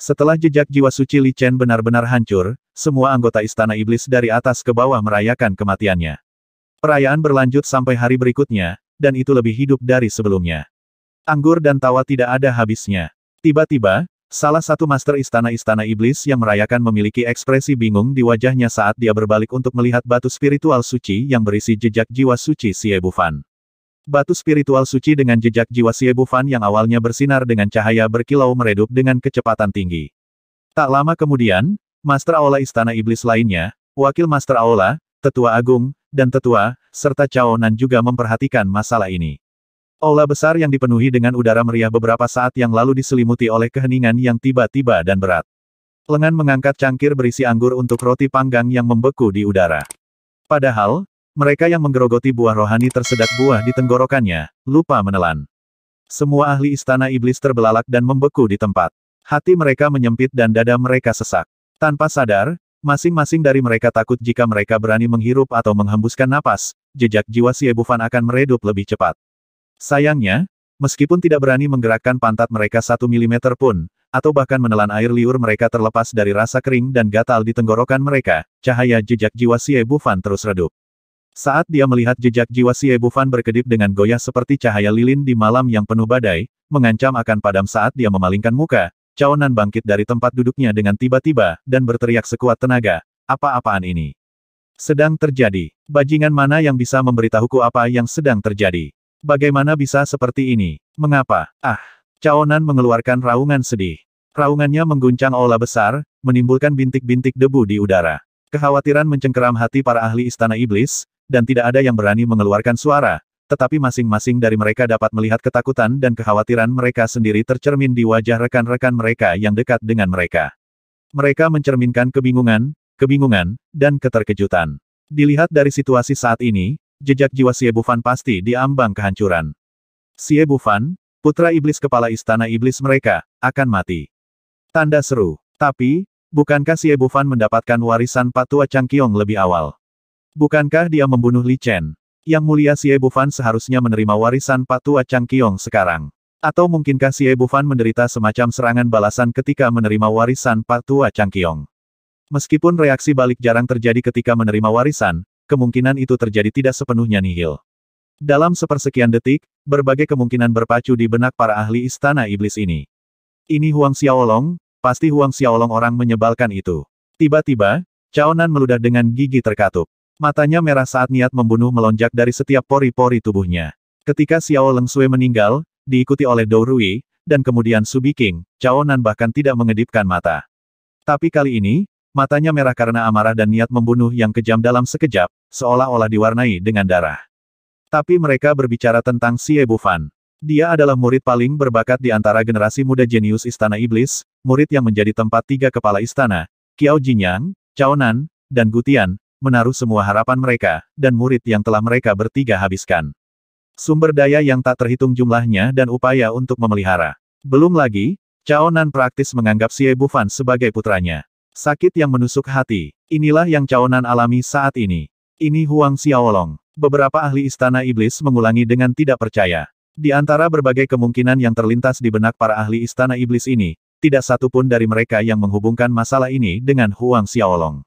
Setelah jejak jiwa suci Li Chen benar-benar hancur, semua anggota Istana Iblis dari atas ke bawah merayakan kematiannya. Perayaan berlanjut sampai hari berikutnya, dan itu lebih hidup dari sebelumnya. Anggur dan tawa tidak ada habisnya. Tiba-tiba, Salah satu master istana-istana iblis yang merayakan memiliki ekspresi bingung di wajahnya saat dia berbalik untuk melihat batu spiritual suci yang berisi jejak jiwa suci Xie Bufan. Batu spiritual suci dengan jejak jiwa Siebufan yang awalnya bersinar dengan cahaya berkilau meredup dengan kecepatan tinggi. Tak lama kemudian, Master Aula Istana Iblis lainnya, Wakil Master Aula, Tetua Agung, dan Tetua, serta Nan juga memperhatikan masalah ini. Aula besar yang dipenuhi dengan udara meriah beberapa saat yang lalu diselimuti oleh keheningan yang tiba-tiba dan berat. Lengan mengangkat cangkir berisi anggur untuk roti panggang yang membeku di udara. Padahal, mereka yang menggerogoti buah rohani tersedak buah di tenggorokannya, lupa menelan. Semua ahli istana iblis terbelalak dan membeku di tempat. Hati mereka menyempit dan dada mereka sesak. Tanpa sadar, masing-masing dari mereka takut jika mereka berani menghirup atau menghembuskan napas, jejak jiwa si Ebufan akan meredup lebih cepat. Sayangnya, meskipun tidak berani menggerakkan pantat mereka satu milimeter pun, atau bahkan menelan air liur mereka terlepas dari rasa kering dan gatal di tenggorokan mereka, cahaya jejak jiwa si Ebufan terus redup. Saat dia melihat jejak jiwa si Bufan berkedip dengan goyah seperti cahaya lilin di malam yang penuh badai, mengancam akan padam saat dia memalingkan muka, Caonan bangkit dari tempat duduknya dengan tiba-tiba, dan berteriak sekuat tenaga, apa-apaan ini? Sedang terjadi. Bajingan mana yang bisa memberitahuku apa yang sedang terjadi? Bagaimana bisa seperti ini? Mengapa? Ah! Caonan mengeluarkan raungan sedih. Raungannya mengguncang aula besar, menimbulkan bintik-bintik debu di udara. Kekhawatiran mencengkeram hati para ahli istana iblis, dan tidak ada yang berani mengeluarkan suara, tetapi masing-masing dari mereka dapat melihat ketakutan dan kekhawatiran mereka sendiri tercermin di wajah rekan-rekan mereka yang dekat dengan mereka. Mereka mencerminkan kebingungan, kebingungan, dan keterkejutan. Dilihat dari situasi saat ini, jejak jiwa Xie Bufan pasti diambang kehancuran. Xie Bufan, putra iblis kepala istana iblis mereka, akan mati. Tanda seru. Tapi, bukankah Xie Bufan mendapatkan warisan Patua Kiong lebih awal? Bukankah dia membunuh Li Chen? Yang mulia Xie Bufan seharusnya menerima warisan Patua Qiong sekarang. Atau mungkinkah Xie Bufan menderita semacam serangan balasan ketika menerima warisan Patua Qiong? Meskipun reaksi balik jarang terjadi ketika menerima warisan, kemungkinan itu terjadi tidak sepenuhnya nihil. Dalam sepersekian detik, berbagai kemungkinan berpacu di benak para ahli istana iblis ini. Ini Huang Xiaolong, pasti Huang Xiaolong orang menyebalkan itu. Tiba-tiba, Cao Nan meludah dengan gigi terkatup. Matanya merah saat niat membunuh melonjak dari setiap pori-pori tubuhnya. Ketika Xiao Leng Sui meninggal, diikuti oleh Dou Rui, dan kemudian Su Biking, Cao Nan bahkan tidak mengedipkan mata. Tapi kali ini, matanya merah karena amarah dan niat membunuh yang kejam dalam sekejap, seolah-olah diwarnai dengan darah. Tapi mereka berbicara tentang Xie Bufan. Dia adalah murid paling berbakat di antara generasi muda jenius Istana Iblis, murid yang menjadi tempat tiga kepala istana, Qiao Jinyang, Cao Nan, dan Gutian, menaruh semua harapan mereka, dan murid yang telah mereka bertiga habiskan. Sumber daya yang tak terhitung jumlahnya dan upaya untuk memelihara. Belum lagi, Cao Nan praktis menganggap Xie Bufan sebagai putranya. Sakit yang menusuk hati, inilah yang Cao Nan alami saat ini. Ini Huang Xiaolong. Beberapa ahli istana iblis mengulangi dengan tidak percaya. Di antara berbagai kemungkinan yang terlintas di benak para ahli istana iblis ini, tidak satu pun dari mereka yang menghubungkan masalah ini dengan Huang Xiaolong.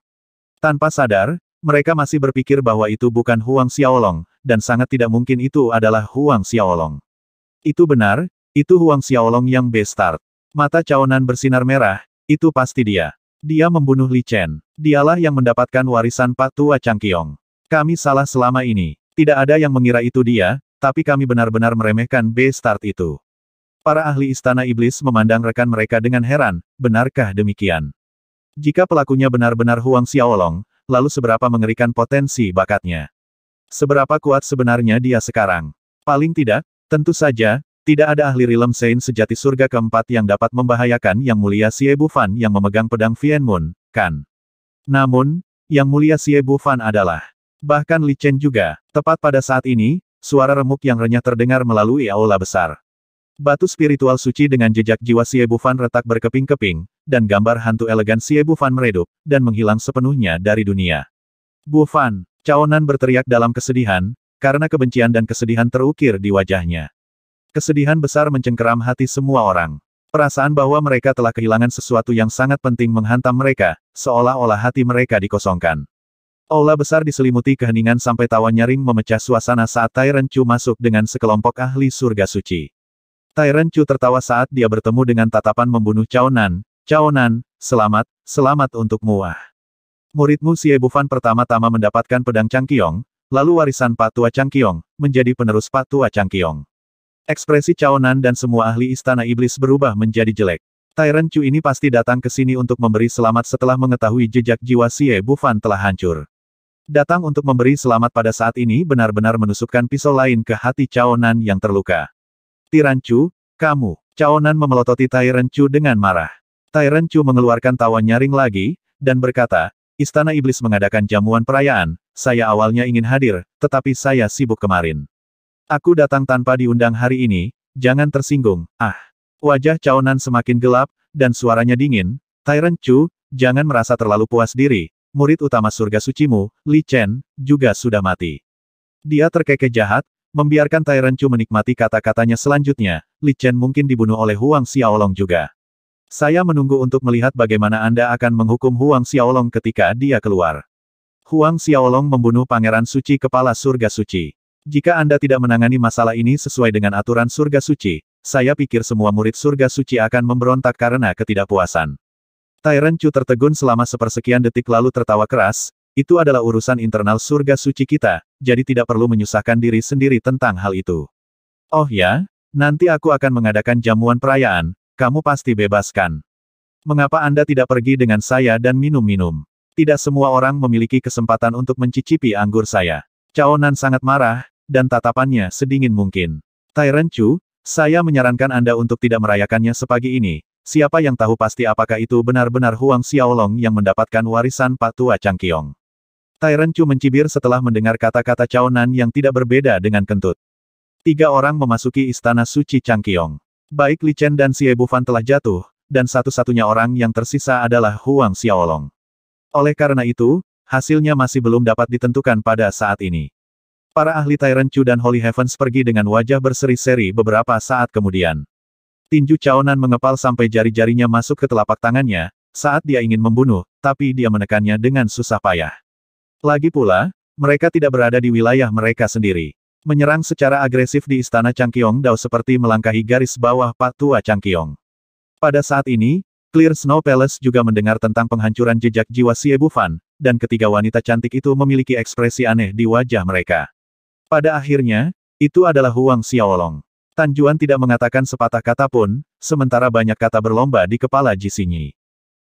Tanpa sadar, mereka masih berpikir bahwa itu bukan Huang Xiaolong, dan sangat tidak mungkin itu adalah Huang Xiaolong. Itu benar, itu Huang Xiaolong yang b Mata Caonan bersinar merah, itu pasti dia. Dia membunuh Li Chen. Dialah yang mendapatkan warisan Pak Tua Changkyong. Kami salah selama ini. Tidak ada yang mengira itu dia, tapi kami benar-benar meremehkan B-Start itu. Para ahli Istana Iblis memandang rekan mereka dengan heran, benarkah demikian? Jika pelakunya benar-benar Huang Xiaolong, lalu seberapa mengerikan potensi bakatnya? Seberapa kuat sebenarnya dia sekarang? Paling tidak, tentu saja, tidak ada ahli rilem Sein sejati surga keempat yang dapat membahayakan Yang Mulia Xie Fan yang memegang pedang Fien Mun, kan? Namun, Yang Mulia Xie Fan adalah Bahkan Li Chen juga, tepat pada saat ini, suara remuk yang renyah terdengar melalui aula besar. Batu spiritual suci dengan jejak jiwa Bufan retak berkeping-keping, dan gambar hantu elegan Bufan meredup, dan menghilang sepenuhnya dari dunia. Bufan, Caonan berteriak dalam kesedihan, karena kebencian dan kesedihan terukir di wajahnya. Kesedihan besar mencengkeram hati semua orang. Perasaan bahwa mereka telah kehilangan sesuatu yang sangat penting menghantam mereka, seolah-olah hati mereka dikosongkan. Aula besar diselimuti keheningan sampai tawa nyaring memecah suasana saat Tyrant Chu masuk dengan sekelompok ahli surga suci. Tyrant Chu tertawa saat dia bertemu dengan tatapan membunuh Nan. Caonan. Nan, selamat, selamat untukmu Mua. Muridmu Si Bufan pertama-tama mendapatkan pedang Chang Kiong, lalu warisan Patua Kiong, menjadi penerus Patua Kiong. Ekspresi Nan dan semua ahli Istana Iblis berubah menjadi jelek. Tyrant Chu ini pasti datang ke sini untuk memberi selamat setelah mengetahui jejak jiwa Si Bufan telah hancur. Datang untuk memberi selamat pada saat ini benar-benar menusukkan pisau lain ke hati Nan yang terluka. Tirancu, kamu. Caonan memelototi Tai dengan marah. Tai mengeluarkan tawa nyaring lagi, dan berkata, Istana Iblis mengadakan jamuan perayaan, saya awalnya ingin hadir, tetapi saya sibuk kemarin. Aku datang tanpa diundang hari ini, jangan tersinggung, ah. Wajah Caonan semakin gelap, dan suaranya dingin, Tai jangan merasa terlalu puas diri, murid utama surga sucimu, Li Chen, juga sudah mati. Dia terkekeh jahat, Membiarkan Tyrant Chu menikmati kata-katanya selanjutnya, Li Chen mungkin dibunuh oleh Huang Xiaolong juga. Saya menunggu untuk melihat bagaimana Anda akan menghukum Huang Xiaolong ketika dia keluar. Huang Xiaolong membunuh Pangeran Suci Kepala Surga Suci. Jika Anda tidak menangani masalah ini sesuai dengan aturan Surga Suci, saya pikir semua murid Surga Suci akan memberontak karena ketidakpuasan. Tyrant Chu tertegun selama sepersekian detik lalu tertawa keras, itu adalah urusan internal surga suci kita, jadi tidak perlu menyusahkan diri sendiri tentang hal itu. Oh ya, nanti aku akan mengadakan jamuan perayaan, kamu pasti bebaskan. Mengapa Anda tidak pergi dengan saya dan minum-minum? Tidak semua orang memiliki kesempatan untuk mencicipi anggur saya. Caonan sangat marah, dan tatapannya sedingin mungkin. Tyrant Chu, saya menyarankan Anda untuk tidak merayakannya sepagi ini. Siapa yang tahu pasti apakah itu benar-benar Huang Xiaolong yang mendapatkan warisan Patua Changqiong. Tyrant Chu mencibir setelah mendengar kata-kata Nan yang tidak berbeda dengan kentut. Tiga orang memasuki istana suci Changqiong. Baik Li Chen dan Xie Bufan telah jatuh, dan satu-satunya orang yang tersisa adalah Huang Xiaolong. Oleh karena itu, hasilnya masih belum dapat ditentukan pada saat ini. Para ahli Tyrant Chu dan Holy Heavens pergi dengan wajah berseri-seri beberapa saat kemudian. Tinju caonan mengepal sampai jari-jarinya masuk ke telapak tangannya, saat dia ingin membunuh, tapi dia menekannya dengan susah payah. Lagi pula, mereka tidak berada di wilayah mereka sendiri. Menyerang secara agresif di istana Changkyong Dao seperti melangkahi garis bawah Patua Changkyong. Pada saat ini, Clear Snow Palace juga mendengar tentang penghancuran jejak jiwa Xie Ebufan, dan ketiga wanita cantik itu memiliki ekspresi aneh di wajah mereka. Pada akhirnya, itu adalah Huang Xiaolong. Tan Juan tidak mengatakan sepatah kata pun, sementara banyak kata berlomba di kepala Ji Xinyi.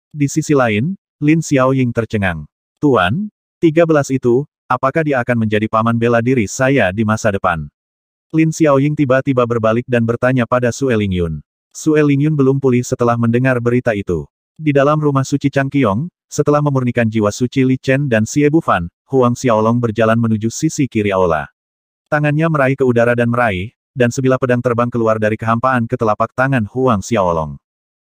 Di sisi lain, Lin Xiaoying tercengang. Tuan, 13 itu, apakah dia akan menjadi paman bela diri saya di masa depan? Lin Xiaoying tiba-tiba berbalik dan bertanya pada Sue Lingyun. Sue Lingyun belum pulih setelah mendengar berita itu. Di dalam rumah suci Chang Changqiong, setelah memurnikan jiwa suci Li Chen dan Xie Bufan, Huang Xiaolong berjalan menuju sisi kiri aula. Tangannya meraih ke udara dan meraih, dan sebilah pedang terbang keluar dari kehampaan ke telapak tangan Huang Xiaolong.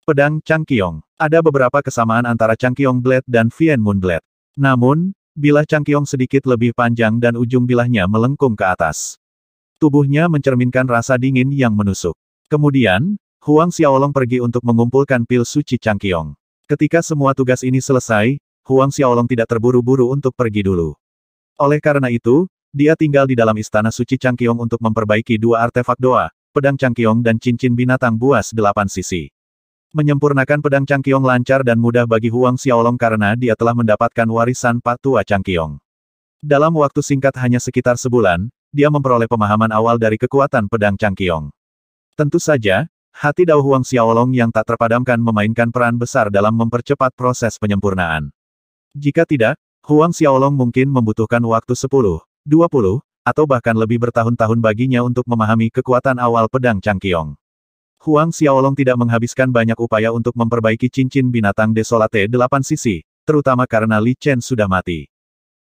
Pedang Chang Changqiong. Ada beberapa kesamaan antara Chang Changqiong Blade dan Fian Moon Blade. Namun, Bilah cangkiong sedikit lebih panjang dan ujung bilahnya melengkung ke atas. Tubuhnya mencerminkan rasa dingin yang menusuk. Kemudian, Huang Xiaolong pergi untuk mengumpulkan pil suci cangkiong. Ketika semua tugas ini selesai, Huang Xiaolong tidak terburu-buru untuk pergi dulu. Oleh karena itu, dia tinggal di dalam istana suci cangkiong untuk memperbaiki dua artefak doa, pedang cangkiong dan cincin binatang buas delapan sisi. Menyempurnakan pedang Changkyong lancar dan mudah bagi Huang Xiaolong karena dia telah mendapatkan warisan patua Changkyong. Dalam waktu singkat hanya sekitar sebulan, dia memperoleh pemahaman awal dari kekuatan pedang Changkyong. Tentu saja, hati Dao Huang Xiaolong yang tak terpadamkan memainkan peran besar dalam mempercepat proses penyempurnaan. Jika tidak, Huang Xiaolong mungkin membutuhkan waktu 10, 20, atau bahkan lebih bertahun-tahun baginya untuk memahami kekuatan awal pedang Changkyong. Huang Xiaolong tidak menghabiskan banyak upaya untuk memperbaiki cincin binatang desolate delapan sisi, terutama karena Li Chen sudah mati.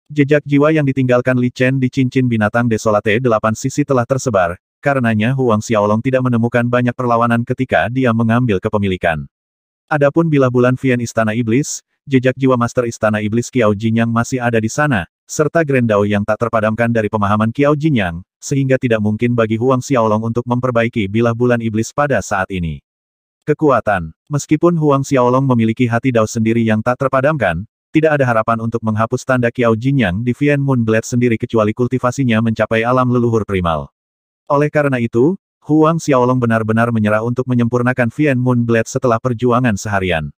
Jejak jiwa yang ditinggalkan Li Chen di cincin binatang desolate delapan sisi telah tersebar, karenanya Huang Xiaolong tidak menemukan banyak perlawanan ketika dia mengambil kepemilikan. Adapun bila bulan Vian Istana Iblis, jejak jiwa Master Istana Iblis Qiao Jinyang masih ada di sana, serta Grand Dao yang tak terpadamkan dari pemahaman Qiao Jinyang, sehingga tidak mungkin bagi Huang Xiaolong untuk memperbaiki bilah bulan iblis pada saat ini. Kekuatan Meskipun Huang Xiaolong memiliki hati Dao sendiri yang tak terpadamkan, tidak ada harapan untuk menghapus tanda Qiao Jinyang di Vian Moon Blade sendiri kecuali kultivasinya mencapai alam leluhur primal. Oleh karena itu, Huang Xiaolong benar-benar menyerah untuk menyempurnakan Vian Moon Blade setelah perjuangan seharian.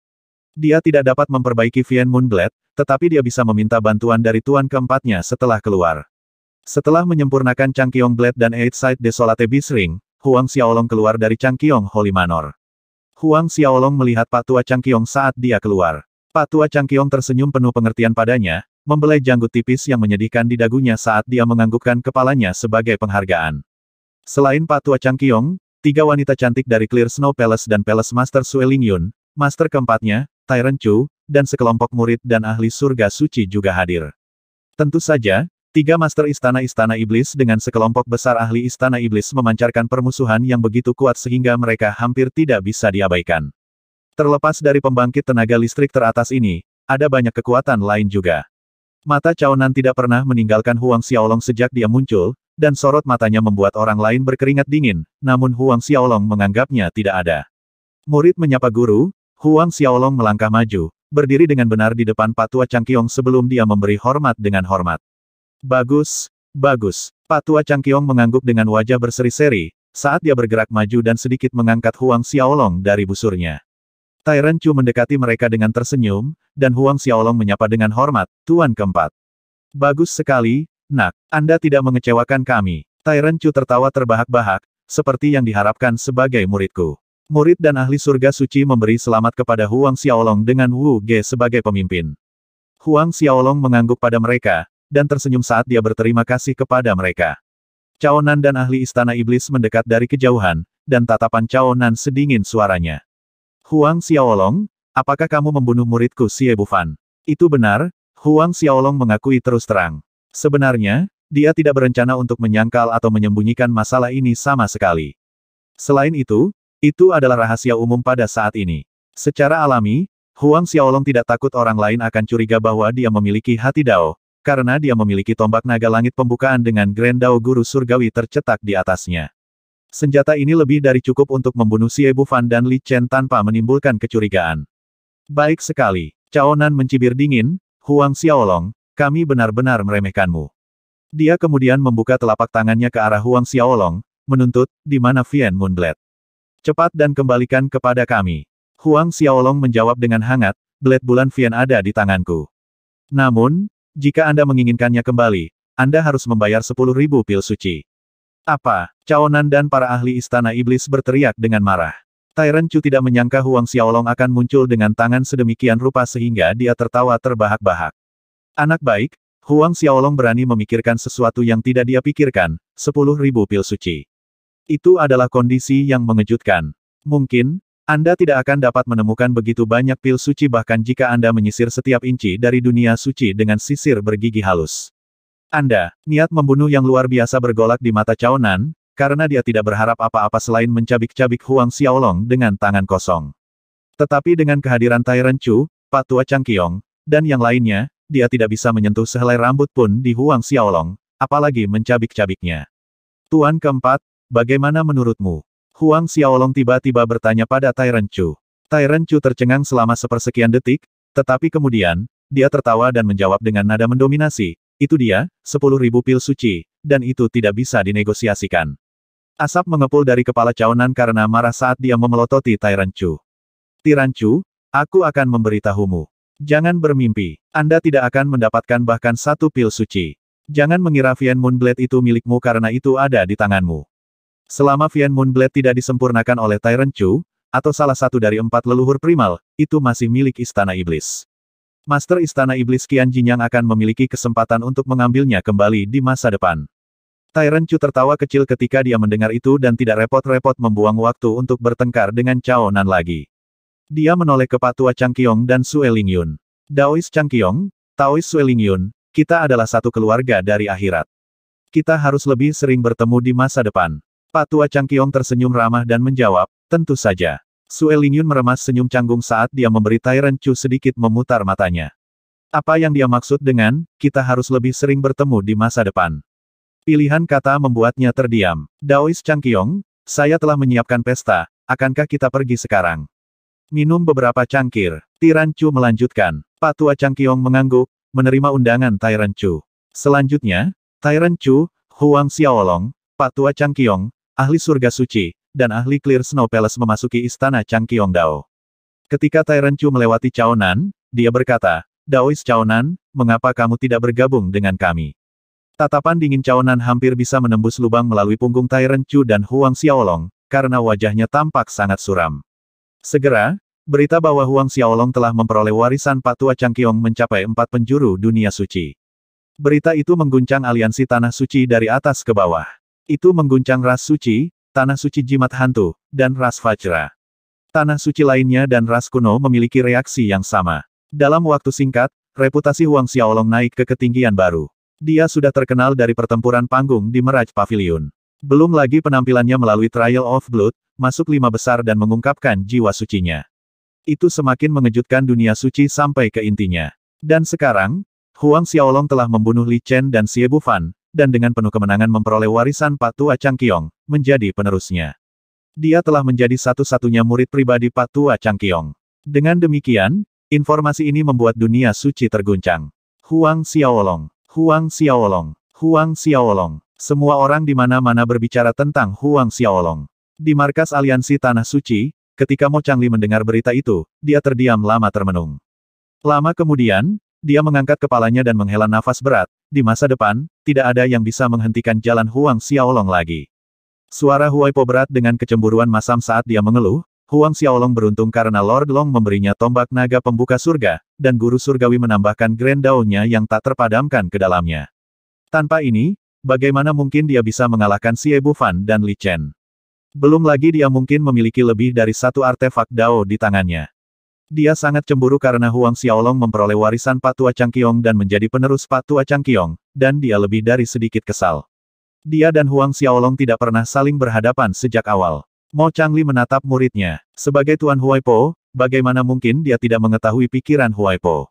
Dia tidak dapat memperbaiki Vian Moon Blade, tetapi dia bisa meminta bantuan dari tuan keempatnya setelah keluar. Setelah menyempurnakan Changkyong Blade dan Eight Side Desolate Beast Ring, Huang Xiaolong keluar dari Changkyong Holy Manor. Huang Xiaolong melihat Patua Changkyong saat dia keluar. Patua Changkyong tersenyum penuh pengertian padanya, membelai janggut tipis yang menyedihkan di dagunya saat dia menganggukkan kepalanya sebagai penghargaan. Selain Patua Changkyong, tiga wanita cantik dari Clear Snow Palace dan Palace Master Sueling Yun, Master keempatnya, Tyren Chu, dan sekelompok murid dan ahli surga suci juga hadir. Tentu saja, Tiga master istana-istana iblis dengan sekelompok besar ahli istana iblis memancarkan permusuhan yang begitu kuat sehingga mereka hampir tidak bisa diabaikan. Terlepas dari pembangkit tenaga listrik teratas ini, ada banyak kekuatan lain juga. Mata Caonan tidak pernah meninggalkan Huang Xiaolong sejak dia muncul, dan sorot matanya membuat orang lain berkeringat dingin, namun Huang Xiaolong menganggapnya tidak ada. Murid menyapa guru, Huang Xiaolong melangkah maju, berdiri dengan benar di depan Patua Kiong sebelum dia memberi hormat dengan hormat. Bagus, bagus. Patua Kyong mengangguk dengan wajah berseri-seri, saat dia bergerak maju dan sedikit mengangkat Huang Xiaolong dari busurnya. Tyrant Chu mendekati mereka dengan tersenyum, dan Huang Xiaolong menyapa dengan hormat, Tuan keempat. Bagus sekali, nak, Anda tidak mengecewakan kami. Tyrant Chu tertawa terbahak-bahak, seperti yang diharapkan sebagai muridku. Murid dan ahli surga suci memberi selamat kepada Huang Xiaolong dengan Wu Ge sebagai pemimpin. Huang Xiaolong mengangguk pada mereka, dan tersenyum saat dia berterima kasih kepada mereka. Cao Nan dan ahli istana iblis mendekat dari kejauhan, dan tatapan Cao Nan sedingin suaranya. Huang Xiaolong, apakah kamu membunuh muridku Xie Bufan? Itu benar, Huang Xiaolong mengakui terus terang. Sebenarnya, dia tidak berencana untuk menyangkal atau menyembunyikan masalah ini sama sekali. Selain itu, itu adalah rahasia umum pada saat ini. Secara alami, Huang Xiaolong tidak takut orang lain akan curiga bahwa dia memiliki hati Dao, karena dia memiliki tombak naga langit pembukaan dengan Dao Guru Surgawi tercetak di atasnya. Senjata ini lebih dari cukup untuk membunuh Xie Bufan dan Li Chen tanpa menimbulkan kecurigaan. Baik sekali, Cao Nan mencibir dingin, Huang Xiaolong, kami benar-benar meremehkanmu. Dia kemudian membuka telapak tangannya ke arah Huang Xiaolong, menuntut, di mana Vian Moonblade. Cepat dan kembalikan kepada kami. Huang Xiaolong menjawab dengan hangat, Blade bulan Vian ada di tanganku. Namun, jika Anda menginginkannya kembali, Anda harus membayar 10.000 pil suci. Apa? Caonan dan para ahli istana iblis berteriak dengan marah. Tyrant Chu tidak menyangka Huang Xiaolong akan muncul dengan tangan sedemikian rupa sehingga dia tertawa terbahak-bahak. Anak baik, Huang Xiaolong berani memikirkan sesuatu yang tidak dia pikirkan, 10.000 pil suci. Itu adalah kondisi yang mengejutkan. Mungkin, anda tidak akan dapat menemukan begitu banyak pil suci bahkan jika Anda menyisir setiap inci dari dunia suci dengan sisir bergigi halus. Anda, niat membunuh yang luar biasa bergolak di mata Caonan, karena dia tidak berharap apa-apa selain mencabik-cabik Huang Xiaolong dengan tangan kosong. Tetapi dengan kehadiran Tyrant Chu, Patua Kiong, dan yang lainnya, dia tidak bisa menyentuh sehelai rambut pun di Huang Xiaolong, apalagi mencabik-cabiknya. Tuan keempat, bagaimana menurutmu? Huang Xiaolong tiba-tiba bertanya pada Tai Chu. Tai Chu tercengang selama sepersekian detik, tetapi kemudian, dia tertawa dan menjawab dengan nada mendominasi, itu dia, sepuluh ribu pil suci, dan itu tidak bisa dinegosiasikan. Asap mengepul dari kepala Caonan karena marah saat dia memelototi Tai Chu. Tirancu, aku akan memberitahumu. Jangan bermimpi, Anda tidak akan mendapatkan bahkan satu pil suci. Jangan mengira Vian Moonblade itu milikmu karena itu ada di tanganmu. Selama Vian Moonblade tidak disempurnakan oleh Tyrant Chu, atau salah satu dari empat leluhur primal, itu masih milik Istana Iblis. Master Istana Iblis Qian Jinyang akan memiliki kesempatan untuk mengambilnya kembali di masa depan. Tyrant Chu tertawa kecil ketika dia mendengar itu dan tidak repot-repot membuang waktu untuk bertengkar dengan Chao Nan lagi. Dia menoleh ke Patua Changqiong dan Sue Lingyun. Daois Changqiong, Taois Sue Lingyun, kita adalah satu keluarga dari akhirat. Kita harus lebih sering bertemu di masa depan. Pak Tua Kiong tersenyum ramah dan menjawab, tentu saja. Sue Lingyun meremas senyum canggung saat dia memberi Tyrant Chu sedikit memutar matanya. Apa yang dia maksud dengan, kita harus lebih sering bertemu di masa depan. Pilihan kata membuatnya terdiam. Daois Kiong, saya telah menyiapkan pesta, akankah kita pergi sekarang? Minum beberapa cangkir. Tiran Chu melanjutkan. Patua Kiong mengangguk, menerima undangan Tyrant Chu. Selanjutnya, Tyrant Chu, Huang Xiaolong, Pak Patua Kiong, ahli surga suci, dan ahli Clear Snow Palace memasuki istana Chang Kiong Dao. Ketika Tyrant Chu melewati Chaonan, dia berkata, Daois Chaonan, mengapa kamu tidak bergabung dengan kami? Tatapan dingin Chaonan hampir bisa menembus lubang melalui punggung Tyrant Chu dan Huang Xiaolong, karena wajahnya tampak sangat suram. Segera, berita bahwa Huang Xiaolong telah memperoleh warisan Patua Chang Kiong mencapai empat penjuru dunia suci. Berita itu mengguncang aliansi Tanah Suci dari atas ke bawah. Itu mengguncang ras suci, tanah suci jimat hantu, dan ras fajra. Tanah suci lainnya dan ras kuno memiliki reaksi yang sama. Dalam waktu singkat, reputasi Huang Xiaolong naik ke ketinggian baru. Dia sudah terkenal dari pertempuran panggung di Meraj Pavilion. Belum lagi penampilannya melalui Trial of Blood, masuk lima besar dan mengungkapkan jiwa sucinya. Itu semakin mengejutkan dunia suci sampai ke intinya. Dan sekarang, Huang Xiaolong telah membunuh Li Chen dan Xie Bufan, dan dengan penuh kemenangan memperoleh warisan Patua Changkyong menjadi penerusnya. Dia telah menjadi satu-satunya murid pribadi Patua Changkyong. Dengan demikian, informasi ini membuat dunia suci terguncang. Huang Xiaolong, Huang Xiaolong, Huang Xiaolong. Semua orang di mana-mana berbicara tentang Huang Xiaolong. Di markas aliansi Tanah Suci, ketika Mo Changli mendengar berita itu, dia terdiam lama termenung. Lama kemudian, dia mengangkat kepalanya dan menghela nafas berat, di masa depan, tidak ada yang bisa menghentikan jalan Huang Xiaolong lagi. Suara Huai Po berat dengan kecemburuan masam saat dia mengeluh, Huang Xiaolong beruntung karena Lord Long memberinya tombak naga pembuka surga, dan guru surgawi menambahkan Grand Dao-nya yang tak terpadamkan ke dalamnya. Tanpa ini, bagaimana mungkin dia bisa mengalahkan Xie Bufan dan Li Chen? Belum lagi dia mungkin memiliki lebih dari satu artefak Dao di tangannya. Dia sangat cemburu karena Huang Xiaolong memperoleh warisan Patua Changqiong dan menjadi penerus Patua Changqiong, dan dia lebih dari sedikit kesal. Dia dan Huang Xiaolong tidak pernah saling berhadapan sejak awal. Mo Changli menatap muridnya. Sebagai Tuan Huaipo, bagaimana mungkin dia tidak mengetahui pikiran Huaipo?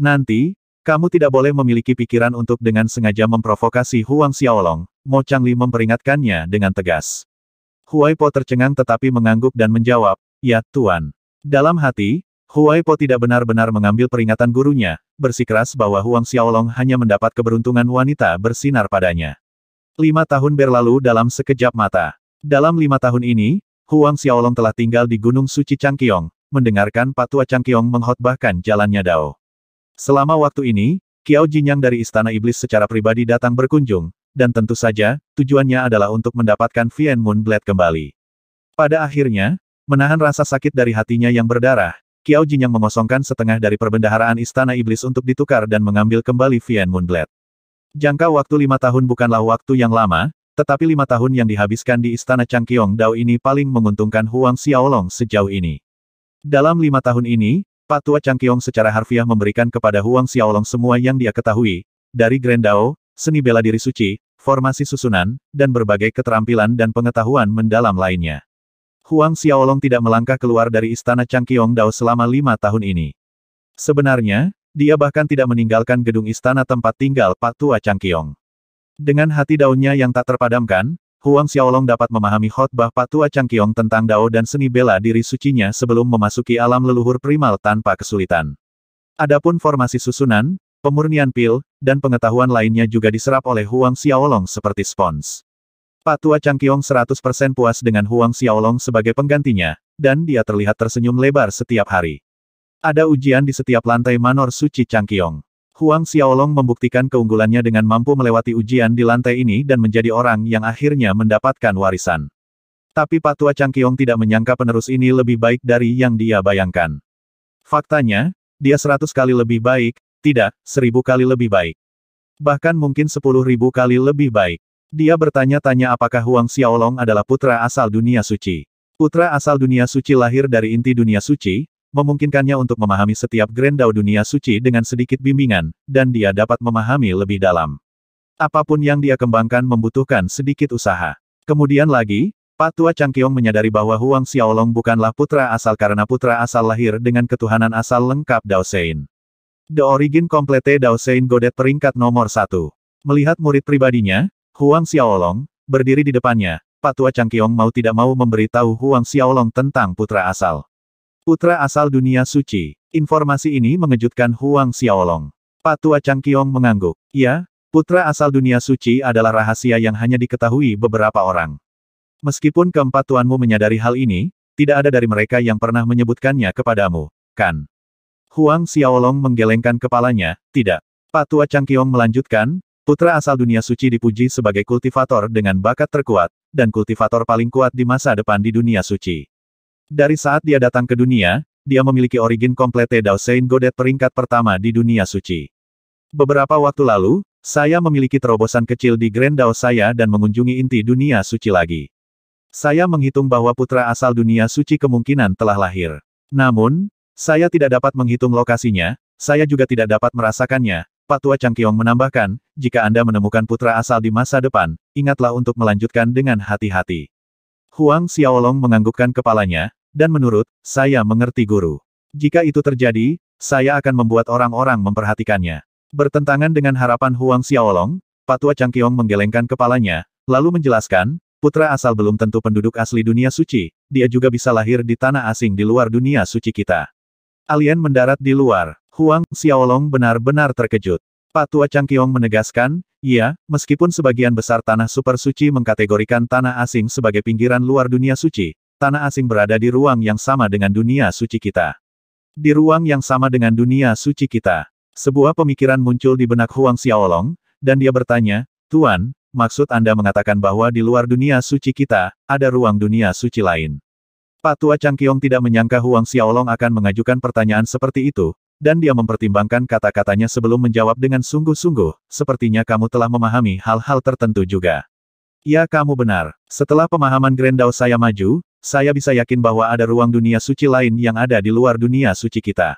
Nanti, kamu tidak boleh memiliki pikiran untuk dengan sengaja memprovokasi Huang Xiaolong, Mo Changli memperingatkannya dengan tegas. Huaipo tercengang tetapi mengangguk dan menjawab, Ya, Tuan. Dalam hati, Huai Po tidak benar-benar mengambil peringatan gurunya, bersikeras bahwa Huang Xiaolong hanya mendapat keberuntungan wanita bersinar padanya. Lima tahun berlalu dalam sekejap mata. Dalam lima tahun ini, Huang Xiaolong telah tinggal di Gunung Suci Changqiong, mendengarkan Patua Changqiong menghotbahkan jalannya Dao. Selama waktu ini, Kiao Jinyang dari Istana Iblis secara pribadi datang berkunjung, dan tentu saja, tujuannya adalah untuk mendapatkan Vien Moon Blade kembali. Pada akhirnya, menahan rasa sakit dari hatinya yang berdarah, Kiao yang mengosongkan setengah dari perbendaharaan Istana Iblis untuk ditukar dan mengambil kembali Vian Moonblade. Jangka waktu lima tahun bukanlah waktu yang lama, tetapi lima tahun yang dihabiskan di Istana Changqiong Dao ini paling menguntungkan Huang Xiaolong sejauh ini. Dalam lima tahun ini, Pak Patua Changqiong secara harfiah memberikan kepada Huang Xiaolong semua yang dia ketahui, dari Grand Dao, seni bela diri suci, formasi susunan, dan berbagai keterampilan dan pengetahuan mendalam lainnya. Huang Xiaolong tidak melangkah keluar dari istana Changqiong Dao selama lima tahun ini. Sebenarnya, dia bahkan tidak meninggalkan gedung istana tempat tinggal Pak Tua Changqiong. Dengan hati daunnya yang tak terpadamkan, Huang Xiaolong dapat memahami khotbah Pak Tua Changqiong tentang Dao dan seni bela diri sucinya sebelum memasuki alam leluhur primal tanpa kesulitan. Adapun formasi susunan, pemurnian pil, dan pengetahuan lainnya juga diserap oleh Huang Xiaolong seperti spons. Patua Tua 100% puas dengan Huang Xiaolong sebagai penggantinya, dan dia terlihat tersenyum lebar setiap hari. Ada ujian di setiap lantai manor suci Changkyong. Huang Xiaolong membuktikan keunggulannya dengan mampu melewati ujian di lantai ini dan menjadi orang yang akhirnya mendapatkan warisan. Tapi Patua Tua tidak menyangka penerus ini lebih baik dari yang dia bayangkan. Faktanya, dia seratus kali lebih baik, tidak, seribu kali lebih baik. Bahkan mungkin sepuluh ribu kali lebih baik. Dia bertanya-tanya apakah Huang Xiaolong adalah putra asal dunia suci. Putra asal dunia suci lahir dari inti dunia suci, memungkinkannya untuk memahami setiap grendau dunia suci dengan sedikit bimbingan, dan dia dapat memahami lebih dalam. Apapun yang dia kembangkan membutuhkan sedikit usaha. Kemudian lagi, Pak Patua Changqiong menyadari bahwa Huang Xiaolong bukanlah putra asal karena putra asal lahir dengan ketuhanan asal lengkap dao sein. The Origin Complete dao sein Godet peringkat nomor satu. Melihat murid pribadinya, Huang Xiaolong, berdiri di depannya, Patua Changqiong mau tidak mau memberitahu Huang Xiaolong tentang putra asal. Putra asal dunia suci. Informasi ini mengejutkan Huang Xiaolong. Patua Changqiong mengangguk. Ya, putra asal dunia suci adalah rahasia yang hanya diketahui beberapa orang. Meskipun keempat tuanmu menyadari hal ini, tidak ada dari mereka yang pernah menyebutkannya kepadamu, kan? Huang Xiaolong menggelengkan kepalanya, tidak. Patua Changqiong melanjutkan, Putra asal dunia suci dipuji sebagai kultivator dengan bakat terkuat, dan kultivator paling kuat di masa depan di dunia suci. Dari saat dia datang ke dunia, dia memiliki origin komplete Dao Sein Godet peringkat pertama di dunia suci. Beberapa waktu lalu, saya memiliki terobosan kecil di Grand Dao saya dan mengunjungi inti dunia suci lagi. Saya menghitung bahwa putra asal dunia suci kemungkinan telah lahir. Namun, saya tidak dapat menghitung lokasinya, saya juga tidak dapat merasakannya, Patua Changqiong menambahkan, jika Anda menemukan putra asal di masa depan, ingatlah untuk melanjutkan dengan hati-hati. Huang Xiaolong menganggukkan kepalanya, dan menurut, saya mengerti guru. Jika itu terjadi, saya akan membuat orang-orang memperhatikannya. Bertentangan dengan harapan Huang Xiaolong, Patua Changqiong menggelengkan kepalanya, lalu menjelaskan, putra asal belum tentu penduduk asli dunia suci, dia juga bisa lahir di tanah asing di luar dunia suci kita. Alien mendarat di luar. Huang Xiaolong benar-benar terkejut. Pak Tua Changqiong menegaskan, iya, meskipun sebagian besar tanah super suci mengkategorikan tanah asing sebagai pinggiran luar dunia suci, tanah asing berada di ruang yang sama dengan dunia suci kita. Di ruang yang sama dengan dunia suci kita, sebuah pemikiran muncul di benak Huang Xiaolong, dan dia bertanya, Tuan, maksud Anda mengatakan bahwa di luar dunia suci kita, ada ruang dunia suci lain. Pak Tua Changqiong tidak menyangka Huang Xiaolong akan mengajukan pertanyaan seperti itu, dan dia mempertimbangkan kata-katanya sebelum menjawab dengan sungguh-sungguh, sepertinya kamu telah memahami hal-hal tertentu juga. Ya kamu benar, setelah pemahaman Grendau saya maju, saya bisa yakin bahwa ada ruang dunia suci lain yang ada di luar dunia suci kita.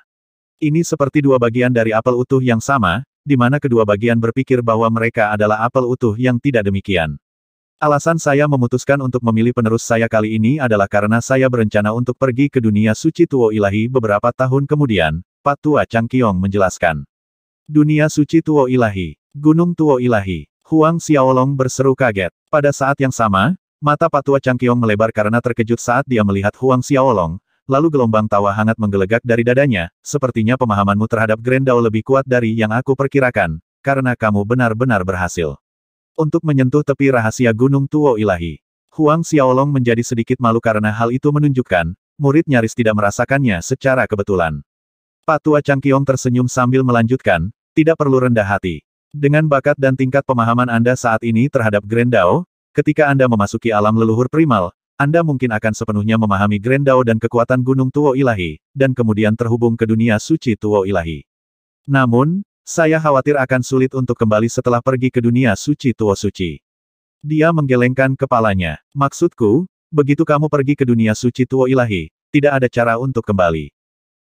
Ini seperti dua bagian dari apel utuh yang sama, di mana kedua bagian berpikir bahwa mereka adalah apel utuh yang tidak demikian. Alasan saya memutuskan untuk memilih penerus saya kali ini adalah karena saya berencana untuk pergi ke dunia suci Tuo Ilahi beberapa tahun kemudian, Patua Kiong menjelaskan. Dunia suci Tuo Ilahi. Gunung Tuo Ilahi. Huang Xiaolong berseru kaget. Pada saat yang sama, mata Patua Kiong melebar karena terkejut saat dia melihat Huang Xiaolong, lalu gelombang tawa hangat menggelegak dari dadanya, sepertinya pemahamanmu terhadap Grendao lebih kuat dari yang aku perkirakan, karena kamu benar-benar berhasil. Untuk menyentuh tepi rahasia Gunung Tuo Ilahi. Huang Xiaolong menjadi sedikit malu karena hal itu menunjukkan, murid nyaris tidak merasakannya secara kebetulan. Patua Changkyong tersenyum sambil melanjutkan, tidak perlu rendah hati. Dengan bakat dan tingkat pemahaman Anda saat ini terhadap Grendao, ketika Anda memasuki alam leluhur primal, Anda mungkin akan sepenuhnya memahami Grendao dan kekuatan Gunung Tuo Ilahi, dan kemudian terhubung ke dunia suci Tuo Ilahi. Namun, saya khawatir akan sulit untuk kembali setelah pergi ke dunia suci Tuo Suci. Dia menggelengkan kepalanya. Maksudku, begitu kamu pergi ke dunia suci Tuo Ilahi, tidak ada cara untuk kembali.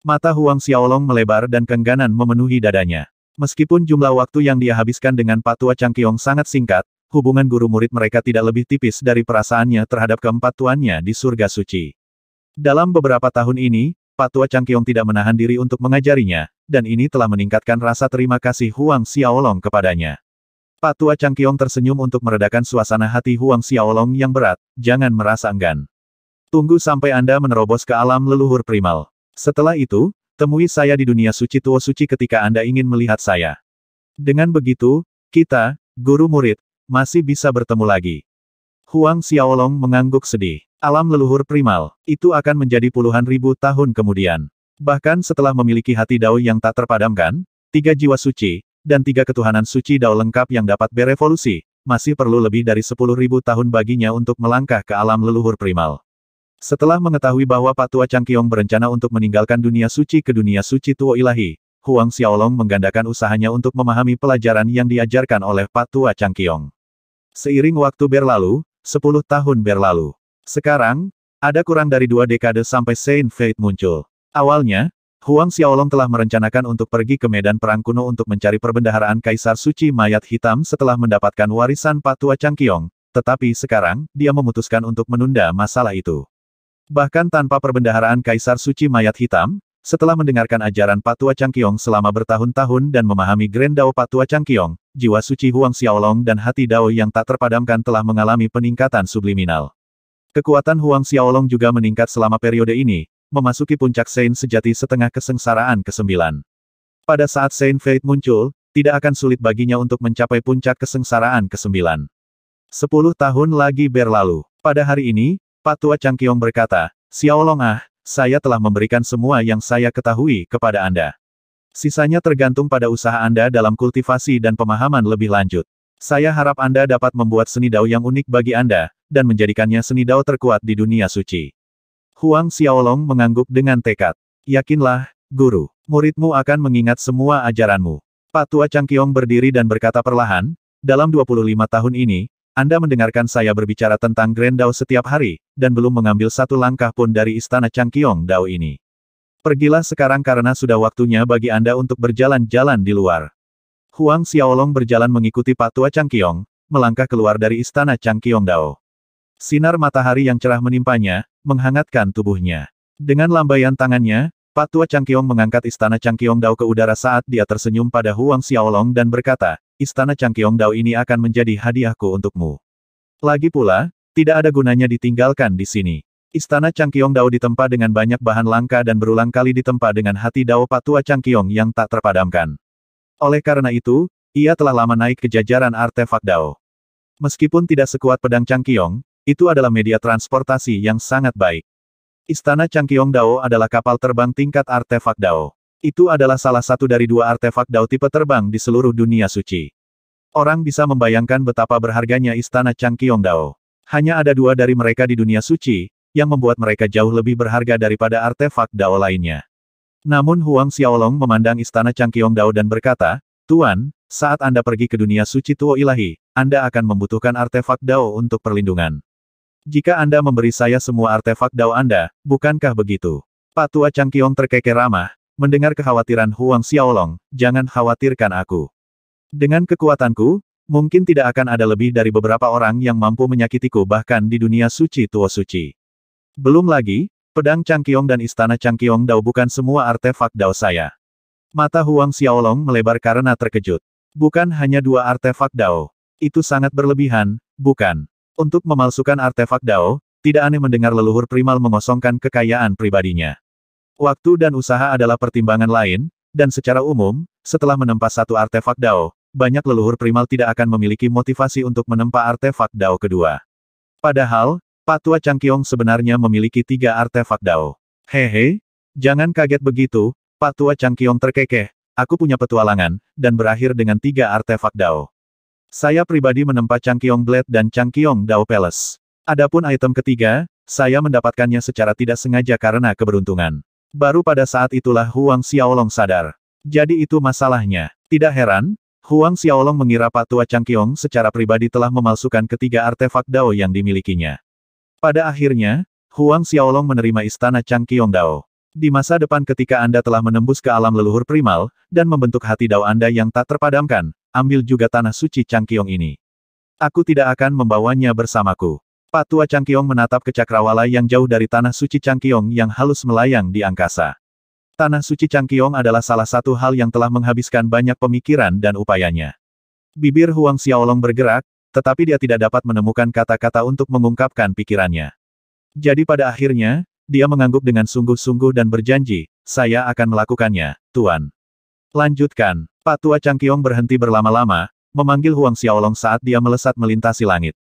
Mata Huang Xiaolong melebar dan kengganan memenuhi dadanya. Meskipun jumlah waktu yang dia habiskan dengan Patua Changqiong sangat singkat, hubungan guru murid mereka tidak lebih tipis dari perasaannya terhadap keempat tuannya di surga suci. Dalam beberapa tahun ini, Patua Changqiong tidak menahan diri untuk mengajarinya, dan ini telah meningkatkan rasa terima kasih Huang Xiaolong kepadanya. Patua Changqiong tersenyum untuk meredakan suasana hati Huang Xiaolong yang berat, jangan merasa enggan. Tunggu sampai Anda menerobos ke alam leluhur primal. Setelah itu, temui saya di dunia suci Tuo Suci ketika Anda ingin melihat saya. Dengan begitu, kita, guru murid, masih bisa bertemu lagi. Huang Xiaolong mengangguk sedih. Alam leluhur primal, itu akan menjadi puluhan ribu tahun kemudian. Bahkan setelah memiliki hati dao yang tak terpadamkan, tiga jiwa suci, dan tiga ketuhanan suci dao lengkap yang dapat berevolusi, masih perlu lebih dari sepuluh ribu tahun baginya untuk melangkah ke alam leluhur primal. Setelah mengetahui bahwa Pak Tua Chang Kyong berencana untuk meninggalkan dunia suci ke dunia suci Tuo Ilahi, Huang Xiaolong menggandakan usahanya untuk memahami pelajaran yang diajarkan oleh Pak Tua Chang Kyong. Seiring waktu berlalu, 10 tahun berlalu. Sekarang, ada kurang dari dua dekade sampai Saint Fate muncul. Awalnya, Huang Xiaolong telah merencanakan untuk pergi ke medan perang kuno untuk mencari perbendaharaan Kaisar Suci Mayat Hitam setelah mendapatkan warisan Patua Kyong. tetapi sekarang, dia memutuskan untuk menunda masalah itu. Bahkan tanpa perbendaharaan Kaisar Suci Mayat Hitam, setelah mendengarkan ajaran Patua Changkyong selama bertahun-tahun dan memahami Grand Dao Patua Changkyong, jiwa suci Huang Xiaolong dan hati Dao yang tak terpadamkan telah mengalami peningkatan subliminal. Kekuatan Huang Xiaolong juga meningkat selama periode ini, memasuki puncak Sein sejati setengah kesengsaraan ke-9. Pada saat Sein Fate muncul, tidak akan sulit baginya untuk mencapai puncak kesengsaraan ke-9. Sepuluh tahun lagi berlalu. Pada hari ini, Pak Tua Kyong berkata, Xiaolong ah, saya telah memberikan semua yang saya ketahui kepada Anda. Sisanya tergantung pada usaha Anda dalam kultivasi dan pemahaman lebih lanjut. Saya harap Anda dapat membuat seni dao yang unik bagi Anda, dan menjadikannya seni dao terkuat di dunia suci. Huang Xiaolong mengangguk dengan tekad. Yakinlah, guru, muridmu akan mengingat semua ajaranmu. Pak Tua Kyong berdiri dan berkata perlahan, dalam 25 tahun ini, anda mendengarkan saya berbicara tentang Grand Dao setiap hari, dan belum mengambil satu langkah pun dari Istana Changqiong Dao ini. Pergilah sekarang karena sudah waktunya bagi Anda untuk berjalan-jalan di luar. Huang Xiaolong berjalan mengikuti Patua Changqiong, melangkah keluar dari Istana Changqiong Dao. Sinar matahari yang cerah menimpanya, menghangatkan tubuhnya. Dengan lambaian tangannya, Patua Changqiong mengangkat Istana Changqiong Dao ke udara saat dia tersenyum pada Huang Xiaolong dan berkata, istana Changkyong Dao ini akan menjadi hadiahku untukmu. Lagi pula, tidak ada gunanya ditinggalkan di sini. Istana Changkyong Dao ditempa dengan banyak bahan langka dan berulang kali ditempa dengan hati Dao Patua Changkyong yang tak terpadamkan. Oleh karena itu, ia telah lama naik ke jajaran artefak Dao. Meskipun tidak sekuat pedang Changkyong, itu adalah media transportasi yang sangat baik. Istana Changkyong Dao adalah kapal terbang tingkat artefak Dao. Itu adalah salah satu dari dua artefak Dao tipe terbang di seluruh dunia suci. Orang bisa membayangkan betapa berharganya istana Changqiong Dao. Hanya ada dua dari mereka di dunia suci, yang membuat mereka jauh lebih berharga daripada artefak Dao lainnya. Namun Huang Xiaolong memandang istana Changqiong Dao dan berkata, Tuan, saat Anda pergi ke dunia suci Tuo Ilahi, Anda akan membutuhkan artefak Dao untuk perlindungan. Jika Anda memberi saya semua artefak Dao Anda, bukankah begitu? Pak Tua Changqiong terkekeh ramah, Mendengar kekhawatiran Huang Xiaolong, jangan khawatirkan aku. Dengan kekuatanku, mungkin tidak akan ada lebih dari beberapa orang yang mampu menyakitiku bahkan di dunia suci tua suci. Belum lagi, pedang Changqiong dan istana Changqiong Dao bukan semua artefak Dao saya. Mata Huang Xiaolong melebar karena terkejut. Bukan hanya dua artefak Dao. Itu sangat berlebihan, bukan? Untuk memalsukan artefak Dao, tidak aneh mendengar leluhur primal mengosongkan kekayaan pribadinya. Waktu dan usaha adalah pertimbangan lain, dan secara umum, setelah menempa satu artefak Dao, banyak leluhur primal tidak akan memiliki motivasi untuk menempa artefak Dao kedua. Padahal, Patua Changkyong sebenarnya memiliki tiga artefak Dao. Hehe, jangan kaget begitu, Patua Changkyong terkekeh, aku punya petualangan, dan berakhir dengan tiga artefak Dao. Saya pribadi menempa Changkyong Blade dan Changkyong Dao Palace. Adapun item ketiga, saya mendapatkannya secara tidak sengaja karena keberuntungan. Baru pada saat itulah Huang Xiaolong sadar. Jadi itu masalahnya. Tidak heran, Huang Xiaolong mengira Pak Tua Changqiong secara pribadi telah memalsukan ketiga artefak Dao yang dimilikinya. Pada akhirnya, Huang Xiaolong menerima istana Changqiong Dao. Di masa depan ketika Anda telah menembus ke alam leluhur primal, dan membentuk hati Dao Anda yang tak terpadamkan, ambil juga tanah suci Changqiong ini. Aku tidak akan membawanya bersamaku. Pak Tua Changkiong menatap ke cakrawala yang jauh dari tanah suci Changkiong yang halus melayang di angkasa. Tanah suci Changkiong adalah salah satu hal yang telah menghabiskan banyak pemikiran dan upayanya. Bibir Huang Xiaolong bergerak, tetapi dia tidak dapat menemukan kata-kata untuk mengungkapkan pikirannya. Jadi pada akhirnya, dia mengangguk dengan sungguh-sungguh dan berjanji, saya akan melakukannya, Tuan. Lanjutkan, Pak Tua Changkiong berhenti berlama-lama, memanggil Huang Xiaolong saat dia melesat melintasi langit.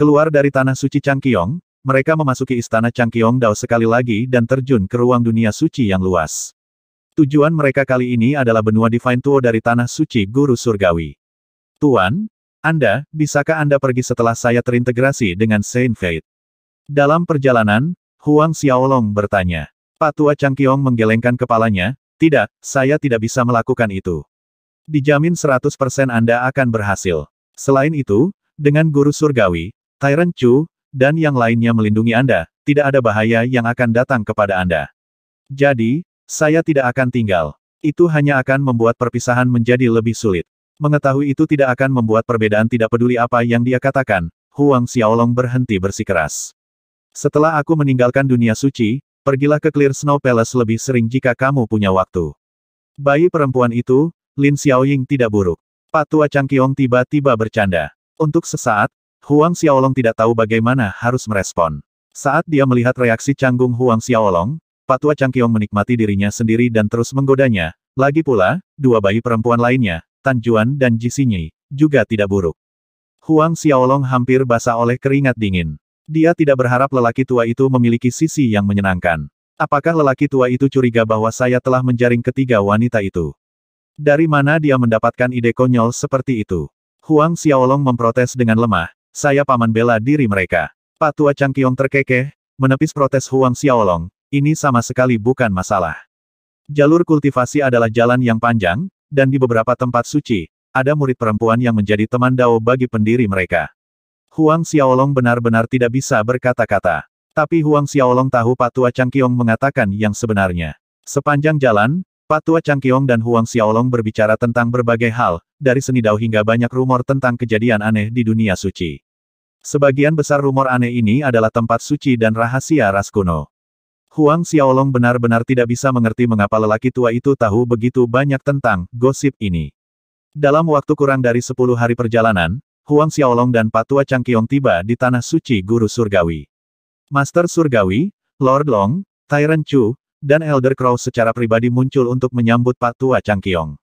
Keluar dari tanah suci Changqiong, mereka memasuki istana Changqiong Dao sekali lagi dan terjun ke ruang dunia suci yang luas. Tujuan mereka kali ini adalah benua Divine Tuo dari tanah suci Guru Surgawi. Tuan, Anda, bisakah Anda pergi setelah saya terintegrasi dengan Saint Fate? Dalam perjalanan, Huang Xiaolong bertanya. Patua Changqiong menggelengkan kepalanya, tidak, saya tidak bisa melakukan itu. Dijamin 100% Anda akan berhasil. Selain itu, dengan guru surgawi, Tyrant Chu, dan yang lainnya melindungi Anda, tidak ada bahaya yang akan datang kepada Anda. Jadi, saya tidak akan tinggal. Itu hanya akan membuat perpisahan menjadi lebih sulit. Mengetahui itu tidak akan membuat perbedaan tidak peduli apa yang dia katakan, Huang Xiaolong berhenti bersikeras. Setelah aku meninggalkan dunia suci, pergilah ke Clear Snow Palace lebih sering jika kamu punya waktu. Bayi perempuan itu, Lin Xiaoying tidak buruk. Patua Tua Changqiong tiba-tiba bercanda. Untuk sesaat, Huang Xiaolong tidak tahu bagaimana harus merespon. Saat dia melihat reaksi canggung Huang Xiaolong, Patua Changqiong menikmati dirinya sendiri dan terus menggodanya. Lagi pula, dua bayi perempuan lainnya, Tan Juan dan Ji Xinyi, juga tidak buruk. Huang Xiaolong hampir basah oleh keringat dingin. Dia tidak berharap lelaki tua itu memiliki sisi yang menyenangkan. Apakah lelaki tua itu curiga bahwa saya telah menjaring ketiga wanita itu? Dari mana dia mendapatkan ide konyol seperti itu? Huang Xiaolong memprotes dengan lemah, saya paman bela diri mereka. Pak tua Chang Kiong terkekeh, menepis protes Huang Xiaolong, ini sama sekali bukan masalah. Jalur kultivasi adalah jalan yang panjang, dan di beberapa tempat suci, ada murid perempuan yang menjadi teman dao bagi pendiri mereka. Huang Xiaolong benar-benar tidak bisa berkata-kata. Tapi Huang Xiaolong tahu Pak tua Chang Kiong mengatakan yang sebenarnya. Sepanjang jalan, Patua Changkyong dan Huang Xiaolong berbicara tentang berbagai hal, dari seni dao hingga banyak rumor tentang kejadian aneh di dunia suci. Sebagian besar rumor aneh ini adalah tempat suci dan rahasia ras kuno. Huang Xiaolong benar-benar tidak bisa mengerti mengapa lelaki tua itu tahu begitu banyak tentang gosip ini. Dalam waktu kurang dari 10 hari perjalanan, Huang Xiaolong dan Patua Changkyong tiba di Tanah Suci Guru Surgawi. Master Surgawi, Lord Long, Tyrant Chu, dan Elder Crow secara pribadi muncul untuk menyambut Pak Tua Kiong.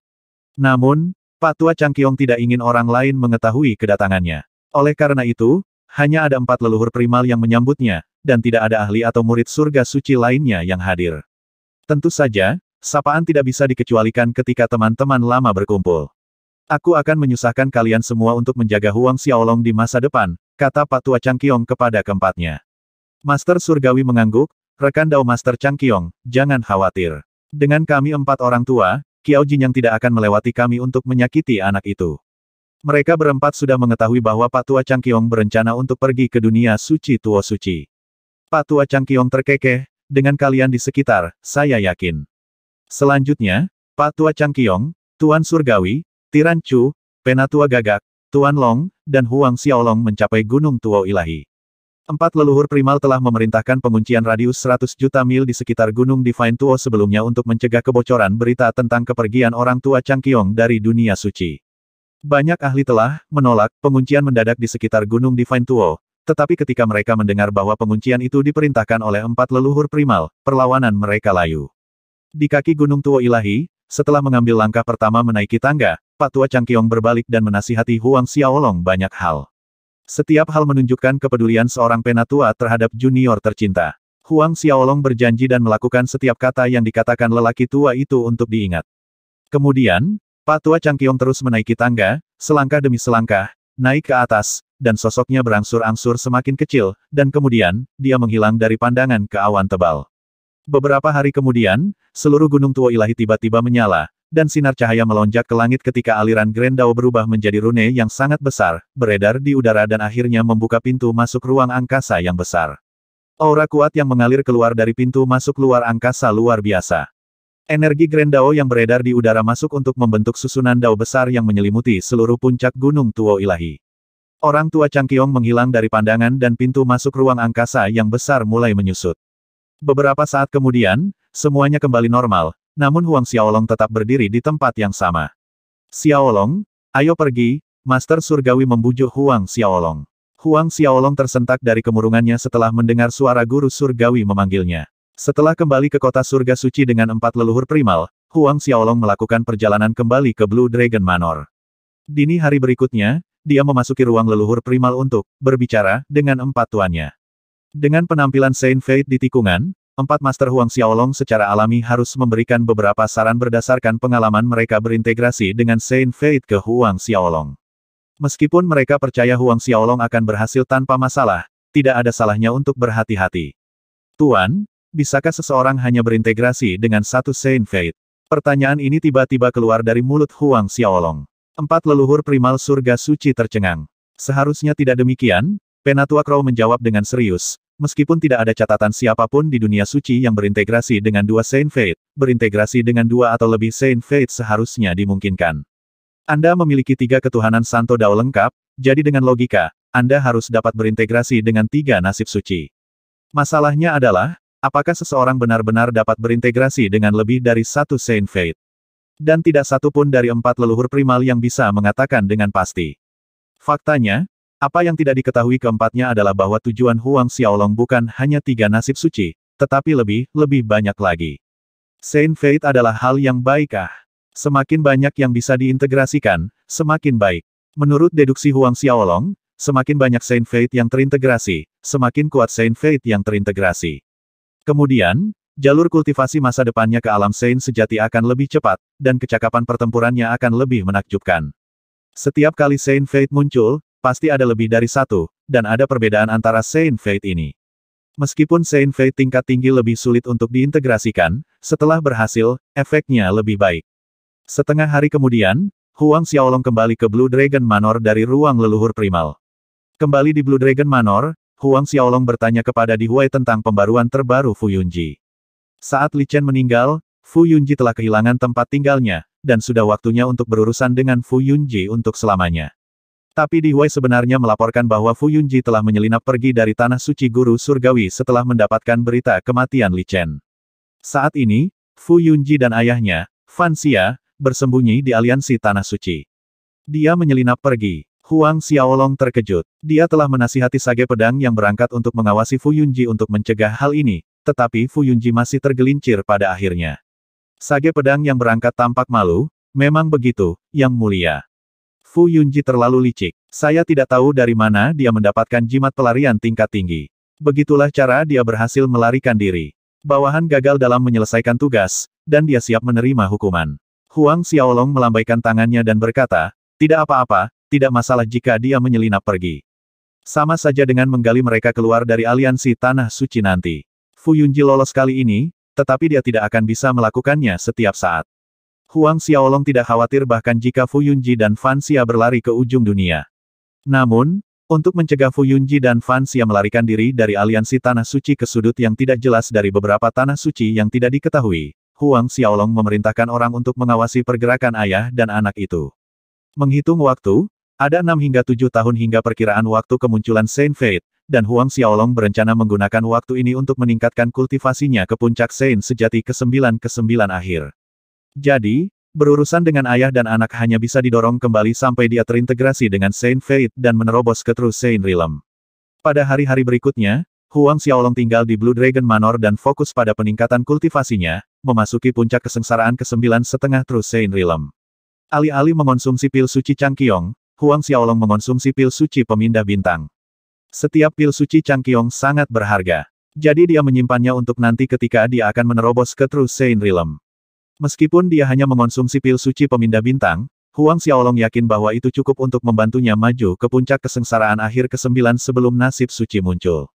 Namun, Pak Tua Kiong tidak ingin orang lain mengetahui kedatangannya. Oleh karena itu, hanya ada empat leluhur primal yang menyambutnya, dan tidak ada ahli atau murid surga suci lainnya yang hadir. Tentu saja, sapaan tidak bisa dikecualikan ketika teman-teman lama berkumpul. Aku akan menyusahkan kalian semua untuk menjaga Huang Xiaolong di masa depan, kata Pak Tua Kiong kepada keempatnya. Master Surgawi mengangguk, Rekan Dao Master Chang Kiong, jangan khawatir. Dengan kami empat orang tua, Kiao Jin yang tidak akan melewati kami untuk menyakiti anak itu. Mereka berempat sudah mengetahui bahwa Pak Tua Chang Kiong berencana untuk pergi ke dunia suci Tuo Suci. Pak Tua Chang Kiong terkekeh, dengan kalian di sekitar, saya yakin. Selanjutnya, Pak Tua Chang Kiong, Tuan Surgawi, Tiran Chu, Penatua Gagak, Tuan Long, dan Huang Xiaolong mencapai Gunung Tuo Ilahi. Empat leluhur primal telah memerintahkan penguncian radius 100 juta mil di sekitar Gunung Divine Tuo sebelumnya untuk mencegah kebocoran berita tentang kepergian orang tua Chang Kiong dari dunia suci. Banyak ahli telah menolak penguncian mendadak di sekitar Gunung Divine Tuo, tetapi ketika mereka mendengar bahwa penguncian itu diperintahkan oleh empat leluhur primal, perlawanan mereka layu. Di kaki Gunung Tuo Ilahi, setelah mengambil langkah pertama menaiki tangga, Pak Tua Kiong berbalik dan menasihati Huang Xiaolong banyak hal. Setiap hal menunjukkan kepedulian seorang penatua terhadap junior tercinta. Huang Xiaolong berjanji dan melakukan setiap kata yang dikatakan lelaki tua itu untuk diingat. Kemudian, Pak Patua Changqiong terus menaiki tangga, selangkah demi selangkah, naik ke atas, dan sosoknya berangsur-angsur semakin kecil, dan kemudian, dia menghilang dari pandangan ke awan tebal. Beberapa hari kemudian, seluruh gunung tua ilahi tiba-tiba menyala, dan sinar cahaya melonjak ke langit ketika aliran Grendao berubah menjadi rune yang sangat besar, beredar di udara dan akhirnya membuka pintu masuk ruang angkasa yang besar. Aura kuat yang mengalir keluar dari pintu masuk luar angkasa luar biasa. Energi Grendao yang beredar di udara masuk untuk membentuk susunan dao besar yang menyelimuti seluruh puncak gunung Tuo Ilahi. Orang tua Changqiong menghilang dari pandangan dan pintu masuk ruang angkasa yang besar mulai menyusut. Beberapa saat kemudian, semuanya kembali normal, namun Huang Xiaolong tetap berdiri di tempat yang sama. Xiaolong, ayo pergi, Master Surgawi membujuk Huang Xiaolong. Huang Xiaolong tersentak dari kemurungannya setelah mendengar suara guru surgawi memanggilnya. Setelah kembali ke kota surga suci dengan empat leluhur primal, Huang Xiaolong melakukan perjalanan kembali ke Blue Dragon Manor. Dini hari berikutnya, dia memasuki ruang leluhur primal untuk berbicara dengan empat tuannya. Dengan penampilan Saint Fate di tikungan, empat Master Huang Xiaolong secara alami harus memberikan beberapa saran berdasarkan pengalaman mereka berintegrasi dengan Saint Fate ke Huang Xiaolong. Meskipun mereka percaya Huang Xiaolong akan berhasil tanpa masalah, tidak ada salahnya untuk berhati-hati. Tuan, bisakah seseorang hanya berintegrasi dengan satu Saint Fate? Pertanyaan ini tiba-tiba keluar dari mulut Huang Xiaolong. Empat leluhur primal surga suci tercengang. Seharusnya tidak demikian, Penatua Crow menjawab dengan serius, Meskipun tidak ada catatan siapapun di dunia suci yang berintegrasi dengan dua Saint Fate, berintegrasi dengan dua atau lebih Saint Fate seharusnya dimungkinkan. Anda memiliki tiga ketuhanan Santo Dao lengkap, jadi dengan logika, Anda harus dapat berintegrasi dengan tiga nasib suci. Masalahnya adalah, apakah seseorang benar-benar dapat berintegrasi dengan lebih dari satu Saint Fate? Dan tidak satu pun dari empat leluhur primal yang bisa mengatakan dengan pasti. Faktanya, apa yang tidak diketahui keempatnya adalah bahwa tujuan Huang Xiaolong bukan hanya tiga nasib suci, tetapi lebih, lebih banyak lagi. Saint Faith adalah hal yang baikah? Semakin banyak yang bisa diintegrasikan, semakin baik. Menurut deduksi Huang Xiaolong, semakin banyak Saint Faith yang terintegrasi, semakin kuat Saint Faith yang terintegrasi. Kemudian, jalur kultivasi masa depannya ke alam Saint sejati akan lebih cepat, dan kecakapan pertempurannya akan lebih menakjubkan. Setiap kali Saint Faith muncul, Pasti ada lebih dari satu, dan ada perbedaan antara Saint Fate ini. Meskipun Saint Fate tingkat tinggi lebih sulit untuk diintegrasikan, setelah berhasil, efeknya lebih baik. Setengah hari kemudian, Huang Xiaolong kembali ke Blue Dragon Manor dari ruang leluhur primal. Kembali di Blue Dragon Manor, Huang Xiaolong bertanya kepada Di Huai tentang pembaruan terbaru Fu Yunji. Saat Li Chen meninggal, Fu Yunji telah kehilangan tempat tinggalnya, dan sudah waktunya untuk berurusan dengan Fu Yunji untuk selamanya. Tapi Di Huai sebenarnya melaporkan bahwa Fu Yunji telah menyelinap pergi dari Tanah Suci Guru Surgawi setelah mendapatkan berita kematian Li Chen. Saat ini, Fu Yunji dan ayahnya, Fan Xia, bersembunyi di aliansi Tanah Suci. Dia menyelinap pergi. Huang Xiaolong terkejut. Dia telah menasihati Sage Pedang yang berangkat untuk mengawasi Fu Yunji untuk mencegah hal ini, tetapi Fu Yunji masih tergelincir pada akhirnya. Sage Pedang yang berangkat tampak malu, memang begitu, Yang Mulia. Fu Yunji terlalu licik. Saya tidak tahu dari mana dia mendapatkan jimat pelarian tingkat tinggi. Begitulah cara dia berhasil melarikan diri. Bawahan gagal dalam menyelesaikan tugas, dan dia siap menerima hukuman. Huang Xiaolong melambaikan tangannya dan berkata, tidak apa-apa, tidak masalah jika dia menyelinap pergi. Sama saja dengan menggali mereka keluar dari aliansi Tanah Suci nanti. Fu Yunji lolos kali ini, tetapi dia tidak akan bisa melakukannya setiap saat. Huang Xiaolong tidak khawatir bahkan jika Fu Yunji dan Fan Xia berlari ke ujung dunia. Namun, untuk mencegah Fu Yunji dan Fan Xia melarikan diri dari aliansi Tanah Suci ke sudut yang tidak jelas dari beberapa Tanah Suci yang tidak diketahui, Huang Xiaolong memerintahkan orang untuk mengawasi pergerakan ayah dan anak itu. Menghitung waktu, ada enam hingga tujuh tahun hingga perkiraan waktu kemunculan Saint Fate, dan Huang Xiaolong berencana menggunakan waktu ini untuk meningkatkan kultivasinya ke puncak Saint sejati ke-9 ke-9 akhir. Jadi, berurusan dengan ayah dan anak hanya bisa didorong kembali sampai dia terintegrasi dengan Saint Fate dan menerobos ke True Saint Realm. Pada hari-hari berikutnya, Huang Xiaolong tinggal di Blue Dragon Manor dan fokus pada peningkatan kultivasinya, memasuki puncak kesengsaraan ke-9 setengah True Saint Realm. Alih-alih mengonsumsi pil suci Changqiong, Huang Xiaolong mengonsumsi pil suci pemindah bintang. Setiap pil suci Changqiong sangat berharga. Jadi dia menyimpannya untuk nanti ketika dia akan menerobos ke True Saint Realm. Meskipun dia hanya mengonsumsi pil suci pemindah bintang, Huang Xiaolong yakin bahwa itu cukup untuk membantunya maju ke puncak kesengsaraan akhir ke-9 sebelum nasib suci muncul.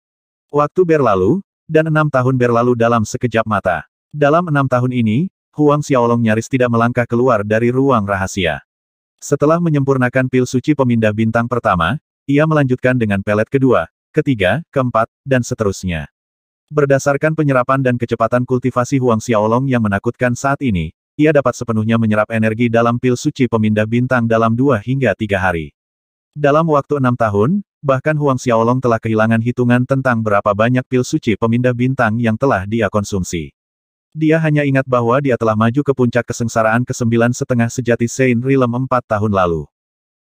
Waktu berlalu, dan enam tahun berlalu dalam sekejap mata. Dalam enam tahun ini, Huang Xiaolong nyaris tidak melangkah keluar dari ruang rahasia. Setelah menyempurnakan pil suci pemindah bintang pertama, ia melanjutkan dengan pelet kedua, ketiga, keempat, dan seterusnya. Berdasarkan penyerapan dan kecepatan kultivasi Huang Xiaolong yang menakutkan saat ini, ia dapat sepenuhnya menyerap energi dalam pil suci pemindah bintang dalam dua hingga tiga hari. Dalam waktu enam tahun, bahkan Huang Xiaolong telah kehilangan hitungan tentang berapa banyak pil suci pemindah bintang yang telah dia konsumsi. Dia hanya ingat bahwa dia telah maju ke puncak kesengsaraan ke-9 setengah sejati Saint Rilem empat tahun lalu.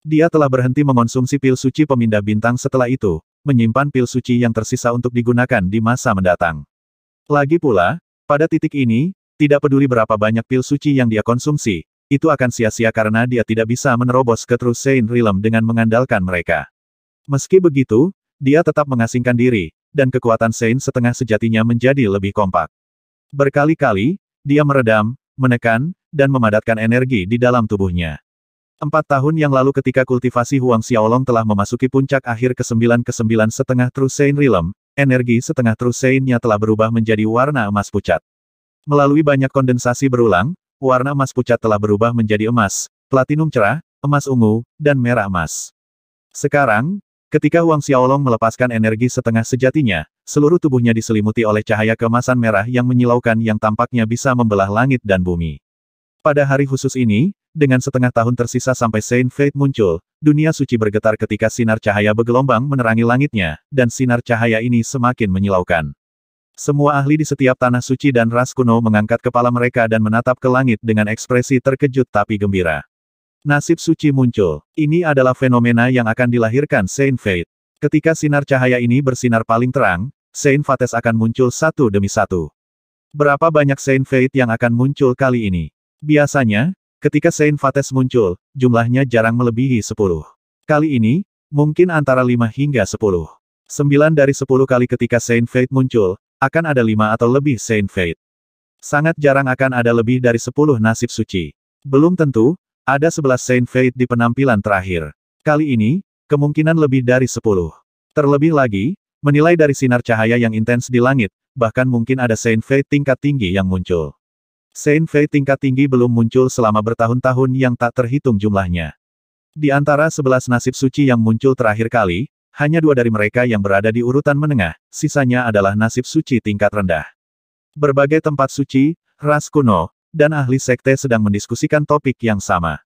Dia telah berhenti mengonsumsi pil suci pemindah bintang setelah itu, menyimpan pil suci yang tersisa untuk digunakan di masa mendatang. Lagi pula, pada titik ini, tidak peduli berapa banyak pil suci yang dia konsumsi, itu akan sia-sia karena dia tidak bisa menerobos ke True Saint Realm dengan mengandalkan mereka. Meski begitu, dia tetap mengasingkan diri, dan kekuatan Saint setengah sejatinya menjadi lebih kompak. Berkali-kali, dia meredam, menekan, dan memadatkan energi di dalam tubuhnya. Empat tahun yang lalu ketika kultivasi Huang Xiaolong telah memasuki puncak akhir ke-9 ke-9 setengah Trusein Realm, energi setengah Truseinnya telah berubah menjadi warna emas pucat. Melalui banyak kondensasi berulang, warna emas pucat telah berubah menjadi emas, platinum cerah, emas ungu, dan merah emas. Sekarang, ketika Huang Xiaolong melepaskan energi setengah sejatinya, seluruh tubuhnya diselimuti oleh cahaya kemasan merah yang menyilaukan yang tampaknya bisa membelah langit dan bumi. Pada hari khusus ini, dengan setengah tahun tersisa sampai Saint Faith muncul, dunia suci bergetar ketika sinar cahaya bergelombang menerangi langitnya, dan sinar cahaya ini semakin menyilaukan. Semua ahli di setiap tanah suci dan ras kuno mengangkat kepala mereka dan menatap ke langit dengan ekspresi terkejut tapi gembira. Nasib suci muncul. Ini adalah fenomena yang akan dilahirkan Saint Faith. Ketika sinar cahaya ini bersinar paling terang, Saint Fates akan muncul satu demi satu. Berapa banyak Saint Faith yang akan muncul kali ini? Biasanya, Ketika Saint Vates muncul, jumlahnya jarang melebihi 10. Kali ini, mungkin antara 5 hingga 10. 9 dari 10 kali ketika Saint Fate muncul, akan ada 5 atau lebih Saint Fate. Sangat jarang akan ada lebih dari 10 nasib suci. Belum tentu, ada 11 Saint Fate di penampilan terakhir. Kali ini, kemungkinan lebih dari 10. Terlebih lagi, menilai dari sinar cahaya yang intens di langit, bahkan mungkin ada Saint Fate tingkat tinggi yang muncul. Saint Fei tingkat tinggi belum muncul selama bertahun-tahun yang tak terhitung jumlahnya. Di antara sebelas nasib suci yang muncul terakhir kali, hanya dua dari mereka yang berada di urutan menengah, sisanya adalah nasib suci tingkat rendah. Berbagai tempat suci, ras kuno, dan ahli sekte sedang mendiskusikan topik yang sama.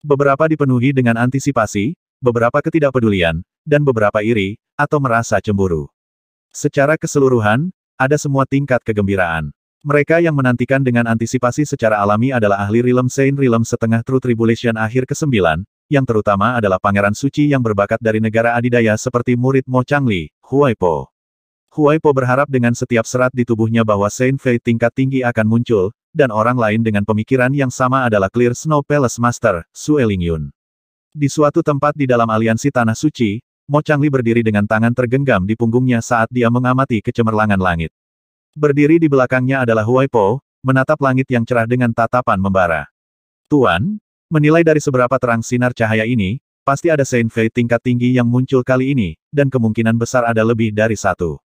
Beberapa dipenuhi dengan antisipasi, beberapa ketidakpedulian, dan beberapa iri, atau merasa cemburu. Secara keseluruhan, ada semua tingkat kegembiraan. Mereka yang menantikan dengan antisipasi secara alami adalah ahli rilem Saint Rilem setengah True Tribulation akhir ke-9, yang terutama adalah pangeran suci yang berbakat dari negara adidaya seperti murid Mo Changli, Huaipo. Huaipo berharap dengan setiap serat di tubuhnya bahwa Saint Fei tingkat tinggi akan muncul, dan orang lain dengan pemikiran yang sama adalah Clear Snow Palace Master, Sue Lingyun. Di suatu tempat di dalam aliansi Tanah Suci, Mo Changli berdiri dengan tangan tergenggam di punggungnya saat dia mengamati kecemerlangan langit. Berdiri di belakangnya adalah Huai Po, menatap langit yang cerah dengan tatapan membara. Tuan, menilai dari seberapa terang sinar cahaya ini, pasti ada Saint Fei tingkat tinggi yang muncul kali ini, dan kemungkinan besar ada lebih dari satu.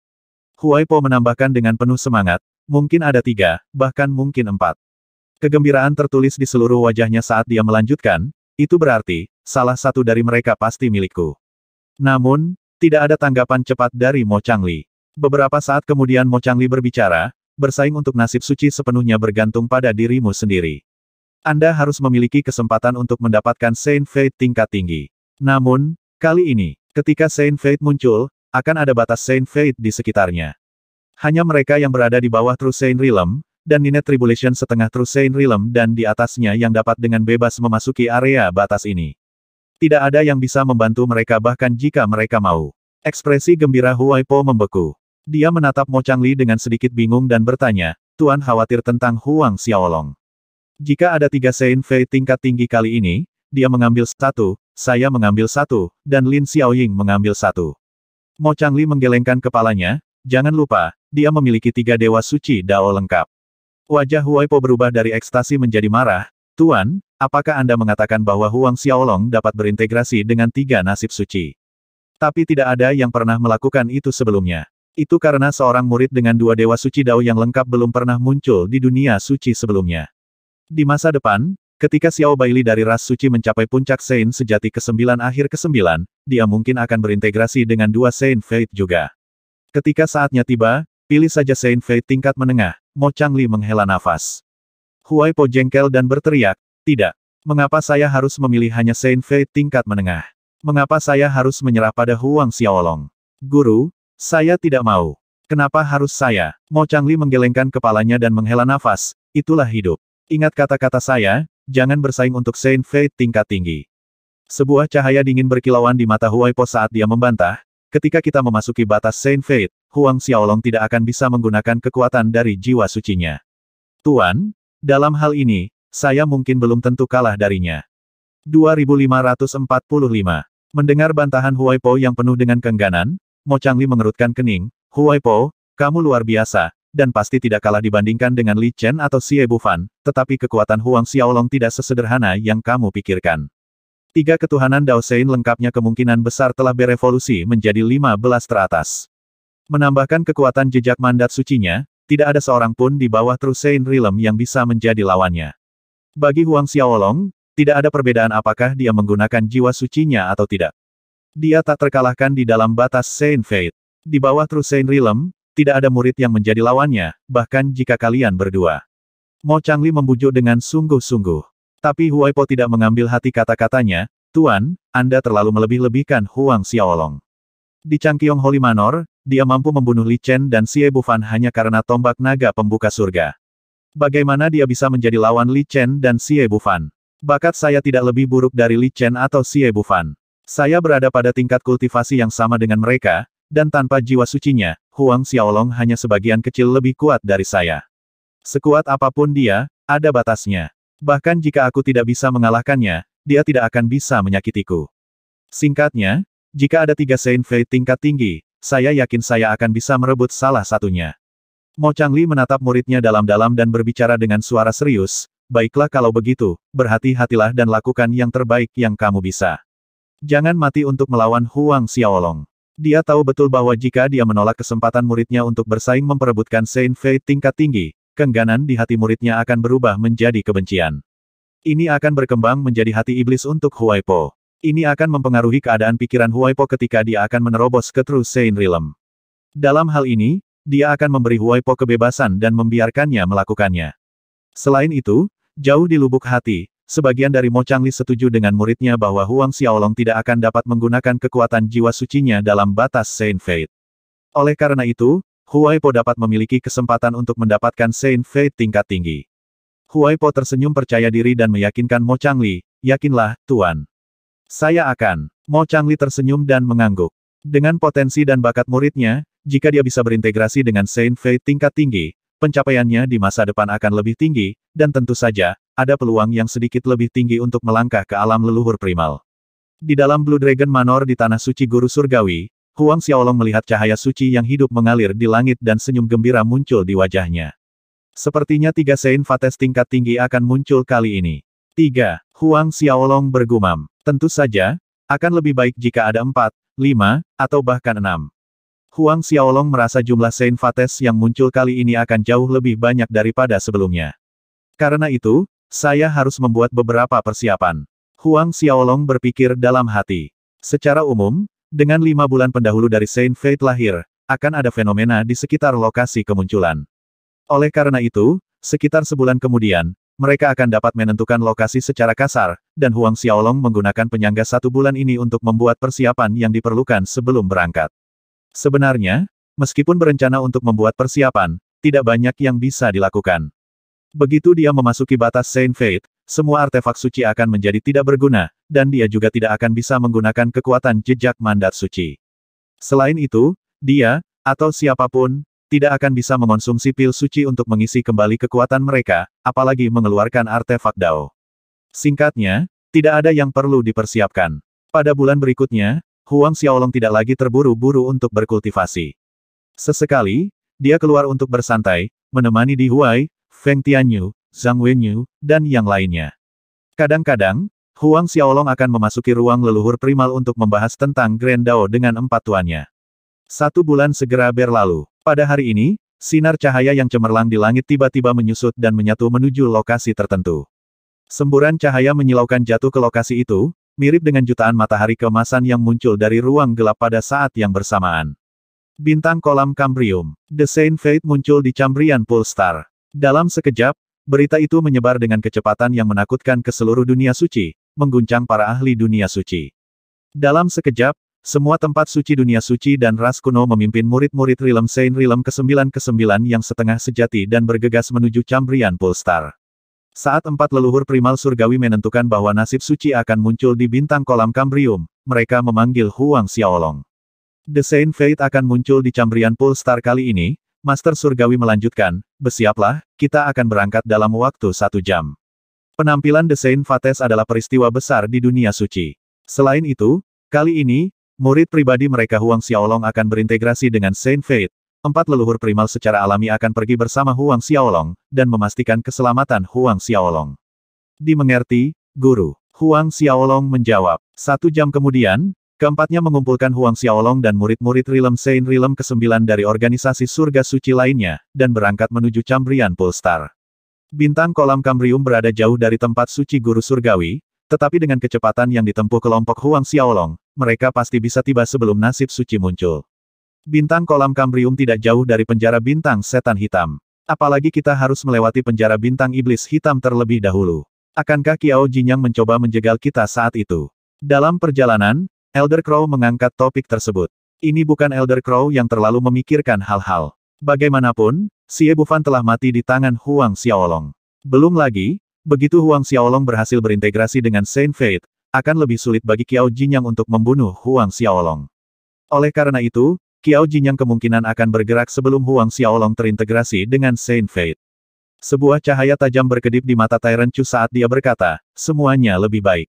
Huai Po menambahkan dengan penuh semangat, mungkin ada tiga, bahkan mungkin empat. Kegembiraan tertulis di seluruh wajahnya saat dia melanjutkan, itu berarti, salah satu dari mereka pasti milikku. Namun, tidak ada tanggapan cepat dari Mo Chang Li. Beberapa saat kemudian Mo Changli berbicara, bersaing untuk nasib suci sepenuhnya bergantung pada dirimu sendiri. Anda harus memiliki kesempatan untuk mendapatkan Saint Fate tingkat tinggi. Namun, kali ini, ketika Saint Fate muncul, akan ada batas Saint Fate di sekitarnya. Hanya mereka yang berada di bawah True Saint Realm, dan Ninet Tribulation setengah True Saint Realm dan di atasnya yang dapat dengan bebas memasuki area batas ini. Tidak ada yang bisa membantu mereka bahkan jika mereka mau. Ekspresi gembira Huai Po membeku. Dia menatap Mo Changli dengan sedikit bingung dan bertanya, Tuan khawatir tentang Huang Xiaolong. Jika ada tiga Sein Fei tingkat tinggi kali ini, dia mengambil satu, saya mengambil satu, dan Lin Xiaoying mengambil satu. Mo Changli menggelengkan kepalanya, jangan lupa, dia memiliki tiga dewa suci Dao lengkap. Wajah Po berubah dari ekstasi menjadi marah, Tuan, apakah Anda mengatakan bahwa Huang Xiaolong dapat berintegrasi dengan tiga nasib suci? Tapi tidak ada yang pernah melakukan itu sebelumnya. Itu karena seorang murid dengan dua dewa suci Dao yang lengkap belum pernah muncul di dunia suci sebelumnya. Di masa depan, ketika Xiao Baili dari ras suci mencapai puncak Sein sejati ke-9 akhir ke-9, dia mungkin akan berintegrasi dengan dua Sein Fate juga. Ketika saatnya tiba, pilih saja Sein Fate tingkat menengah, Mo Changli menghela nafas. Huai Po jengkel dan berteriak, tidak. Mengapa saya harus memilih hanya Sein Fate tingkat menengah? Mengapa saya harus menyerah pada Huang Xiaolong? Guru, saya tidak mau. Kenapa harus saya? Mo Changli menggelengkan kepalanya dan menghela nafas, itulah hidup. Ingat kata-kata saya, jangan bersaing untuk Saint Fate tingkat tinggi. Sebuah cahaya dingin berkilauan di mata Huai Po saat dia membantah, ketika kita memasuki batas Saint Fate, Huang Xiaolong tidak akan bisa menggunakan kekuatan dari jiwa sucinya. Tuan, dalam hal ini, saya mungkin belum tentu kalah darinya. 2545. Mendengar bantahan Huai Po yang penuh dengan kengganan, Mo Changli mengerutkan kening, Huai Po, kamu luar biasa, dan pasti tidak kalah dibandingkan dengan Li Chen atau Xie Bufan, tetapi kekuatan Huang Xiaolong tidak sesederhana yang kamu pikirkan. Tiga ketuhanan Dao Sein lengkapnya kemungkinan besar telah berevolusi menjadi lima belas teratas. Menambahkan kekuatan jejak mandat sucinya, tidak ada seorang pun di bawah Sein Realm yang bisa menjadi lawannya. Bagi Huang Xiaolong, tidak ada perbedaan apakah dia menggunakan jiwa sucinya atau tidak. Dia tak terkalahkan di dalam batas Saint Fate. Di bawah True Saint Realm, tidak ada murid yang menjadi lawannya, bahkan jika kalian berdua. Mo Changli membujuk dengan sungguh-sungguh. Tapi Huaipo tidak mengambil hati kata-katanya, Tuan, Anda terlalu melebih-lebihkan Huang Xiaolong. Di Changqiong Holy Manor, dia mampu membunuh Li Chen dan Xie Bufan hanya karena tombak naga pembuka surga. Bagaimana dia bisa menjadi lawan Li Chen dan Xie Bufan? Bakat saya tidak lebih buruk dari Li Chen atau Xie Bufan. Saya berada pada tingkat kultivasi yang sama dengan mereka, dan tanpa jiwa sucinya, Huang Xiaolong hanya sebagian kecil lebih kuat dari saya. Sekuat apapun dia, ada batasnya. Bahkan jika aku tidak bisa mengalahkannya, dia tidak akan bisa menyakitiku. Singkatnya, jika ada tiga Saint Fei tingkat tinggi, saya yakin saya akan bisa merebut salah satunya. Mo Changli menatap muridnya dalam-dalam dan berbicara dengan suara serius, baiklah kalau begitu, berhati-hatilah dan lakukan yang terbaik yang kamu bisa. Jangan mati untuk melawan Huang Xiaolong. Dia tahu betul bahwa jika dia menolak kesempatan muridnya untuk bersaing memperebutkan Saint Fei tingkat tinggi, kengganan di hati muridnya akan berubah menjadi kebencian. Ini akan berkembang menjadi hati iblis untuk Huai Po. Ini akan mempengaruhi keadaan pikiran Huai Po ketika dia akan menerobos ke True Saint Realm. Dalam hal ini, dia akan memberi Huai Po kebebasan dan membiarkannya melakukannya. Selain itu, jauh di lubuk hati, Sebagian dari Mo Changli setuju dengan muridnya bahwa Huang Xiaolong tidak akan dapat menggunakan kekuatan jiwa sucinya dalam batas Saint Fate. Oleh karena itu, Huai Po dapat memiliki kesempatan untuk mendapatkan Saint Fate tingkat tinggi. Huai Po tersenyum percaya diri dan meyakinkan Mo Changli, yakinlah, Tuan. Saya akan. Mo Changli tersenyum dan mengangguk. Dengan potensi dan bakat muridnya, jika dia bisa berintegrasi dengan Saint Fate tingkat tinggi, pencapaiannya di masa depan akan lebih tinggi, dan tentu saja, ada peluang yang sedikit lebih tinggi untuk melangkah ke alam leluhur primal. Di dalam Blue Dragon Manor di Tanah Suci Guru Surgawi, Huang Xiaolong melihat cahaya suci yang hidup mengalir di langit dan senyum gembira muncul di wajahnya. Sepertinya tiga Sein Fates tingkat tinggi akan muncul kali ini. Tiga, Huang Xiaolong bergumam. Tentu saja, akan lebih baik jika ada empat, lima, atau bahkan enam. Huang Xiaolong merasa jumlah Sein Fates yang muncul kali ini akan jauh lebih banyak daripada sebelumnya. Karena itu, saya harus membuat beberapa persiapan. Huang Xiaolong berpikir dalam hati. Secara umum, dengan lima bulan pendahulu dari Saint Faith lahir, akan ada fenomena di sekitar lokasi kemunculan. Oleh karena itu, sekitar sebulan kemudian, mereka akan dapat menentukan lokasi secara kasar, dan Huang Xiaolong menggunakan penyangga satu bulan ini untuk membuat persiapan yang diperlukan sebelum berangkat. Sebenarnya, meskipun berencana untuk membuat persiapan, tidak banyak yang bisa dilakukan. Begitu dia memasuki batas Saint Faith, semua artefak suci akan menjadi tidak berguna, dan dia juga tidak akan bisa menggunakan kekuatan jejak mandat suci. Selain itu, dia, atau siapapun, tidak akan bisa mengonsumsi pil suci untuk mengisi kembali kekuatan mereka, apalagi mengeluarkan artefak Dao. Singkatnya, tidak ada yang perlu dipersiapkan. Pada bulan berikutnya, Huang Xiaolong tidak lagi terburu-buru untuk berkultivasi. Sesekali, dia keluar untuk bersantai, menemani Di Huai, Feng Tianyu, Zhang Wenyu, dan yang lainnya. Kadang-kadang, Huang Xiaolong akan memasuki ruang leluhur primal untuk membahas tentang Grand Dao dengan empat tuannya. Satu bulan segera berlalu. Pada hari ini, sinar cahaya yang cemerlang di langit tiba-tiba menyusut dan menyatu menuju lokasi tertentu. Semburan cahaya menyilaukan jatuh ke lokasi itu, mirip dengan jutaan matahari kemasan yang muncul dari ruang gelap pada saat yang bersamaan. Bintang kolam Cambrium, The Saint Fate muncul di Cambrian Pulstar. Dalam sekejap, berita itu menyebar dengan kecepatan yang menakutkan ke seluruh dunia suci, mengguncang para ahli dunia suci. Dalam sekejap, semua tempat suci dunia suci dan ras kuno memimpin murid-murid Rilem Sein Rilem ke-9-ke-9 yang setengah sejati dan bergegas menuju Cambrian Polestar. Saat empat leluhur primal surgawi menentukan bahwa nasib suci akan muncul di bintang kolam Cambrium, mereka memanggil Huang Xiaolong. The Saint Fate akan muncul di Cambrian Polestar kali ini, Master Surgawi melanjutkan, bersiaplah, kita akan berangkat dalam waktu satu jam. Penampilan desain Fates adalah peristiwa besar di dunia suci. Selain itu, kali ini, murid pribadi mereka Huang Xiaolong akan berintegrasi dengan Saint Fate. Empat leluhur primal secara alami akan pergi bersama Huang Xiaolong, dan memastikan keselamatan Huang Xiaolong. Dimengerti, Guru. Huang Xiaolong menjawab. Satu jam kemudian, Keempatnya mengumpulkan Huang Xiaolong dan murid-murid Rilem Sein Rilem ke-9 dari organisasi surga suci lainnya, dan berangkat menuju Cambrian Polestar. Bintang kolam Cambrium berada jauh dari tempat suci guru surgawi, tetapi dengan kecepatan yang ditempuh kelompok Huang Xiaolong, mereka pasti bisa tiba sebelum nasib suci muncul. Bintang kolam Cambrium tidak jauh dari penjara bintang setan hitam. Apalagi kita harus melewati penjara bintang iblis hitam terlebih dahulu. Akankah Qiao Yang mencoba menjegal kita saat itu? Dalam perjalanan, Elder Crow mengangkat topik tersebut. Ini bukan Elder Crow yang terlalu memikirkan hal-hal. Bagaimanapun, Xie Bufan telah mati di tangan Huang Xiaolong. Belum lagi, begitu Huang Xiaolong berhasil berintegrasi dengan Saint Fate, akan lebih sulit bagi Qiao Jinyang untuk membunuh Huang Xiaolong. Oleh karena itu, Qiao Jinyang kemungkinan akan bergerak sebelum Huang Xiaolong terintegrasi dengan Saint Fate. Sebuah cahaya tajam berkedip di mata Tyrant Chu saat dia berkata, semuanya lebih baik.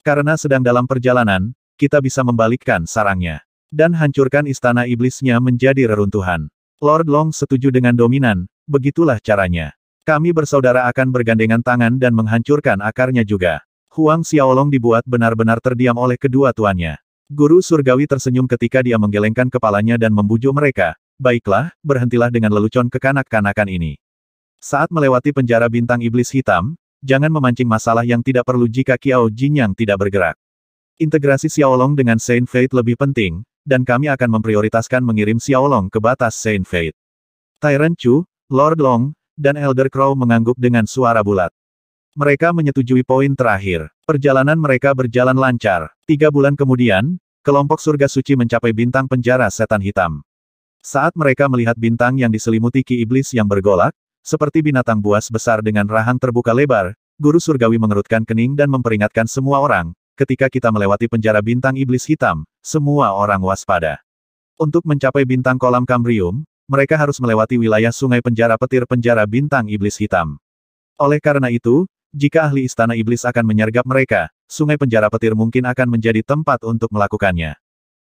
Karena sedang dalam perjalanan, kita bisa membalikkan sarangnya. Dan hancurkan istana iblisnya menjadi reruntuhan. Lord Long setuju dengan dominan, begitulah caranya. Kami bersaudara akan bergandengan tangan dan menghancurkan akarnya juga. Huang Xiaolong dibuat benar-benar terdiam oleh kedua tuannya. Guru surgawi tersenyum ketika dia menggelengkan kepalanya dan membujuk mereka, baiklah, berhentilah dengan lelucon kekanak-kanakan ini. Saat melewati penjara bintang iblis hitam, jangan memancing masalah yang tidak perlu jika Jin yang tidak bergerak. Integrasi Xiaolong dengan Saint Fate lebih penting, dan kami akan memprioritaskan mengirim Xiaolong ke batas Saint Fate. Tyrant Chu, Lord Long, dan Elder Crow mengangguk dengan suara bulat. Mereka menyetujui poin terakhir. Perjalanan mereka berjalan lancar. Tiga bulan kemudian, kelompok surga suci mencapai bintang penjara setan hitam. Saat mereka melihat bintang yang diselimuti ki iblis yang bergolak, seperti binatang buas besar dengan rahang terbuka lebar, guru surgawi mengerutkan kening dan memperingatkan semua orang, ketika kita melewati penjara bintang iblis hitam, semua orang waspada. Untuk mencapai bintang kolam Kambrium, mereka harus melewati wilayah sungai penjara petir penjara bintang iblis hitam. Oleh karena itu, jika ahli istana iblis akan menyergap mereka, sungai penjara petir mungkin akan menjadi tempat untuk melakukannya.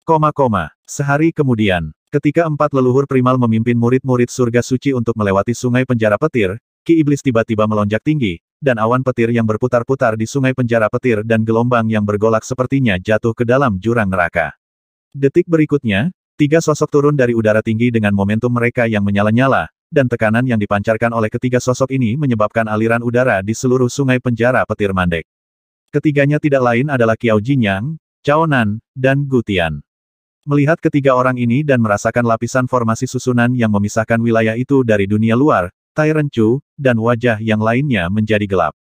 Koma koma, sehari kemudian, ketika empat leluhur primal memimpin murid-murid surga suci untuk melewati sungai penjara petir, Ki Iblis tiba-tiba melonjak tinggi, dan awan petir yang berputar-putar di sungai penjara petir dan gelombang yang bergolak sepertinya jatuh ke dalam jurang neraka. Detik berikutnya, tiga sosok turun dari udara tinggi dengan momentum mereka yang menyala-nyala, dan tekanan yang dipancarkan oleh ketiga sosok ini menyebabkan aliran udara di seluruh sungai penjara petir mandek. Ketiganya tidak lain adalah Qiao Jinyang, Cao Nan, dan Gu Tian. Melihat ketiga orang ini dan merasakan lapisan formasi susunan yang memisahkan wilayah itu dari dunia luar, Tyrant Chu, dan wajah yang lainnya menjadi gelap.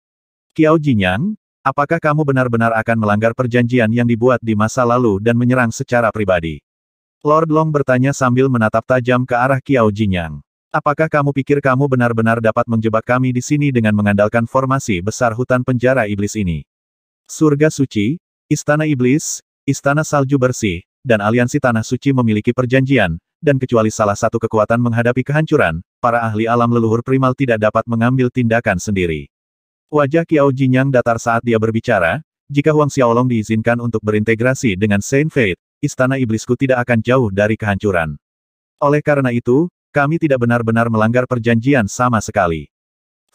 Qiao Jinyang, apakah kamu benar-benar akan melanggar perjanjian yang dibuat di masa lalu dan menyerang secara pribadi? Lord Long bertanya sambil menatap tajam ke arah Qiao Jinyang. Apakah kamu pikir kamu benar-benar dapat menjebak kami di sini dengan mengandalkan formasi besar hutan penjara iblis ini? Surga suci, istana iblis, istana salju bersih, dan aliansi tanah suci memiliki perjanjian, dan kecuali salah satu kekuatan menghadapi kehancuran, para ahli alam leluhur primal tidak dapat mengambil tindakan sendiri. Wajah Kiao Jinyang datar saat dia berbicara, jika Huang Xiaolong diizinkan untuk berintegrasi dengan Saint Fate, istana iblisku tidak akan jauh dari kehancuran. Oleh karena itu, kami tidak benar-benar melanggar perjanjian sama sekali.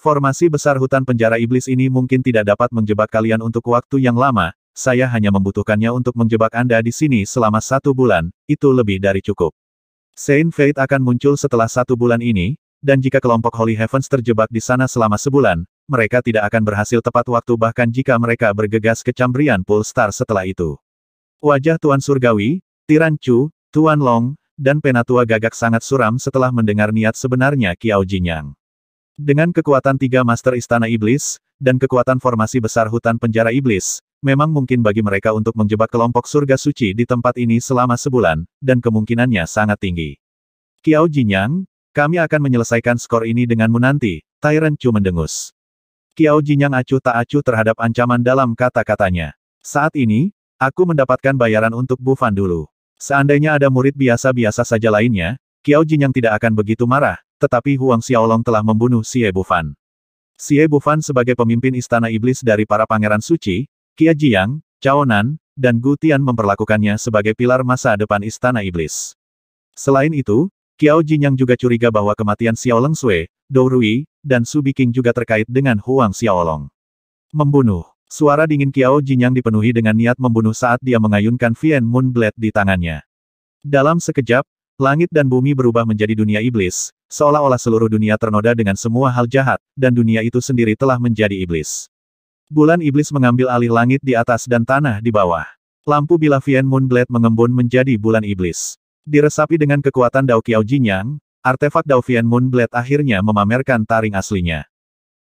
Formasi besar hutan penjara iblis ini mungkin tidak dapat menjebak kalian untuk waktu yang lama, saya hanya membutuhkannya untuk menjebak Anda di sini selama satu bulan, itu lebih dari cukup. Saint Fate akan muncul setelah satu bulan ini, dan jika kelompok Holy Heavens terjebak di sana selama sebulan, mereka tidak akan berhasil tepat waktu bahkan jika mereka bergegas ke Cambrian Pool Star setelah itu. Wajah Tuan Surgawi, Tiran Chu, Tuan Long, dan Penatua gagak sangat suram setelah mendengar niat sebenarnya Kiao Jinyang. Dengan kekuatan tiga Master Istana Iblis, dan kekuatan formasi besar hutan penjara Iblis, Memang mungkin bagi mereka untuk menjebak kelompok surga suci di tempat ini selama sebulan, dan kemungkinannya sangat tinggi. Kiao Jinyang, kami akan menyelesaikan skor ini denganmu nanti, Tyrant Chu mendengus. Kiao Jinyang acuh tak acuh terhadap ancaman dalam kata-katanya. Saat ini, aku mendapatkan bayaran untuk Bufan dulu. Seandainya ada murid biasa-biasa saja lainnya, Kiao Jinyang tidak akan begitu marah, tetapi Huang Xiaolong telah membunuh Xie Bufan. Xie Bufan sebagai pemimpin istana iblis dari para pangeran suci, Kia Jiang, Cao Nan, dan Gu Tian memperlakukannya sebagai pilar masa depan Istana Iblis. Selain itu, Qiao Jinyang juga curiga bahwa kematian Xiao Leng Sui, Dou Rui, dan Su Biking juga terkait dengan Huang Xiaolong. Membunuh. Suara dingin Qiao Jinyang dipenuhi dengan niat membunuh saat dia mengayunkan Vien Moon Blade di tangannya. Dalam sekejap, langit dan bumi berubah menjadi dunia iblis, seolah-olah seluruh dunia ternoda dengan semua hal jahat, dan dunia itu sendiri telah menjadi iblis. Bulan iblis mengambil alih langit di atas dan tanah di bawah. Lampu Bilavian Moonblade mengembun menjadi bulan iblis. Diresapi dengan kekuatan Dao Qiao Yang, artefak Dao Vian Moonblade akhirnya memamerkan taring aslinya.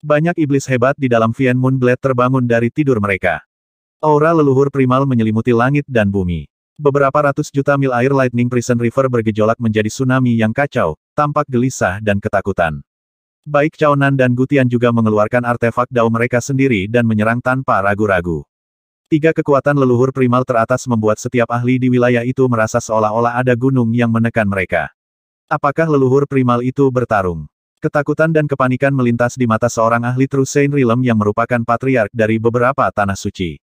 Banyak iblis hebat di dalam Vian Moonblade terbangun dari tidur mereka. Aura leluhur primal menyelimuti langit dan bumi. Beberapa ratus juta mil air Lightning Prison River bergejolak menjadi tsunami yang kacau, tampak gelisah dan ketakutan. Baik Caonan dan Gutian juga mengeluarkan artefak dao mereka sendiri dan menyerang tanpa ragu-ragu. Tiga kekuatan leluhur primal teratas membuat setiap ahli di wilayah itu merasa seolah-olah ada gunung yang menekan mereka. Apakah leluhur primal itu bertarung? Ketakutan dan kepanikan melintas di mata seorang ahli trusein Rilem yang merupakan patriark dari beberapa tanah suci.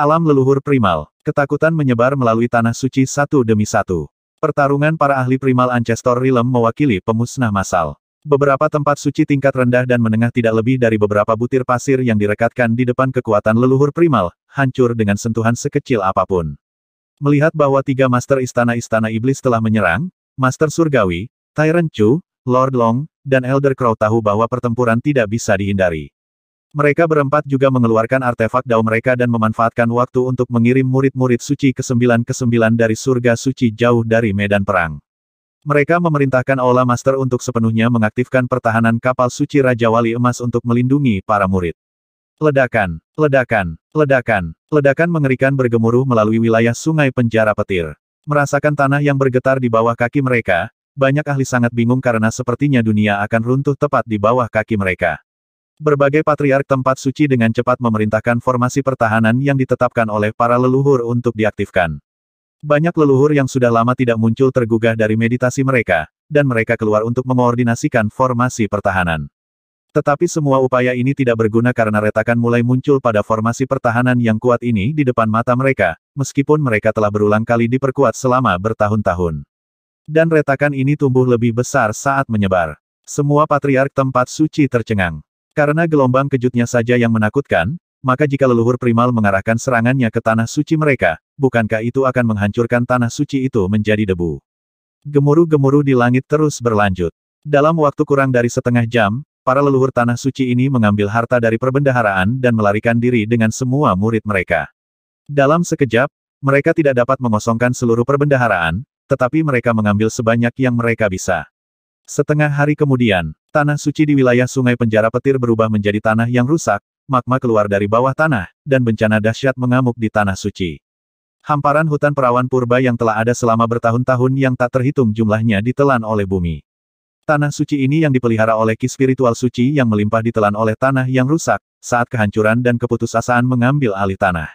Alam leluhur primal, ketakutan menyebar melalui tanah suci satu demi satu. Pertarungan para ahli primal Ancestor Rilem mewakili pemusnah massal. Beberapa tempat suci tingkat rendah dan menengah tidak lebih dari beberapa butir pasir yang direkatkan di depan kekuatan leluhur primal, hancur dengan sentuhan sekecil apapun. Melihat bahwa tiga master istana-istana iblis telah menyerang, Master Surgawi, Tyrant Chu, Lord Long, dan Elder Crow tahu bahwa pertempuran tidak bisa dihindari. Mereka berempat juga mengeluarkan artefak dao mereka dan memanfaatkan waktu untuk mengirim murid-murid suci ke-9 ke-9 dari surga suci jauh dari medan perang. Mereka memerintahkan Aula Master untuk sepenuhnya mengaktifkan pertahanan kapal suci Raja Wali Emas untuk melindungi para murid. Ledakan, ledakan, ledakan, ledakan mengerikan bergemuruh melalui wilayah sungai penjara petir. Merasakan tanah yang bergetar di bawah kaki mereka, banyak ahli sangat bingung karena sepertinya dunia akan runtuh tepat di bawah kaki mereka. Berbagai patriark tempat suci dengan cepat memerintahkan formasi pertahanan yang ditetapkan oleh para leluhur untuk diaktifkan. Banyak leluhur yang sudah lama tidak muncul tergugah dari meditasi mereka, dan mereka keluar untuk mengoordinasikan formasi pertahanan. Tetapi semua upaya ini tidak berguna karena retakan mulai muncul pada formasi pertahanan yang kuat ini di depan mata mereka, meskipun mereka telah berulang kali diperkuat selama bertahun-tahun. Dan retakan ini tumbuh lebih besar saat menyebar. Semua patriark tempat suci tercengang. Karena gelombang kejutnya saja yang menakutkan, maka jika leluhur primal mengarahkan serangannya ke tanah suci mereka, bukankah itu akan menghancurkan tanah suci itu menjadi debu? Gemuruh-gemuruh di langit terus berlanjut. Dalam waktu kurang dari setengah jam, para leluhur tanah suci ini mengambil harta dari perbendaharaan dan melarikan diri dengan semua murid mereka. Dalam sekejap, mereka tidak dapat mengosongkan seluruh perbendaharaan, tetapi mereka mengambil sebanyak yang mereka bisa. Setengah hari kemudian, tanah suci di wilayah sungai penjara petir berubah menjadi tanah yang rusak, magma keluar dari bawah tanah, dan bencana dahsyat mengamuk di tanah suci. Hamparan hutan perawan purba yang telah ada selama bertahun-tahun yang tak terhitung jumlahnya ditelan oleh bumi. Tanah suci ini yang dipelihara oleh ki spiritual suci yang melimpah ditelan oleh tanah yang rusak, saat kehancuran dan keputusasaan mengambil alih tanah.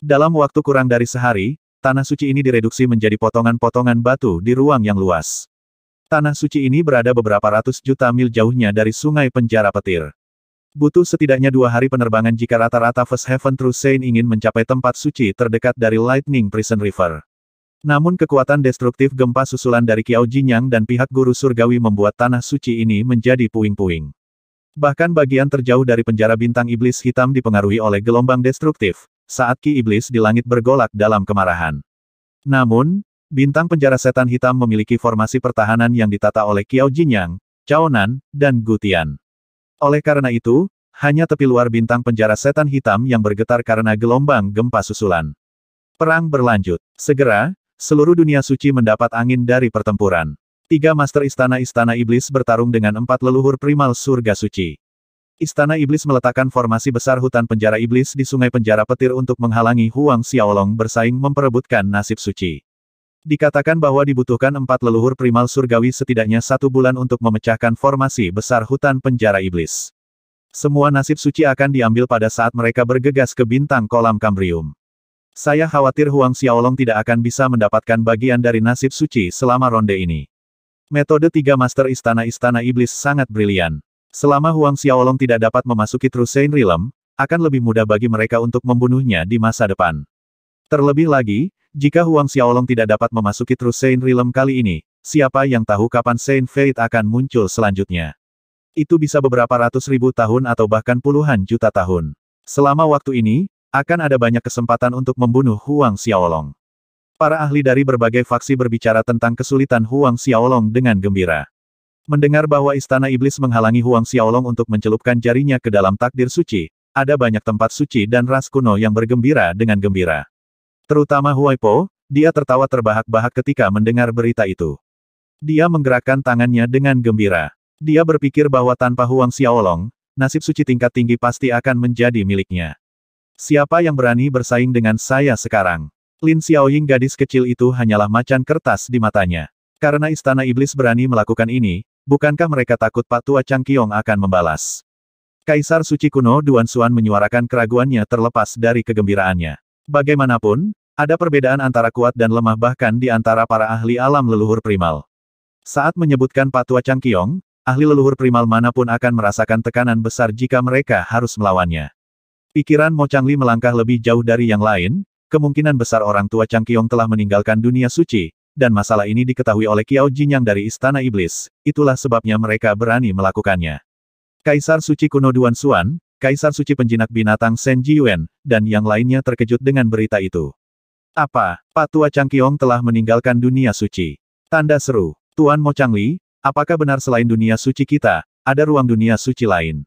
Dalam waktu kurang dari sehari, tanah suci ini direduksi menjadi potongan-potongan batu di ruang yang luas. Tanah suci ini berada beberapa ratus juta mil jauhnya dari sungai penjara petir. Butuh setidaknya dua hari penerbangan jika rata-rata First Heaven True Saint ingin mencapai tempat suci terdekat dari Lightning Prison River. Namun kekuatan destruktif gempa susulan dari Kiao Jinyang dan pihak guru surgawi membuat tanah suci ini menjadi puing-puing. Bahkan bagian terjauh dari penjara bintang iblis hitam dipengaruhi oleh gelombang destruktif, saat Ki Iblis di langit bergolak dalam kemarahan. Namun, bintang penjara setan hitam memiliki formasi pertahanan yang ditata oleh Kiao Jinyang, Cao Nan, dan Gutian. Oleh karena itu, hanya tepi luar bintang penjara setan hitam yang bergetar karena gelombang gempa susulan. Perang berlanjut. Segera, seluruh dunia suci mendapat angin dari pertempuran. Tiga master istana-istana iblis bertarung dengan empat leluhur primal surga suci. Istana Iblis meletakkan formasi besar hutan penjara iblis di sungai penjara petir untuk menghalangi Huang Xiaolong bersaing memperebutkan nasib suci. Dikatakan bahwa dibutuhkan empat leluhur primal surgawi setidaknya satu bulan untuk memecahkan formasi besar hutan penjara iblis. Semua nasib suci akan diambil pada saat mereka bergegas ke bintang kolam kambrium. Saya khawatir Huang Xiaolong tidak akan bisa mendapatkan bagian dari nasib suci selama ronde ini. Metode tiga master istana-istana iblis sangat brilian. Selama Huang Xiaolong tidak dapat memasuki Trusein Realm, akan lebih mudah bagi mereka untuk membunuhnya di masa depan. Terlebih lagi, jika Huang Xiaolong tidak dapat memasuki True Saint Realm kali ini, siapa yang tahu kapan Saint Fate akan muncul selanjutnya. Itu bisa beberapa ratus ribu tahun atau bahkan puluhan juta tahun. Selama waktu ini, akan ada banyak kesempatan untuk membunuh Huang Xiaolong. Para ahli dari berbagai faksi berbicara tentang kesulitan Huang Xiaolong dengan gembira. Mendengar bahwa Istana Iblis menghalangi Huang Xiaolong untuk mencelupkan jarinya ke dalam takdir suci, ada banyak tempat suci dan ras kuno yang bergembira dengan gembira. Terutama Huaipo, dia tertawa terbahak-bahak ketika mendengar berita itu. Dia menggerakkan tangannya dengan gembira. Dia berpikir bahwa tanpa Huang Xiaolong, nasib suci tingkat tinggi pasti akan menjadi miliknya. Siapa yang berani bersaing dengan saya sekarang? Lin Xiaoying gadis kecil itu hanyalah macan kertas di matanya. Karena istana iblis berani melakukan ini, bukankah mereka takut Pak Tua Chang Kiong akan membalas? Kaisar suci kuno Duan Xuan menyuarakan keraguannya terlepas dari kegembiraannya. Bagaimanapun, ada perbedaan antara kuat dan lemah bahkan di antara para ahli alam leluhur primal. Saat menyebutkan Patua Changqiong, ahli leluhur primal manapun akan merasakan tekanan besar jika mereka harus melawannya. Pikiran Mo Changli melangkah lebih jauh dari yang lain, kemungkinan besar orang tua Changqiong telah meninggalkan dunia suci, dan masalah ini diketahui oleh Jin yang dari Istana Iblis, itulah sebabnya mereka berani melakukannya. Kaisar Suci kuno Duan Xuan, Kaisar Suci Penjinak Binatang Shen Jiyuan, dan yang lainnya terkejut dengan berita itu. Apa, Pak Patua Changqiong telah meninggalkan dunia suci? Tanda seru, Tuan Mo Li, apakah benar selain dunia suci kita, ada ruang dunia suci lain?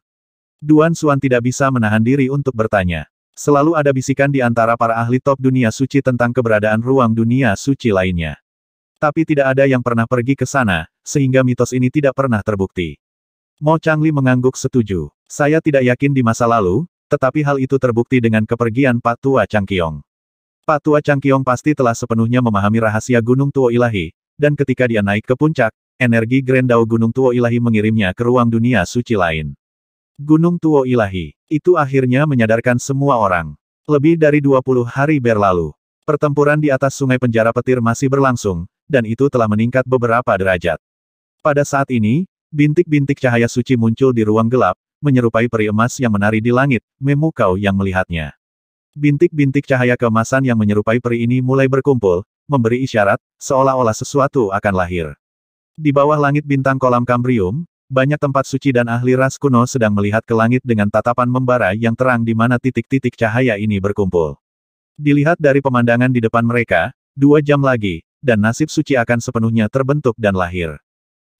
Duan Suan tidak bisa menahan diri untuk bertanya. Selalu ada bisikan di antara para ahli top dunia suci tentang keberadaan ruang dunia suci lainnya. Tapi tidak ada yang pernah pergi ke sana, sehingga mitos ini tidak pernah terbukti. Mo Li mengangguk setuju. Saya tidak yakin di masa lalu, tetapi hal itu terbukti dengan kepergian Pak Tua Patua Pak Patua Changkyong pasti telah sepenuhnya memahami rahasia Gunung Tuo Ilahi, dan ketika dia naik ke puncak, energi Grendau Gunung Tuo Ilahi mengirimnya ke ruang dunia suci lain. Gunung Tuo Ilahi, itu akhirnya menyadarkan semua orang. Lebih dari 20 hari berlalu. Pertempuran di atas sungai penjara petir masih berlangsung, dan itu telah meningkat beberapa derajat. Pada saat ini, bintik-bintik cahaya suci muncul di ruang gelap, menyerupai peri emas yang menari di langit, memukau yang melihatnya. Bintik-bintik cahaya keemasan yang menyerupai peri ini mulai berkumpul, memberi isyarat, seolah-olah sesuatu akan lahir. Di bawah langit bintang kolam Kambrium, banyak tempat suci dan ahli ras kuno sedang melihat ke langit dengan tatapan membara yang terang di mana titik-titik cahaya ini berkumpul. Dilihat dari pemandangan di depan mereka, dua jam lagi, dan nasib suci akan sepenuhnya terbentuk dan lahir.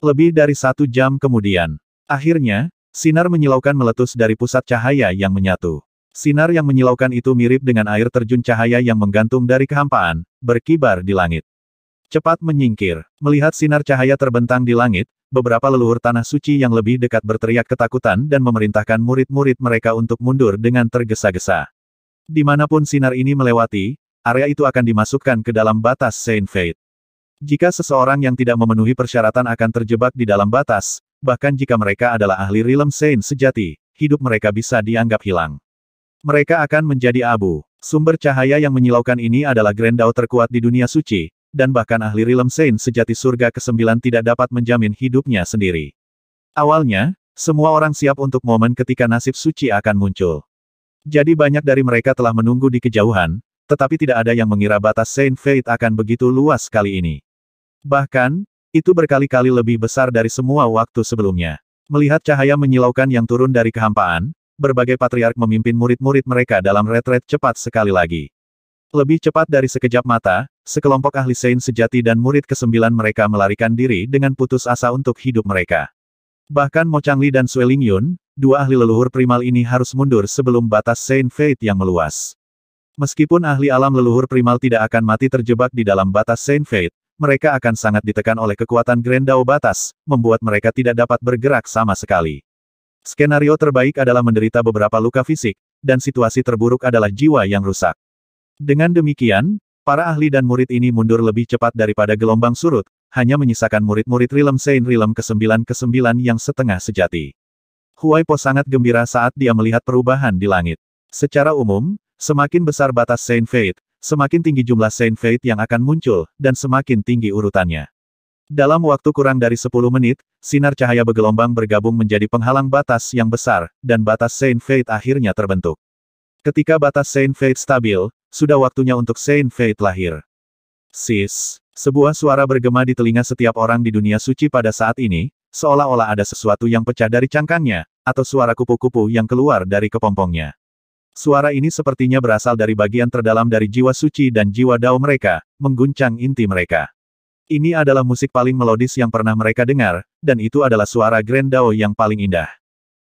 Lebih dari satu jam kemudian, akhirnya, Sinar menyilaukan meletus dari pusat cahaya yang menyatu. Sinar yang menyilaukan itu mirip dengan air terjun cahaya yang menggantung dari kehampaan, berkibar di langit. Cepat menyingkir, melihat sinar cahaya terbentang di langit, beberapa leluhur tanah suci yang lebih dekat berteriak ketakutan dan memerintahkan murid-murid mereka untuk mundur dengan tergesa-gesa. Dimanapun sinar ini melewati, area itu akan dimasukkan ke dalam batas Saint Fate. Jika seseorang yang tidak memenuhi persyaratan akan terjebak di dalam batas, bahkan jika mereka adalah ahli Realm Saint sejati, hidup mereka bisa dianggap hilang. Mereka akan menjadi abu. Sumber cahaya yang menyilaukan ini adalah Grendau terkuat di dunia suci, dan bahkan ahli Realm Saint sejati surga ke-9 tidak dapat menjamin hidupnya sendiri. Awalnya, semua orang siap untuk momen ketika nasib suci akan muncul. Jadi banyak dari mereka telah menunggu di kejauhan, tetapi tidak ada yang mengira batas Saint Fate akan begitu luas kali ini. Bahkan, itu berkali-kali lebih besar dari semua waktu sebelumnya. Melihat cahaya menyilaukan yang turun dari kehampaan, berbagai patriark memimpin murid-murid mereka dalam retret cepat sekali lagi. Lebih cepat dari sekejap mata, sekelompok ahli Sein sejati dan murid kesembilan mereka melarikan diri dengan putus asa untuk hidup mereka. Bahkan Mo Changli dan Sui Ling Yun, dua ahli leluhur primal ini harus mundur sebelum batas Sein Fate yang meluas. Meskipun ahli alam leluhur primal tidak akan mati terjebak di dalam batas Saint Fate, mereka akan sangat ditekan oleh kekuatan Dao batas, membuat mereka tidak dapat bergerak sama sekali. Skenario terbaik adalah menderita beberapa luka fisik, dan situasi terburuk adalah jiwa yang rusak. Dengan demikian, para ahli dan murid ini mundur lebih cepat daripada gelombang surut, hanya menyisakan murid-murid Rilem Sein Rilem ke-9-ke-9 yang setengah sejati. Huai Po sangat gembira saat dia melihat perubahan di langit. Secara umum, semakin besar batas Sein Fate, semakin tinggi jumlah Saint Fate yang akan muncul, dan semakin tinggi urutannya. Dalam waktu kurang dari 10 menit, sinar cahaya bergelombang bergabung menjadi penghalang batas yang besar, dan batas Saint Fate akhirnya terbentuk. Ketika batas Saint Fate stabil, sudah waktunya untuk Saint Fate lahir. Sis, sebuah suara bergema di telinga setiap orang di dunia suci pada saat ini, seolah-olah ada sesuatu yang pecah dari cangkangnya, atau suara kupu-kupu yang keluar dari kepompongnya. Suara ini sepertinya berasal dari bagian terdalam dari jiwa suci dan jiwa dao mereka, mengguncang inti mereka. Ini adalah musik paling melodis yang pernah mereka dengar, dan itu adalah suara Grand Dao yang paling indah.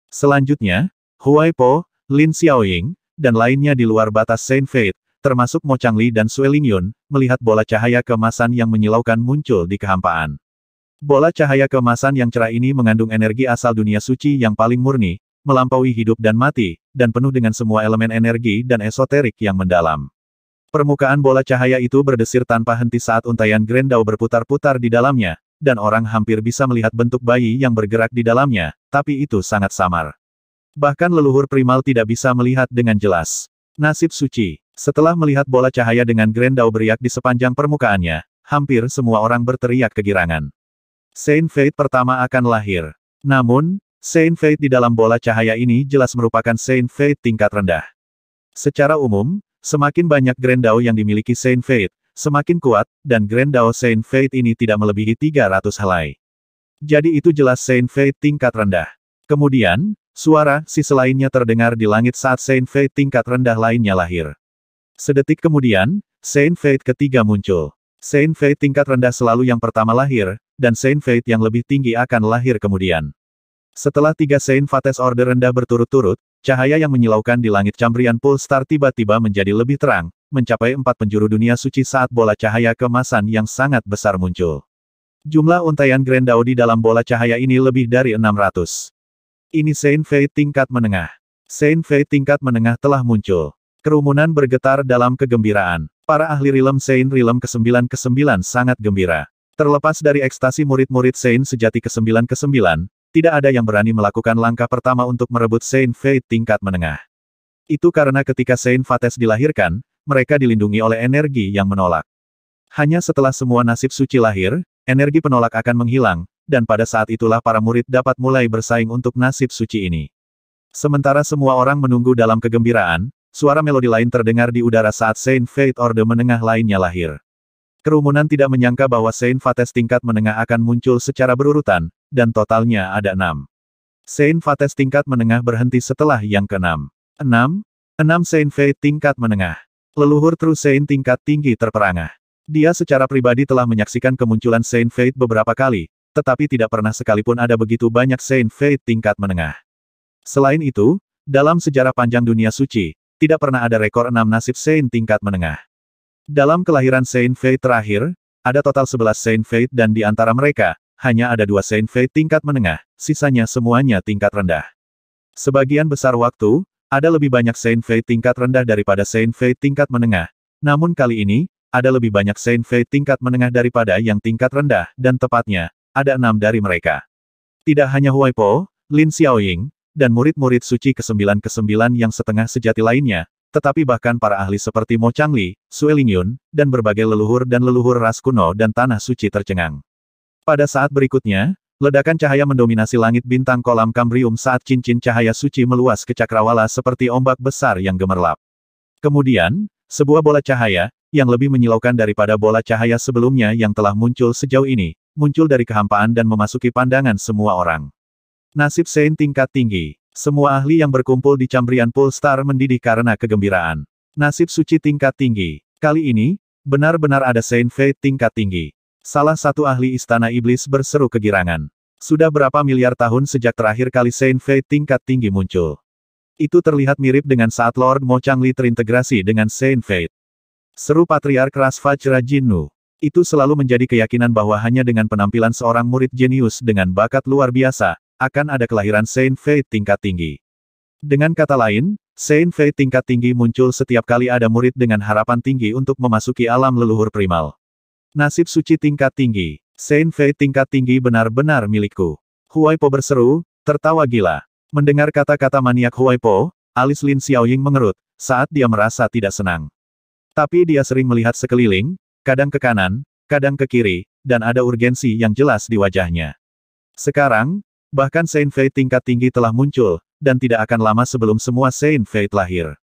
Selanjutnya, Huai Po, Lin Xiaoying, dan lainnya di luar batas Saint Fate, termasuk Mo Changli dan Sue Lingyun, melihat bola cahaya kemasan yang menyilaukan muncul di kehampaan. Bola cahaya kemasan yang cerah ini mengandung energi asal dunia suci yang paling murni, melampaui hidup dan mati, dan penuh dengan semua elemen energi dan esoterik yang mendalam. Permukaan bola cahaya itu berdesir tanpa henti saat untayan Grendau berputar-putar di dalamnya, dan orang hampir bisa melihat bentuk bayi yang bergerak di dalamnya, tapi itu sangat samar. Bahkan leluhur primal tidak bisa melihat dengan jelas. Nasib suci. Setelah melihat bola cahaya dengan Grendau beriak di sepanjang permukaannya, hampir semua orang berteriak kegirangan. Saint Fate pertama akan lahir. Namun, Saint Fate di dalam bola cahaya ini jelas merupakan Saint Fate tingkat rendah. Secara umum, semakin banyak Grand Dao yang dimiliki Saint Fate, semakin kuat, dan Grand Dao Saint Fate ini tidak melebihi 300 helai. Jadi itu jelas Saint Fate tingkat rendah. Kemudian, suara sisi lainnya terdengar di langit saat Saint Fate tingkat rendah lainnya lahir. Sedetik kemudian, Saint Fate ketiga muncul. Saint Fate tingkat rendah selalu yang pertama lahir, dan Saint Fate yang lebih tinggi akan lahir kemudian. Setelah tiga Saint Fates Order rendah berturut-turut, cahaya yang menyilaukan di langit Cambrian Pool Star tiba-tiba menjadi lebih terang, mencapai empat penjuru dunia suci saat bola cahaya kemasan yang sangat besar muncul. Jumlah untaian Grand di dalam bola cahaya ini lebih dari 600. Ini Saint Fate tingkat menengah. Saint Fate tingkat menengah telah muncul. Kerumunan bergetar dalam kegembiraan. Para ahli Rilem Saint Rilem ke-9 ke-9 sangat gembira. Terlepas dari ekstasi murid-murid Saint sejati ke-9 ke-9, tidak ada yang berani melakukan langkah pertama untuk merebut Saint Fate tingkat menengah. Itu karena ketika Saint Fates dilahirkan, mereka dilindungi oleh energi yang menolak. Hanya setelah semua nasib suci lahir, energi penolak akan menghilang, dan pada saat itulah para murid dapat mulai bersaing untuk nasib suci ini. Sementara semua orang menunggu dalam kegembiraan, suara melodi lain terdengar di udara saat Saint Fate Orde Menengah lainnya lahir. Kerumunan tidak menyangka bahwa Saint Fates tingkat menengah akan muncul secara berurutan, dan totalnya ada enam. Saint Fates tingkat menengah berhenti setelah yang keenam. Enam? Enam Saint Fate tingkat menengah. Leluhur True Saint tingkat tinggi terperangah. Dia secara pribadi telah menyaksikan kemunculan Saint Fate beberapa kali, tetapi tidak pernah sekalipun ada begitu banyak Saint Fate tingkat menengah. Selain itu, dalam sejarah panjang dunia suci, tidak pernah ada rekor enam nasib Saint tingkat menengah. Dalam kelahiran Saint Fate terakhir, ada total 11 Saint Fate dan di antara mereka, hanya ada dua Saint Fate tingkat menengah, sisanya semuanya tingkat rendah. Sebagian besar waktu, ada lebih banyak Saint Fate tingkat rendah daripada Saint Fate tingkat menengah. Namun kali ini, ada lebih banyak Saint Fate tingkat menengah daripada yang tingkat rendah, dan tepatnya, ada enam dari mereka. Tidak hanya Huai Po, Lin Xiaoying, dan murid-murid suci ke-9 ke-9 yang setengah sejati lainnya, tetapi bahkan para ahli seperti Mo Changli, Sue Lingyun, dan berbagai leluhur dan leluhur ras kuno dan tanah suci tercengang. Pada saat berikutnya, ledakan cahaya mendominasi langit bintang kolam Kambrium saat cincin cahaya suci meluas ke cakrawala seperti ombak besar yang gemerlap. Kemudian, sebuah bola cahaya, yang lebih menyilaukan daripada bola cahaya sebelumnya yang telah muncul sejauh ini, muncul dari kehampaan dan memasuki pandangan semua orang. Nasib Sein tingkat tinggi. Semua ahli yang berkumpul di Cambrian Pool Star mendidih karena kegembiraan. Nasib suci tingkat tinggi. Kali ini, benar-benar ada Saint Fate tingkat tinggi. Salah satu ahli Istana Iblis berseru kegirangan. Sudah berapa miliar tahun sejak terakhir kali Saint Fate tingkat tinggi muncul? Itu terlihat mirip dengan saat Lord Mo Changli terintegrasi dengan Saint Fate. Seru Patriark Rasvaj Rajinu. Itu selalu menjadi keyakinan bahwa hanya dengan penampilan seorang murid jenius dengan bakat luar biasa, akan ada kelahiran Saint Fei tingkat tinggi. Dengan kata lain, Saint Fei tingkat tinggi muncul setiap kali ada murid dengan harapan tinggi untuk memasuki alam leluhur primal. Nasib suci tingkat tinggi, Saint Fei tingkat tinggi benar-benar milikku. Huai Po berseru, tertawa gila. Mendengar kata-kata maniak Huai Po, alis Lin Xiaoying mengerut, saat dia merasa tidak senang. Tapi dia sering melihat sekeliling, kadang ke kanan, kadang ke kiri, dan ada urgensi yang jelas di wajahnya. Sekarang, Bahkan Saint Fei tingkat tinggi telah muncul, dan tidak akan lama sebelum semua Saint Fei lahir.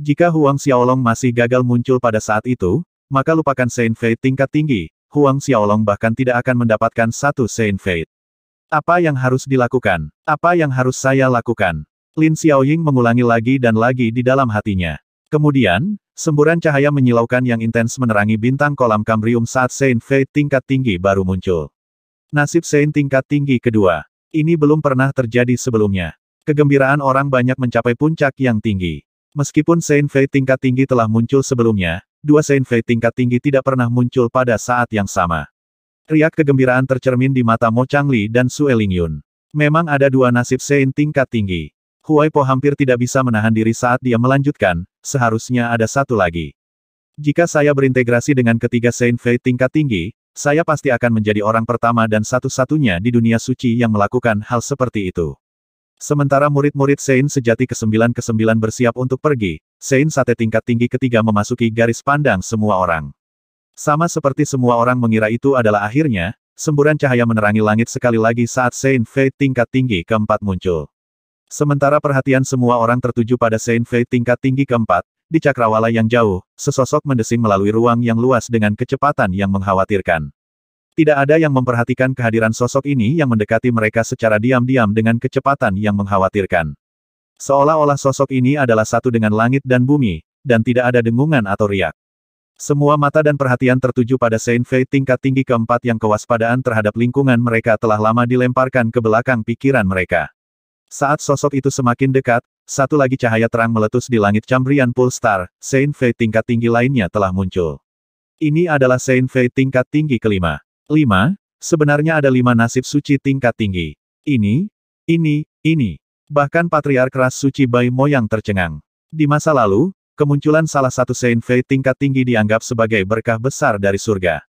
Jika Huang Xiaolong masih gagal muncul pada saat itu, maka lupakan Saint Fei tingkat tinggi, Huang Xiaolong bahkan tidak akan mendapatkan satu Saint Fei. Apa yang harus dilakukan? Apa yang harus saya lakukan? Lin Xiaoying mengulangi lagi dan lagi di dalam hatinya. Kemudian, semburan cahaya menyilaukan yang intens menerangi bintang kolam kambrium saat Saint Fei tingkat tinggi baru muncul. Nasib Saint tingkat tinggi kedua. Ini belum pernah terjadi sebelumnya. Kegembiraan orang banyak mencapai puncak yang tinggi. Meskipun Saint Fei tingkat tinggi telah muncul sebelumnya, dua Saint Fei tingkat tinggi tidak pernah muncul pada saat yang sama. Riak kegembiraan tercermin di mata Mo Chang Li dan Sue Yun. Memang ada dua nasib Saint tingkat tinggi. Huai Po hampir tidak bisa menahan diri saat dia melanjutkan, seharusnya ada satu lagi. Jika saya berintegrasi dengan ketiga Saint Fei tingkat tinggi, saya pasti akan menjadi orang pertama dan satu-satunya di dunia suci yang melakukan hal seperti itu. Sementara murid-murid Sein sejati ke-9-ke-9 bersiap untuk pergi, Sein Sate tingkat tinggi ketiga memasuki garis pandang semua orang. Sama seperti semua orang mengira itu adalah akhirnya, semburan cahaya menerangi langit sekali lagi saat Sein Fei tingkat tinggi keempat muncul. Sementara perhatian semua orang tertuju pada Sein Fei tingkat tinggi keempat, di cakrawala yang jauh, sesosok mendesing melalui ruang yang luas dengan kecepatan yang mengkhawatirkan. Tidak ada yang memperhatikan kehadiran sosok ini yang mendekati mereka secara diam-diam dengan kecepatan yang mengkhawatirkan. Seolah-olah sosok ini adalah satu dengan langit dan bumi, dan tidak ada dengungan atau riak. Semua mata dan perhatian tertuju pada Saint Fei tingkat tinggi keempat yang kewaspadaan terhadap lingkungan mereka telah lama dilemparkan ke belakang pikiran mereka. Saat sosok itu semakin dekat, satu lagi cahaya terang meletus di langit Cambrian Star, Saint Fei tingkat tinggi lainnya telah muncul. Ini adalah Saint Fei tingkat tinggi kelima. Lima, sebenarnya ada lima nasib suci tingkat tinggi. Ini, ini, ini. Bahkan Patriark Ras Suci Bai yang tercengang. Di masa lalu, kemunculan salah satu Saint Fei tingkat tinggi dianggap sebagai berkah besar dari surga.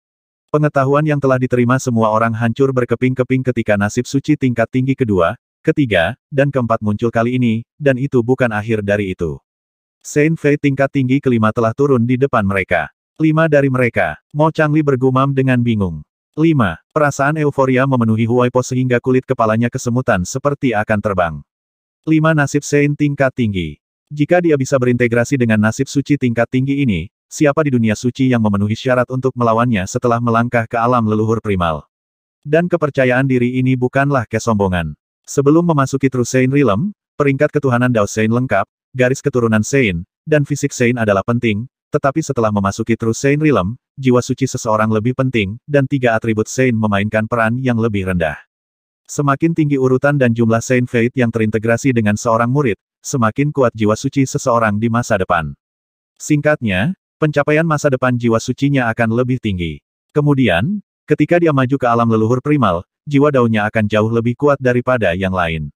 Pengetahuan yang telah diterima semua orang hancur berkeping-keping ketika nasib suci tingkat tinggi kedua, ketiga, dan keempat muncul kali ini, dan itu bukan akhir dari itu. Saint Fei tingkat tinggi kelima telah turun di depan mereka. Lima dari mereka, Mo Changli bergumam dengan bingung. lima Perasaan euforia memenuhi Huaipo sehingga kulit kepalanya kesemutan seperti akan terbang. lima Nasib saint tingkat tinggi. Jika dia bisa berintegrasi dengan nasib suci tingkat tinggi ini, siapa di dunia suci yang memenuhi syarat untuk melawannya setelah melangkah ke alam leluhur primal? Dan kepercayaan diri ini bukanlah kesombongan. Sebelum memasuki True Saint Realm, peringkat ketuhanan Dao Saint lengkap, garis keturunan Saint, dan fisik Saint adalah penting, tetapi setelah memasuki True Saint Realm, jiwa suci seseorang lebih penting, dan tiga atribut Saint memainkan peran yang lebih rendah. Semakin tinggi urutan dan jumlah Saint Fate yang terintegrasi dengan seorang murid, semakin kuat jiwa suci seseorang di masa depan. Singkatnya, pencapaian masa depan jiwa sucinya akan lebih tinggi. Kemudian, ketika dia maju ke alam leluhur primal, jiwa daunnya akan jauh lebih kuat daripada yang lain.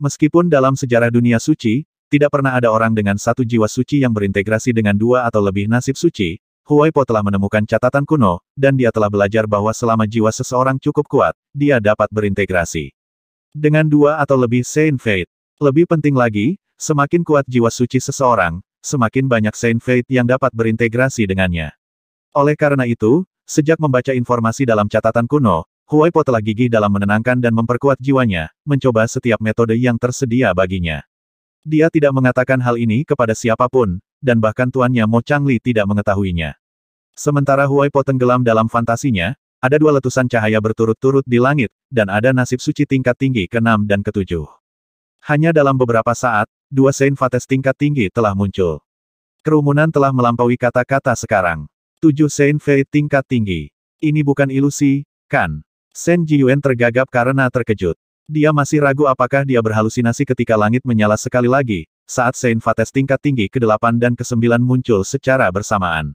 Meskipun dalam sejarah dunia suci, tidak pernah ada orang dengan satu jiwa suci yang berintegrasi dengan dua atau lebih nasib suci, Huai Po telah menemukan catatan kuno, dan dia telah belajar bahwa selama jiwa seseorang cukup kuat, dia dapat berintegrasi. Dengan dua atau lebih Saint Fate. Lebih penting lagi, semakin kuat jiwa suci seseorang, semakin banyak Saint Fate yang dapat berintegrasi dengannya. Oleh karena itu, sejak membaca informasi dalam catatan kuno, Huai Po telah gigih dalam menenangkan dan memperkuat jiwanya, mencoba setiap metode yang tersedia baginya. Dia tidak mengatakan hal ini kepada siapapun, dan bahkan tuannya Mo Chang Li tidak mengetahuinya. Sementara Huai Po tenggelam dalam fantasinya, ada dua letusan cahaya berturut-turut di langit, dan ada nasib suci tingkat tinggi ke-6 dan ke-7. Hanya dalam beberapa saat, dua Saint Fates tingkat tinggi telah muncul. Kerumunan telah melampaui kata-kata sekarang. Tujuh Saint Fate tingkat tinggi. Ini bukan ilusi, kan? Shen Jiyuan tergagap karena terkejut. Dia masih ragu apakah dia berhalusinasi ketika langit menyala sekali lagi, saat Sein Fates tingkat tinggi ke-8 dan ke-9 muncul secara bersamaan.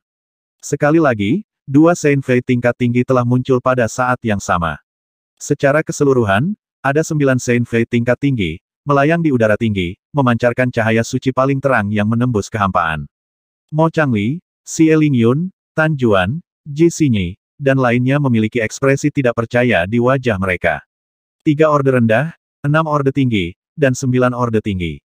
Sekali lagi, dua Sein Fei tingkat tinggi telah muncul pada saat yang sama. Secara keseluruhan, ada sembilan Sein Fei tingkat tinggi, melayang di udara tinggi, memancarkan cahaya suci paling terang yang menembus kehampaan. Mo Changli, Xie Lingyun, Tan Juan, Ji Xinyi, dan lainnya memiliki ekspresi tidak percaya di wajah mereka. Tiga orde rendah, enam orde tinggi, dan sembilan orde tinggi.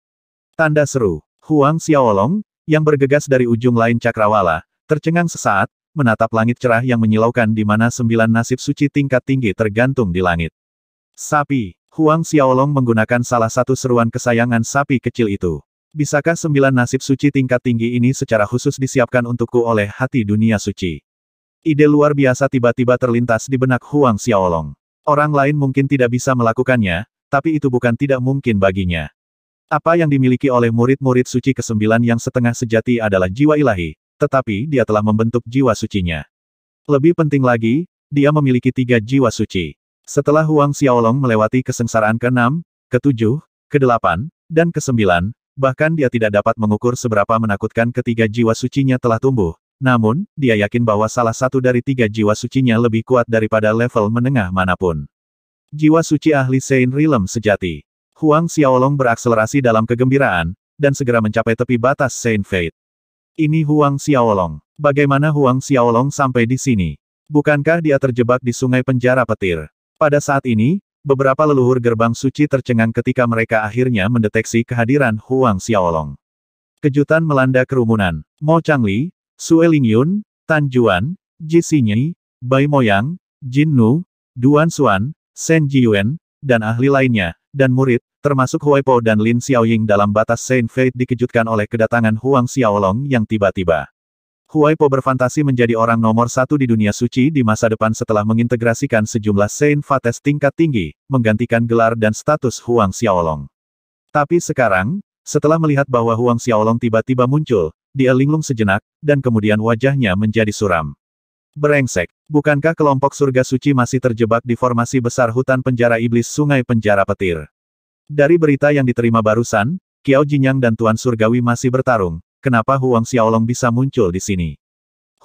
Tanda seru, Huang Xiaolong, yang bergegas dari ujung lain cakrawala, tercengang sesaat, menatap langit cerah yang menyilaukan di mana sembilan nasib suci tingkat tinggi tergantung di langit. Sapi, Huang Xiaolong menggunakan salah satu seruan kesayangan sapi kecil itu. Bisakah sembilan nasib suci tingkat tinggi ini secara khusus disiapkan untukku oleh hati dunia suci? Ide luar biasa tiba-tiba terlintas di benak Huang Xiaolong. Orang lain mungkin tidak bisa melakukannya, tapi itu bukan tidak mungkin baginya. Apa yang dimiliki oleh murid-murid suci ke kesembilan yang setengah sejati adalah jiwa ilahi, tetapi dia telah membentuk jiwa sucinya. Lebih penting lagi, dia memiliki tiga jiwa suci. Setelah Huang Xiaolong melewati kesengsaraan ke-6, ke-7, ke-8, dan ke-9, bahkan dia tidak dapat mengukur seberapa menakutkan ketiga jiwa sucinya telah tumbuh, namun, dia yakin bahwa salah satu dari tiga jiwa sucinya lebih kuat daripada level menengah manapun. Jiwa suci ahli Sein Rilem sejati. Huang Xiaolong berakselerasi dalam kegembiraan, dan segera mencapai tepi batas Sein Fate. Ini Huang Xiaolong. Bagaimana Huang Xiaolong sampai di sini? Bukankah dia terjebak di sungai penjara petir? Pada saat ini, beberapa leluhur gerbang suci tercengang ketika mereka akhirnya mendeteksi kehadiran Huang Xiaolong. Kejutan melanda kerumunan. Mo Changli, Sue Lingyun, Tan Juan, Ji Xinyi, Bai Moyang, Jin Nu, Duan Xuan, Shen Jiyuan, dan ahli lainnya, dan murid, termasuk Huai Po dan Lin Xiaoying dalam batas Saint Fate dikejutkan oleh kedatangan Huang Xiaolong yang tiba-tiba. Huai Po berfantasi menjadi orang nomor satu di dunia suci di masa depan setelah mengintegrasikan sejumlah Saint Fates tingkat tinggi, menggantikan gelar dan status Huang Xiaolong. Tapi sekarang, setelah melihat bahwa Huang Xiaolong tiba-tiba muncul, dia linglung sejenak, dan kemudian wajahnya menjadi suram. Berengsek, bukankah kelompok surga suci masih terjebak di formasi besar hutan penjara iblis sungai penjara petir? Dari berita yang diterima barusan, Kiao Jinyang dan Tuan Surgawi masih bertarung, kenapa Huang Xiaolong bisa muncul di sini?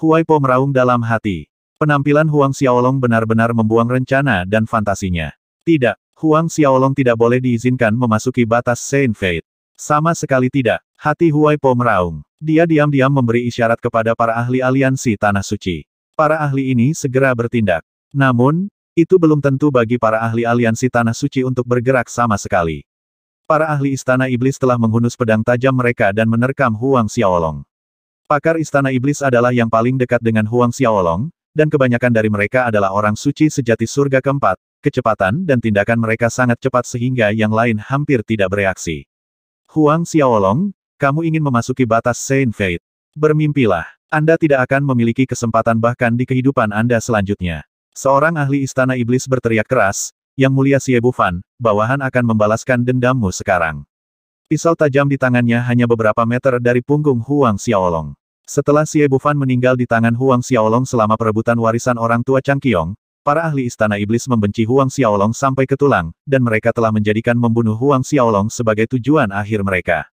Huai Po meraung dalam hati. Penampilan Huang Xiaolong benar-benar membuang rencana dan fantasinya. Tidak, Huang Xiaolong tidak boleh diizinkan memasuki batas Saint Fate. Sama sekali tidak, hati Huai Po meraung. Dia diam-diam memberi isyarat kepada para ahli aliansi Tanah Suci. Para ahli ini segera bertindak. Namun, itu belum tentu bagi para ahli aliansi Tanah Suci untuk bergerak sama sekali. Para ahli Istana Iblis telah menghunus pedang tajam mereka dan menerkam Huang Xiaolong. Pakar Istana Iblis adalah yang paling dekat dengan Huang Xiaolong, dan kebanyakan dari mereka adalah orang suci sejati surga keempat, kecepatan dan tindakan mereka sangat cepat sehingga yang lain hampir tidak bereaksi. Huang Xiaolong, kamu ingin memasuki batas Saint Fate. Bermimpilah, Anda tidak akan memiliki kesempatan bahkan di kehidupan Anda selanjutnya. Seorang ahli istana iblis berteriak keras, yang mulia Siebu Fan, bawahan akan membalaskan dendammu sekarang. Pisau tajam di tangannya hanya beberapa meter dari punggung Huang Xiaolong. Setelah Xie Bufan meninggal di tangan Huang Xiaolong selama perebutan warisan orang tua Chang Qiong. Para ahli Istana Iblis membenci Huang Xiaolong sampai ke tulang, dan mereka telah menjadikan membunuh Huang Xiaolong sebagai tujuan akhir mereka.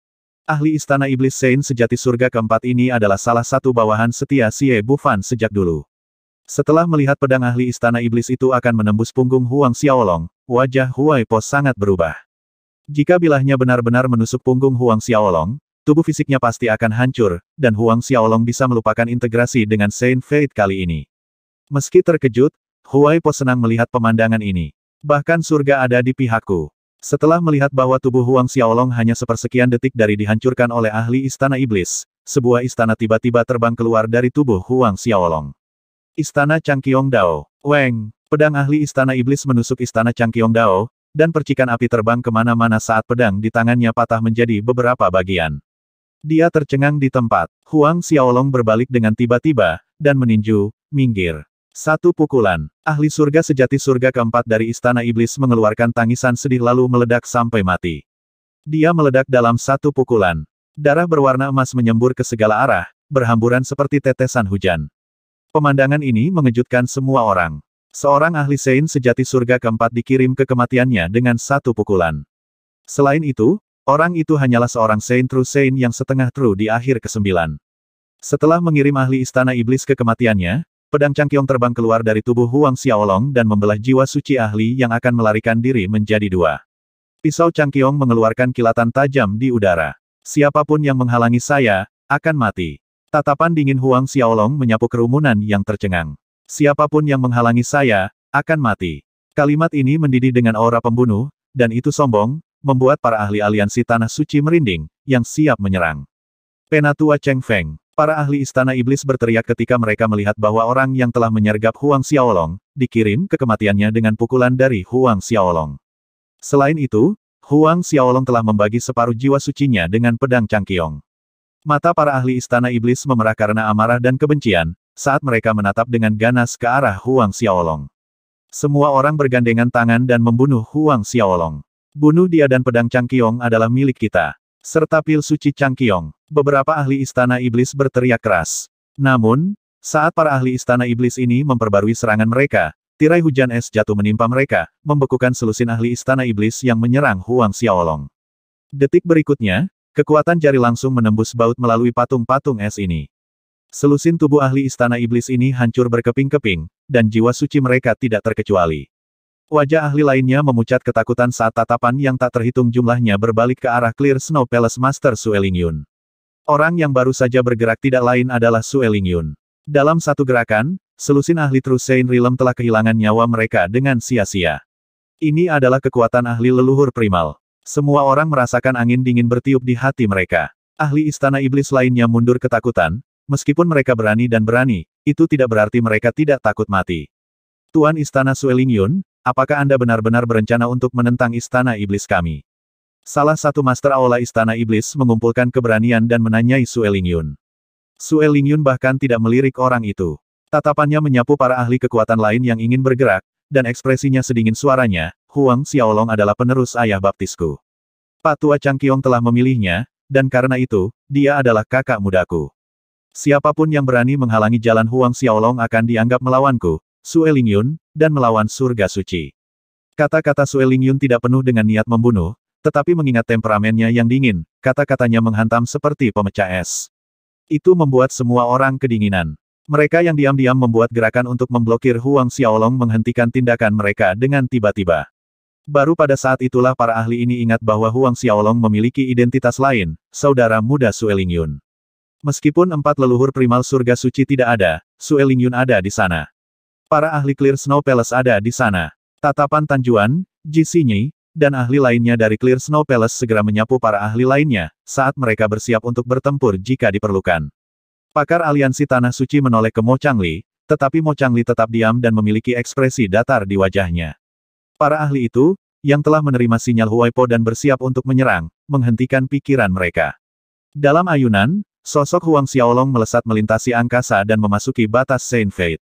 Ahli Istana Iblis Sein sejati surga keempat ini adalah salah satu bawahan setia Xie Bufan sejak dulu. Setelah melihat pedang ahli Istana Iblis itu akan menembus punggung Huang Xiaolong, wajah Huai Po sangat berubah. Jika bilahnya benar-benar menusuk punggung Huang Xiaolong, tubuh fisiknya pasti akan hancur, dan Huang Xiaolong bisa melupakan integrasi dengan Saint Fate kali ini. Meski terkejut, Huai Po senang melihat pemandangan ini. Bahkan surga ada di pihakku. Setelah melihat bahwa tubuh Huang Xiaolong hanya sepersekian detik dari dihancurkan oleh ahli istana iblis, sebuah istana tiba-tiba terbang keluar dari tubuh Huang Xiaolong. Istana Changqiong Dao. Weng, pedang ahli istana iblis menusuk istana Changqiong Dao, dan percikan api terbang kemana-mana saat pedang di tangannya patah menjadi beberapa bagian. Dia tercengang di tempat. Huang Xiaolong berbalik dengan tiba-tiba, dan meninju, minggir. Satu pukulan, ahli surga sejati surga keempat dari Istana Iblis mengeluarkan tangisan sedih lalu meledak sampai mati. Dia meledak dalam satu pukulan. Darah berwarna emas menyembur ke segala arah, berhamburan seperti tetesan hujan. Pemandangan ini mengejutkan semua orang. Seorang ahli Sein sejati surga keempat dikirim ke kematiannya dengan satu pukulan. Selain itu, orang itu hanyalah seorang Sein True Sein yang setengah True di akhir kesembilan. Setelah mengirim ahli istana iblis ke kematiannya, Pedang cangkyong terbang keluar dari tubuh Huang Xiaolong dan membelah jiwa suci ahli yang akan melarikan diri menjadi dua. Pisau cangkyong mengeluarkan kilatan tajam di udara. Siapapun yang menghalangi saya, akan mati. Tatapan dingin Huang Xiaolong menyapu kerumunan yang tercengang. Siapapun yang menghalangi saya, akan mati. Kalimat ini mendidih dengan aura pembunuh, dan itu sombong, membuat para ahli aliansi Tanah Suci merinding, yang siap menyerang. Penatua Cheng Feng Para ahli Istana Iblis berteriak ketika mereka melihat bahwa orang yang telah menyergap Huang Xiaolong, dikirim ke kematiannya dengan pukulan dari Huang Xiaolong. Selain itu, Huang Xiaolong telah membagi separuh jiwa sucinya dengan pedang Changqiong. Mata para ahli Istana Iblis memerah karena amarah dan kebencian, saat mereka menatap dengan ganas ke arah Huang Xiaolong. Semua orang bergandengan tangan dan membunuh Huang Xiaolong. Bunuh dia dan pedang Changqiong adalah milik kita serta pil suci Changkyong. Beberapa ahli istana iblis berteriak keras. Namun, saat para ahli istana iblis ini memperbarui serangan mereka, tirai hujan es jatuh menimpa mereka, membekukan selusin ahli istana iblis yang menyerang Huang Xiaolong. Detik berikutnya, kekuatan jari langsung menembus baut melalui patung-patung es ini. Selusin tubuh ahli istana iblis ini hancur berkeping-keping, dan jiwa suci mereka tidak terkecuali. Wajah ahli lainnya memucat ketakutan saat tatapan yang tak terhitung jumlahnya berbalik ke arah Clear Snow Palace Master Sueling Yun. Orang yang baru saja bergerak tidak lain adalah Sueling Yun. Dalam satu gerakan, selusin ahli Trusein Rilem telah kehilangan nyawa mereka dengan sia-sia. Ini adalah kekuatan ahli leluhur primal. Semua orang merasakan angin dingin bertiup di hati mereka. Ahli istana iblis lainnya mundur ketakutan, meskipun mereka berani dan berani, itu tidak berarti mereka tidak takut mati. Tuan Istana Sueling Yun, Apakah Anda benar-benar berencana untuk menentang istana iblis kami? Salah satu master aula istana iblis mengumpulkan keberanian dan menanyai Sue Lingyun. Sue Lingyun bahkan tidak melirik orang itu. Tatapannya menyapu para ahli kekuatan lain yang ingin bergerak, dan ekspresinya sedingin suaranya, Huang Xiaolong adalah penerus ayah baptisku. Pak tua Chang Kiong telah memilihnya, dan karena itu, dia adalah kakak mudaku. Siapapun yang berani menghalangi jalan Huang Xiaolong akan dianggap melawanku, Suelingyun dan melawan surga suci. Kata-kata Suelingyun tidak penuh dengan niat membunuh, tetapi mengingat temperamennya yang dingin, kata-katanya menghantam seperti pemecah es. Itu membuat semua orang kedinginan. Mereka yang diam-diam membuat gerakan untuk memblokir Huang Xiaolong menghentikan tindakan mereka dengan tiba-tiba. Baru pada saat itulah para ahli ini ingat bahwa Huang Xiaolong memiliki identitas lain, saudara muda Suelingyun. Meskipun empat leluhur primal surga suci tidak ada, Suelingyun ada di sana. Para ahli Clear Snow Palace ada di sana. Tatapan Tanjuan, Ji Xinyi, dan ahli lainnya dari Clear Snow Palace segera menyapu para ahli lainnya, saat mereka bersiap untuk bertempur jika diperlukan. Pakar aliansi Tanah Suci menoleh ke Mo Changli, tetapi Mo Changli tetap diam dan memiliki ekspresi datar di wajahnya. Para ahli itu, yang telah menerima sinyal Huaipo dan bersiap untuk menyerang, menghentikan pikiran mereka. Dalam ayunan, sosok Huang Xiaolong melesat melintasi angkasa dan memasuki batas Saint Fate.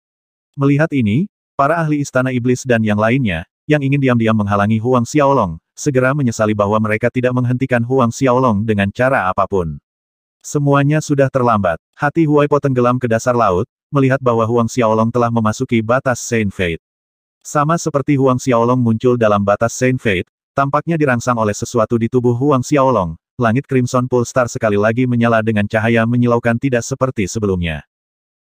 Melihat ini, para ahli Istana Iblis dan yang lainnya, yang ingin diam-diam menghalangi Huang Xiaolong, segera menyesali bahwa mereka tidak menghentikan Huang Xiaolong dengan cara apapun. Semuanya sudah terlambat. Hati Huai Po tenggelam ke dasar laut, melihat bahwa Huang Xiaolong telah memasuki batas Saint Fate. Sama seperti Huang Xiaolong muncul dalam batas Saint Fate, tampaknya dirangsang oleh sesuatu di tubuh Huang Xiaolong, langit Crimson Pole Star sekali lagi menyala dengan cahaya menyilaukan tidak seperti sebelumnya.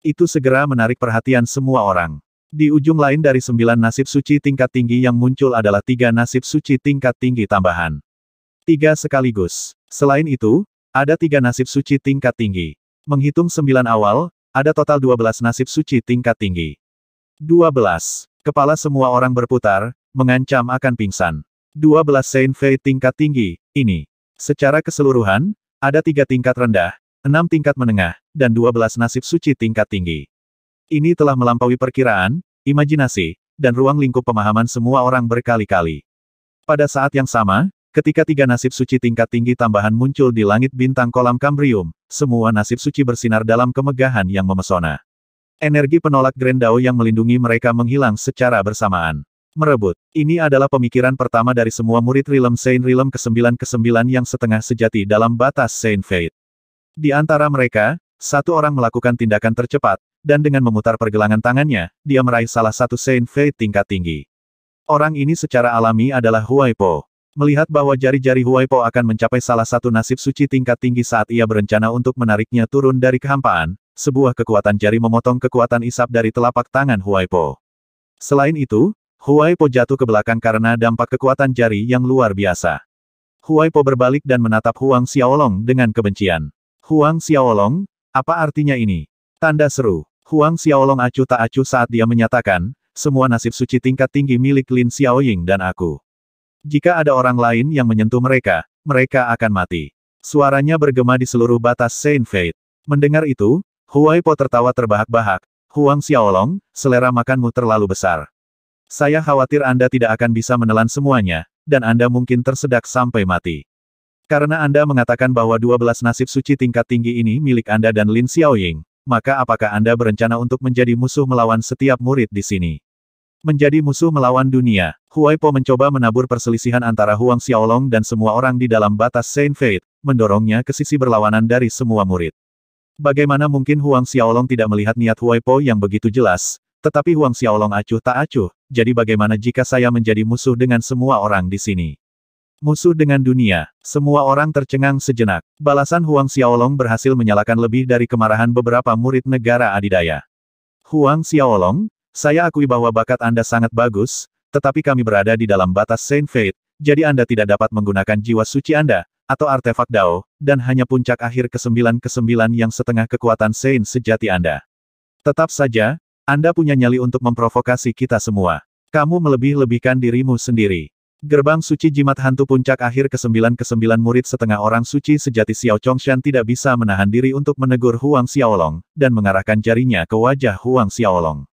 Itu segera menarik perhatian semua orang. Di ujung lain dari sembilan nasib suci tingkat tinggi yang muncul adalah tiga nasib suci tingkat tinggi tambahan. Tiga sekaligus. Selain itu, ada tiga nasib suci tingkat tinggi. Menghitung sembilan awal, ada total dua belas nasib suci tingkat tinggi. Dua belas. Kepala semua orang berputar, mengancam akan pingsan. Dua Saint Fei tingkat tinggi, ini. Secara keseluruhan, ada tiga tingkat rendah, enam tingkat menengah, dan 12 nasib suci tingkat tinggi. Ini telah melampaui perkiraan, imajinasi, dan ruang lingkup pemahaman semua orang berkali-kali. Pada saat yang sama, ketika tiga nasib suci tingkat tinggi tambahan muncul di langit bintang kolam Kambrium, semua nasib suci bersinar dalam kemegahan yang memesona. Energi penolak Grendao yang melindungi mereka menghilang secara bersamaan. Merebut. Ini adalah pemikiran pertama dari semua murid Rilem Saint Rilem ke-9 ke-9 yang setengah sejati dalam batas Saint Fate. Di antara mereka, satu orang melakukan tindakan tercepat, dan dengan memutar pergelangan tangannya, dia meraih salah satu Saint Fei tingkat tinggi. Orang ini secara alami adalah Huai Po. Melihat bahwa jari-jari Huai Po akan mencapai salah satu nasib suci tingkat tinggi saat ia berencana untuk menariknya turun dari kehampaan, sebuah kekuatan jari memotong kekuatan isap dari telapak tangan Huai Po. Selain itu, Huai Po jatuh ke belakang karena dampak kekuatan jari yang luar biasa. Huai Po berbalik dan menatap Huang Xiaolong dengan kebencian. Huang Xiaolong, apa artinya ini? Tanda seru. Huang Xiaolong acu tak acu saat dia menyatakan, semua nasib suci tingkat tinggi milik Lin Xiaoying dan aku. Jika ada orang lain yang menyentuh mereka, mereka akan mati. Suaranya bergema di seluruh batas Saint Fate. Mendengar itu, Huai Po tertawa terbahak-bahak. Huang Xiaolong, selera makanmu terlalu besar. Saya khawatir Anda tidak akan bisa menelan semuanya, dan Anda mungkin tersedak sampai mati. Karena Anda mengatakan bahwa 12 nasib suci tingkat tinggi ini milik Anda dan Lin Xiaoying, maka apakah Anda berencana untuk menjadi musuh melawan setiap murid di sini? Menjadi musuh melawan dunia, Huai Po mencoba menabur perselisihan antara Huang Xiaolong dan semua orang di dalam batas Saint Faith, mendorongnya ke sisi berlawanan dari semua murid. Bagaimana mungkin Huang Xiaolong tidak melihat niat Huai Po yang begitu jelas, tetapi Huang Xiaolong acuh tak acuh, jadi bagaimana jika saya menjadi musuh dengan semua orang di sini? Musuh dengan dunia. Semua orang tercengang sejenak. Balasan Huang Xiaolong berhasil menyalakan lebih dari kemarahan beberapa murid negara adidaya. Huang Xiaolong, saya akui bahwa bakat Anda sangat bagus, tetapi kami berada di dalam batas Saint Fate, jadi Anda tidak dapat menggunakan jiwa suci Anda, atau artefak Dao, dan hanya puncak akhir ke-9-ke-9 yang setengah kekuatan Saint sejati Anda. Tetap saja, Anda punya nyali untuk memprovokasi kita semua. Kamu melebih-lebihkan dirimu sendiri. Gerbang suci jimat hantu puncak akhir ke-9-ke-9 murid setengah orang suci sejati Xiao Chongshan tidak bisa menahan diri untuk menegur Huang Xiaolong, dan mengarahkan jarinya ke wajah Huang Xiaolong.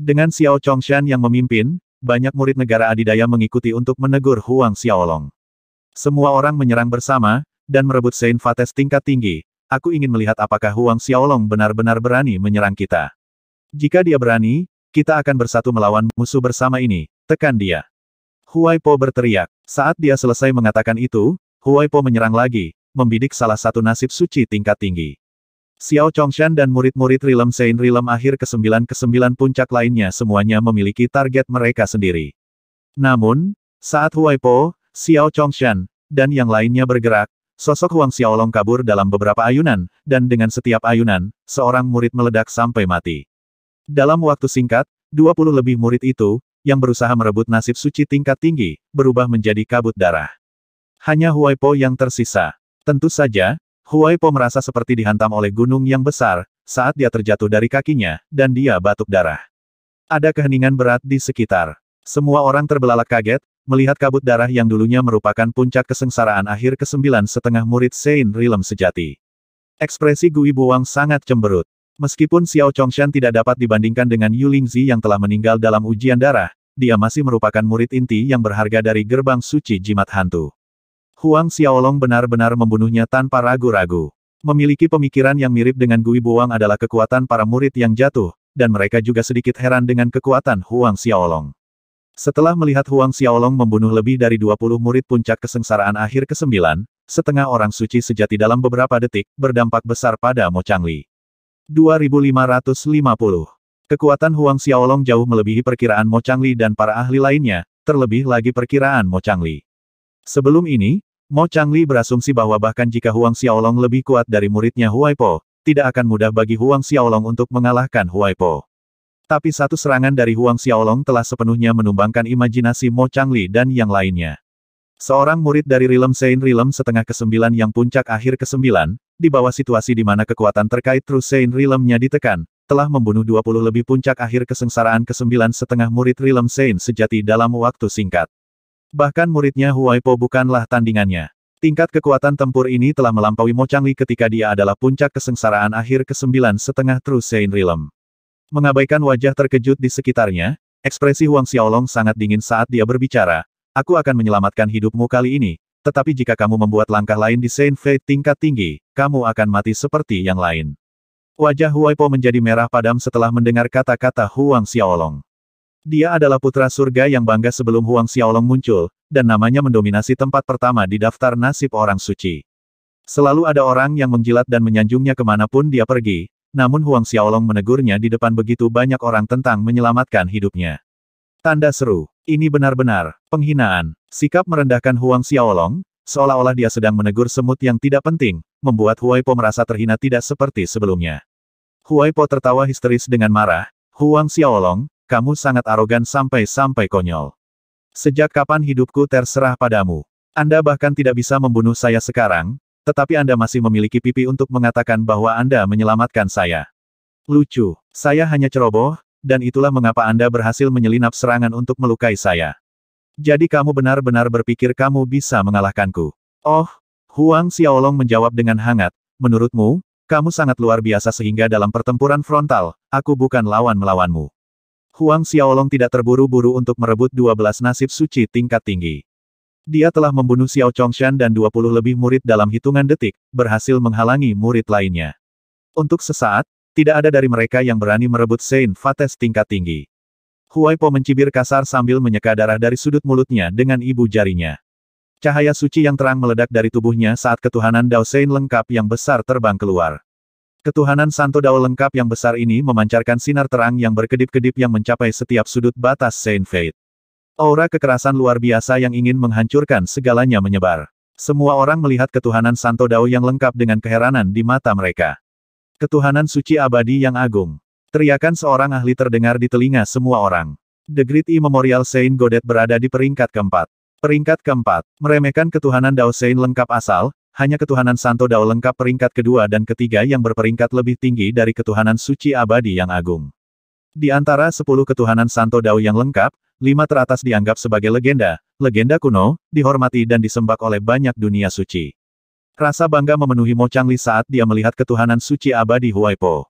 Dengan Xiao Chongshan yang memimpin, banyak murid negara adidaya mengikuti untuk menegur Huang Xiaolong. Semua orang menyerang bersama, dan merebut Saint Fates tingkat tinggi. Aku ingin melihat apakah Huang Xiaolong benar-benar berani menyerang kita. Jika dia berani, kita akan bersatu melawan musuh bersama ini. Tekan dia. Huai Po berteriak. Saat dia selesai mengatakan itu, Huai Po menyerang lagi, membidik salah satu nasib suci tingkat tinggi. Xiao Chongshan dan murid-murid Rilem Sein Rilem akhir ke-9-9 puncak lainnya semuanya memiliki target mereka sendiri. Namun, saat Huai Po, Xiao Chongshan, dan yang lainnya bergerak, sosok Huang Xiaolong kabur dalam beberapa ayunan, dan dengan setiap ayunan, seorang murid meledak sampai mati. Dalam waktu singkat, 20 lebih murid itu, yang berusaha merebut nasib suci tingkat tinggi, berubah menjadi kabut darah. Hanya Huai Po yang tersisa. Tentu saja, Huai Po merasa seperti dihantam oleh gunung yang besar, saat dia terjatuh dari kakinya, dan dia batuk darah. Ada keheningan berat di sekitar. Semua orang terbelalak kaget, melihat kabut darah yang dulunya merupakan puncak kesengsaraan akhir kesembilan setengah murid Sein Rilem sejati. Ekspresi Gui Buang sangat cemberut. Meskipun Xiao Chongshan tidak dapat dibandingkan dengan Yu Lingzi yang telah meninggal dalam ujian darah, dia masih merupakan murid inti yang berharga dari gerbang suci jimat hantu. Huang Xiaolong benar-benar membunuhnya tanpa ragu-ragu. Memiliki pemikiran yang mirip dengan Gui Buang adalah kekuatan para murid yang jatuh, dan mereka juga sedikit heran dengan kekuatan Huang Xiaolong. Setelah melihat Huang Xiaolong membunuh lebih dari 20 murid puncak kesengsaraan akhir ke-9, setengah orang suci sejati dalam beberapa detik, berdampak besar pada Mo Changli. 2550. Kekuatan Huang Xiaolong jauh melebihi perkiraan Mo Changli dan para ahli lainnya, terlebih lagi perkiraan Mo Changli. Sebelum ini, Mo Changli berasumsi bahwa bahkan jika Huang Xiaolong lebih kuat dari muridnya Huai Po, tidak akan mudah bagi Huang Xiaolong untuk mengalahkan Huai Po. Tapi satu serangan dari Huang Xiaolong telah sepenuhnya menumbangkan imajinasi Mo Changli dan yang lainnya. Seorang murid dari Rilem Sein Rilem setengah ke-9 yang puncak akhir ke-9, di bawah situasi di mana kekuatan terkait True Sein rilem ditekan, telah membunuh 20 lebih puncak akhir kesengsaraan ke-9 setengah murid Rilem Sein sejati dalam waktu singkat. Bahkan muridnya Huai Po bukanlah tandingannya. Tingkat kekuatan tempur ini telah melampaui Mo Changli ketika dia adalah puncak kesengsaraan akhir ke-9 setengah True Sein Rilem. Mengabaikan wajah terkejut di sekitarnya, ekspresi Huang Xiaolong sangat dingin saat dia berbicara, Aku akan menyelamatkan hidupmu kali ini, tetapi jika kamu membuat langkah lain di Saint Fate tingkat tinggi, kamu akan mati seperti yang lain. Wajah Huai Po menjadi merah padam setelah mendengar kata-kata Huang Xiaolong. Dia adalah putra surga yang bangga sebelum Huang Xiaolong muncul, dan namanya mendominasi tempat pertama di daftar nasib orang suci. Selalu ada orang yang menjilat dan menyanjungnya kemanapun dia pergi, namun Huang Xiaolong menegurnya di depan begitu banyak orang tentang menyelamatkan hidupnya. Tanda seru. Ini benar-benar penghinaan. Sikap merendahkan Huang Xiaolong, seolah-olah dia sedang menegur semut yang tidak penting, membuat Huai Po merasa terhina tidak seperti sebelumnya. Huai Po tertawa histeris dengan marah, Huang Xiaolong, kamu sangat arogan sampai-sampai konyol. Sejak kapan hidupku terserah padamu? Anda bahkan tidak bisa membunuh saya sekarang, tetapi Anda masih memiliki pipi untuk mengatakan bahwa Anda menyelamatkan saya. Lucu, saya hanya ceroboh, dan itulah mengapa Anda berhasil menyelinap serangan untuk melukai saya. Jadi kamu benar-benar berpikir kamu bisa mengalahkanku. Oh, Huang Xiaolong menjawab dengan hangat, menurutmu, kamu sangat luar biasa sehingga dalam pertempuran frontal, aku bukan lawan melawanmu. Huang Xiaolong tidak terburu-buru untuk merebut 12 nasib suci tingkat tinggi. Dia telah membunuh Xiao Chongshan dan 20 lebih murid dalam hitungan detik, berhasil menghalangi murid lainnya. Untuk sesaat, tidak ada dari mereka yang berani merebut Saint Fates tingkat tinggi. Huai Po mencibir kasar sambil menyeka darah dari sudut mulutnya dengan ibu jarinya. Cahaya suci yang terang meledak dari tubuhnya saat ketuhanan Dao Sein lengkap yang besar terbang keluar. Ketuhanan Santo Dao lengkap yang besar ini memancarkan sinar terang yang berkedip-kedip yang mencapai setiap sudut batas Saint Fate. Aura kekerasan luar biasa yang ingin menghancurkan segalanya menyebar. Semua orang melihat ketuhanan Santo Dao yang lengkap dengan keheranan di mata mereka. Ketuhanan suci abadi yang agung. Teriakan seorang ahli terdengar di telinga semua orang. The Great Immemorial Memorial Saint Godet berada di peringkat keempat. Peringkat keempat, meremehkan ketuhanan Dao Saint lengkap asal, hanya ketuhanan Santo Dao lengkap peringkat kedua dan ketiga yang berperingkat lebih tinggi dari ketuhanan suci abadi yang agung. Di antara sepuluh ketuhanan Santo Dao yang lengkap, lima teratas dianggap sebagai legenda, legenda kuno, dihormati dan disembah oleh banyak dunia suci. Rasa bangga memenuhi Mo Changli saat dia melihat ketuhanan suci abadi Huaipo.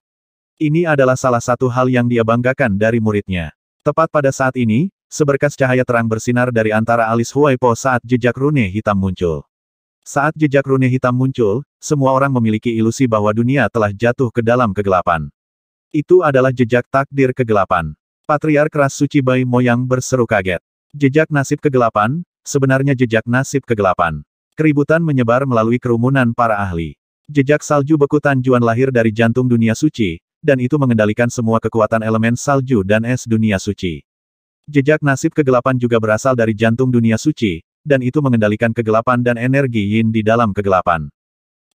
Ini adalah salah satu hal yang dia banggakan dari muridnya. Tepat pada saat ini, seberkas cahaya terang bersinar dari antara alis Huaipo saat jejak rune hitam muncul. Saat jejak rune hitam muncul, semua orang memiliki ilusi bahwa dunia telah jatuh ke dalam kegelapan. Itu adalah jejak takdir kegelapan. Patriark Ras Suci Bai Moyang berseru kaget. Jejak nasib kegelapan, sebenarnya jejak nasib kegelapan. Keributan menyebar melalui kerumunan para ahli. Jejak salju beku Tanjuan lahir dari jantung dunia suci, dan itu mengendalikan semua kekuatan elemen salju dan es dunia suci. Jejak nasib kegelapan juga berasal dari jantung dunia suci, dan itu mengendalikan kegelapan dan energi yin di dalam kegelapan.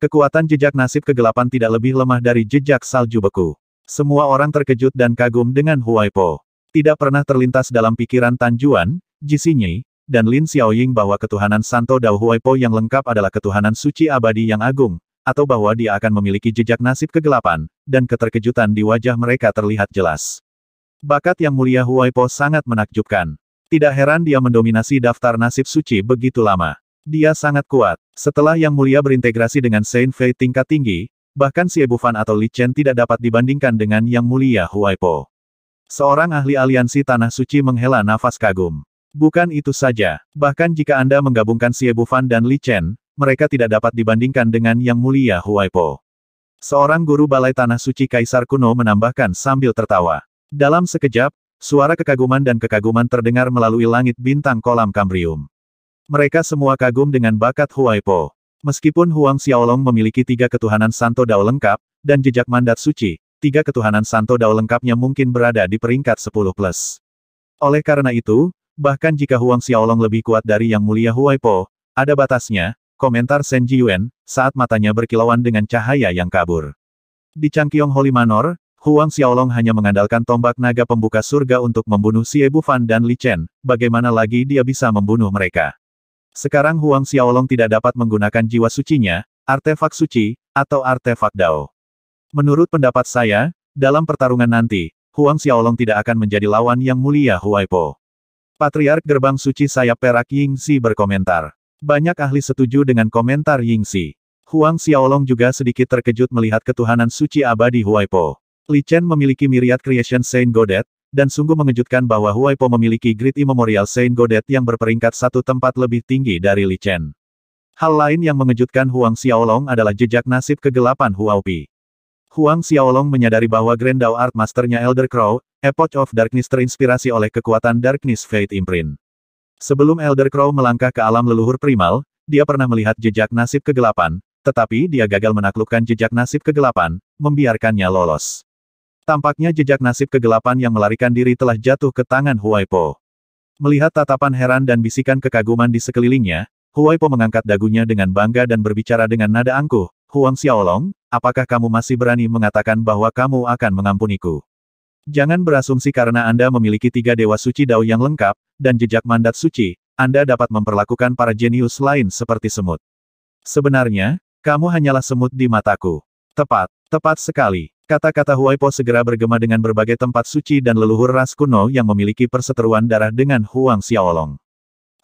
Kekuatan jejak nasib kegelapan tidak lebih lemah dari jejak salju beku. Semua orang terkejut dan kagum dengan Huaipo. Tidak pernah terlintas dalam pikiran Tanjuan, Jisinyi, dan Lin Xiaoying bahwa ketuhanan Santo Dao Huaipo yang lengkap adalah ketuhanan suci abadi yang agung, atau bahwa dia akan memiliki jejak nasib kegelapan, dan keterkejutan di wajah mereka terlihat jelas. Bakat yang mulia Huaipo sangat menakjubkan. Tidak heran dia mendominasi daftar nasib suci begitu lama. Dia sangat kuat. Setelah yang mulia berintegrasi dengan Saint Fei tingkat tinggi, bahkan si Ebufan atau Li Chen tidak dapat dibandingkan dengan yang mulia Huaipo. Seorang ahli aliansi Tanah Suci menghela nafas kagum. Bukan itu saja, bahkan jika Anda menggabungkan Xie Bufan dan Li Chen, mereka tidak dapat dibandingkan dengan Yang Mulia Huaipo. Seorang guru balai Tanah Suci Kaisar kuno menambahkan sambil tertawa. Dalam sekejap, suara kekaguman dan kekaguman terdengar melalui langit bintang kolam kambrium. Mereka semua kagum dengan bakat Huaipo. Meskipun Huang Xiaolong memiliki tiga ketuhanan Santo Dao lengkap, dan jejak mandat suci, tiga ketuhanan Santo Dao lengkapnya mungkin berada di peringkat 10 plus. Oleh karena itu, Bahkan jika Huang Xiaolong lebih kuat dari Yang Mulia Huai Po, ada batasnya, komentar Shen Jiyuan, saat matanya berkilauan dengan cahaya yang kabur. Di Changqiong Holy Manor, Huang Xiaolong hanya mengandalkan tombak naga pembuka surga untuk membunuh Xie Bufan dan Li Chen, bagaimana lagi dia bisa membunuh mereka. Sekarang Huang Xiaolong tidak dapat menggunakan jiwa sucinya, artefak suci, atau artefak dao. Menurut pendapat saya, dalam pertarungan nanti, Huang Xiaolong tidak akan menjadi lawan yang mulia Huai Po. Patriark Gerbang Suci Sayap Perak Ying Yingxi berkomentar. Banyak ahli setuju dengan komentar Ying Yingxi. Huang Xiaolong juga sedikit terkejut melihat ketuhanan suci abadi Huaipo. Li Chen memiliki Myriad Creation Saint Godet, dan sungguh mengejutkan bahwa Huaipo memiliki grid Immemorial Saint Godet yang berperingkat satu tempat lebih tinggi dari Li Chen. Hal lain yang mengejutkan Huang Xiaolong adalah jejak nasib kegelapan Huaopi. Huang Xiaolong menyadari bahwa Grand Dao Art Masternya Elder Crow, Epoch of Darkness terinspirasi oleh kekuatan Darkness Fate Imprint. Sebelum Elder Crow melangkah ke alam leluhur primal, dia pernah melihat jejak nasib kegelapan, tetapi dia gagal menaklukkan jejak nasib kegelapan, membiarkannya lolos. Tampaknya jejak nasib kegelapan yang melarikan diri telah jatuh ke tangan Huaipo. Melihat tatapan heran dan bisikan kekaguman di sekelilingnya, Huaipo mengangkat dagunya dengan bangga dan berbicara dengan nada angkuh, Huang Xiaolong, apakah kamu masih berani mengatakan bahwa kamu akan mengampuniku? Jangan berasumsi karena Anda memiliki tiga dewa suci dao yang lengkap, dan jejak mandat suci, Anda dapat memperlakukan para jenius lain seperti semut. Sebenarnya, kamu hanyalah semut di mataku. Tepat, tepat sekali. Kata-kata Huaipo segera bergema dengan berbagai tempat suci dan leluhur ras kuno yang memiliki perseteruan darah dengan Huang Xiaolong.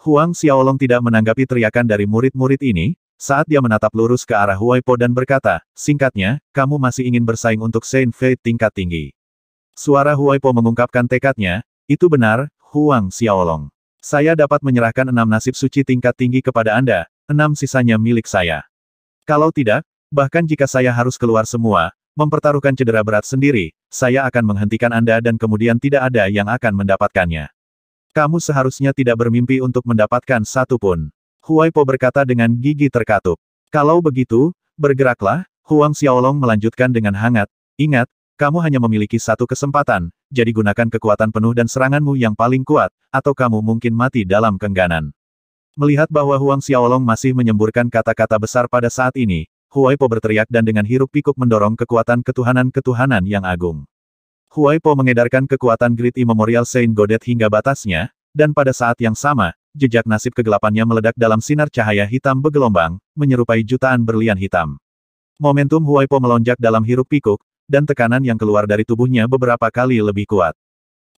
Huang Xiaolong tidak menanggapi teriakan dari murid-murid ini, saat dia menatap lurus ke arah Po dan berkata, singkatnya, kamu masih ingin bersaing untuk Saint Fei tingkat tinggi. Suara Po mengungkapkan tekadnya, itu benar, Huang Xiaolong. Saya dapat menyerahkan enam nasib suci tingkat tinggi kepada Anda, enam sisanya milik saya. Kalau tidak, bahkan jika saya harus keluar semua, mempertaruhkan cedera berat sendiri, saya akan menghentikan Anda dan kemudian tidak ada yang akan mendapatkannya. Kamu seharusnya tidak bermimpi untuk mendapatkan satu pun. Huai Po berkata dengan gigi terkatup. Kalau begitu, bergeraklah, Huang Xiaolong melanjutkan dengan hangat. Ingat, kamu hanya memiliki satu kesempatan, jadi gunakan kekuatan penuh dan seranganmu yang paling kuat, atau kamu mungkin mati dalam kengganan. Melihat bahwa Huang Xiaolong masih menyemburkan kata-kata besar pada saat ini, Huai Po berteriak dan dengan hiruk pikuk mendorong kekuatan ketuhanan-ketuhanan yang agung. Huai Po mengedarkan kekuatan Great Immemorial Saint Godet hingga batasnya, dan pada saat yang sama, jejak nasib kegelapannya meledak dalam sinar cahaya hitam bergelombang, menyerupai jutaan berlian hitam. Momentum Huai Po melonjak dalam hiruk pikuk, dan tekanan yang keluar dari tubuhnya beberapa kali lebih kuat.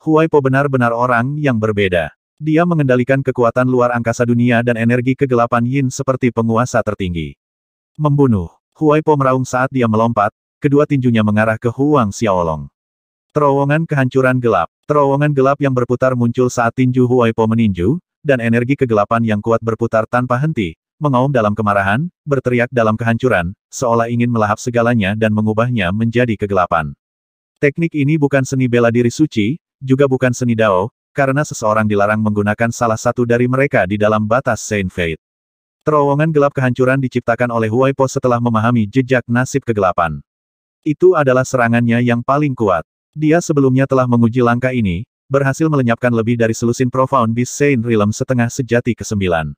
Huai Po benar-benar orang yang berbeda. Dia mengendalikan kekuatan luar angkasa dunia dan energi kegelapan Yin seperti penguasa tertinggi. Membunuh. Huai Po meraung saat dia melompat, kedua tinjunya mengarah ke Huang Xiaolong. Terowongan kehancuran gelap. Terowongan gelap yang berputar muncul saat tinju Huai Po meninju, dan energi kegelapan yang kuat berputar tanpa henti, mengaum dalam kemarahan, berteriak dalam kehancuran, seolah ingin melahap segalanya dan mengubahnya menjadi kegelapan. Teknik ini bukan seni bela diri suci, juga bukan seni dao, karena seseorang dilarang menggunakan salah satu dari mereka di dalam batas Saint faith. Terowongan gelap kehancuran diciptakan oleh Huai Po setelah memahami jejak nasib kegelapan. Itu adalah serangannya yang paling kuat. Dia sebelumnya telah menguji langkah ini, berhasil melenyapkan lebih dari selusin Profound Beast Saint Realm setengah sejati ke-9.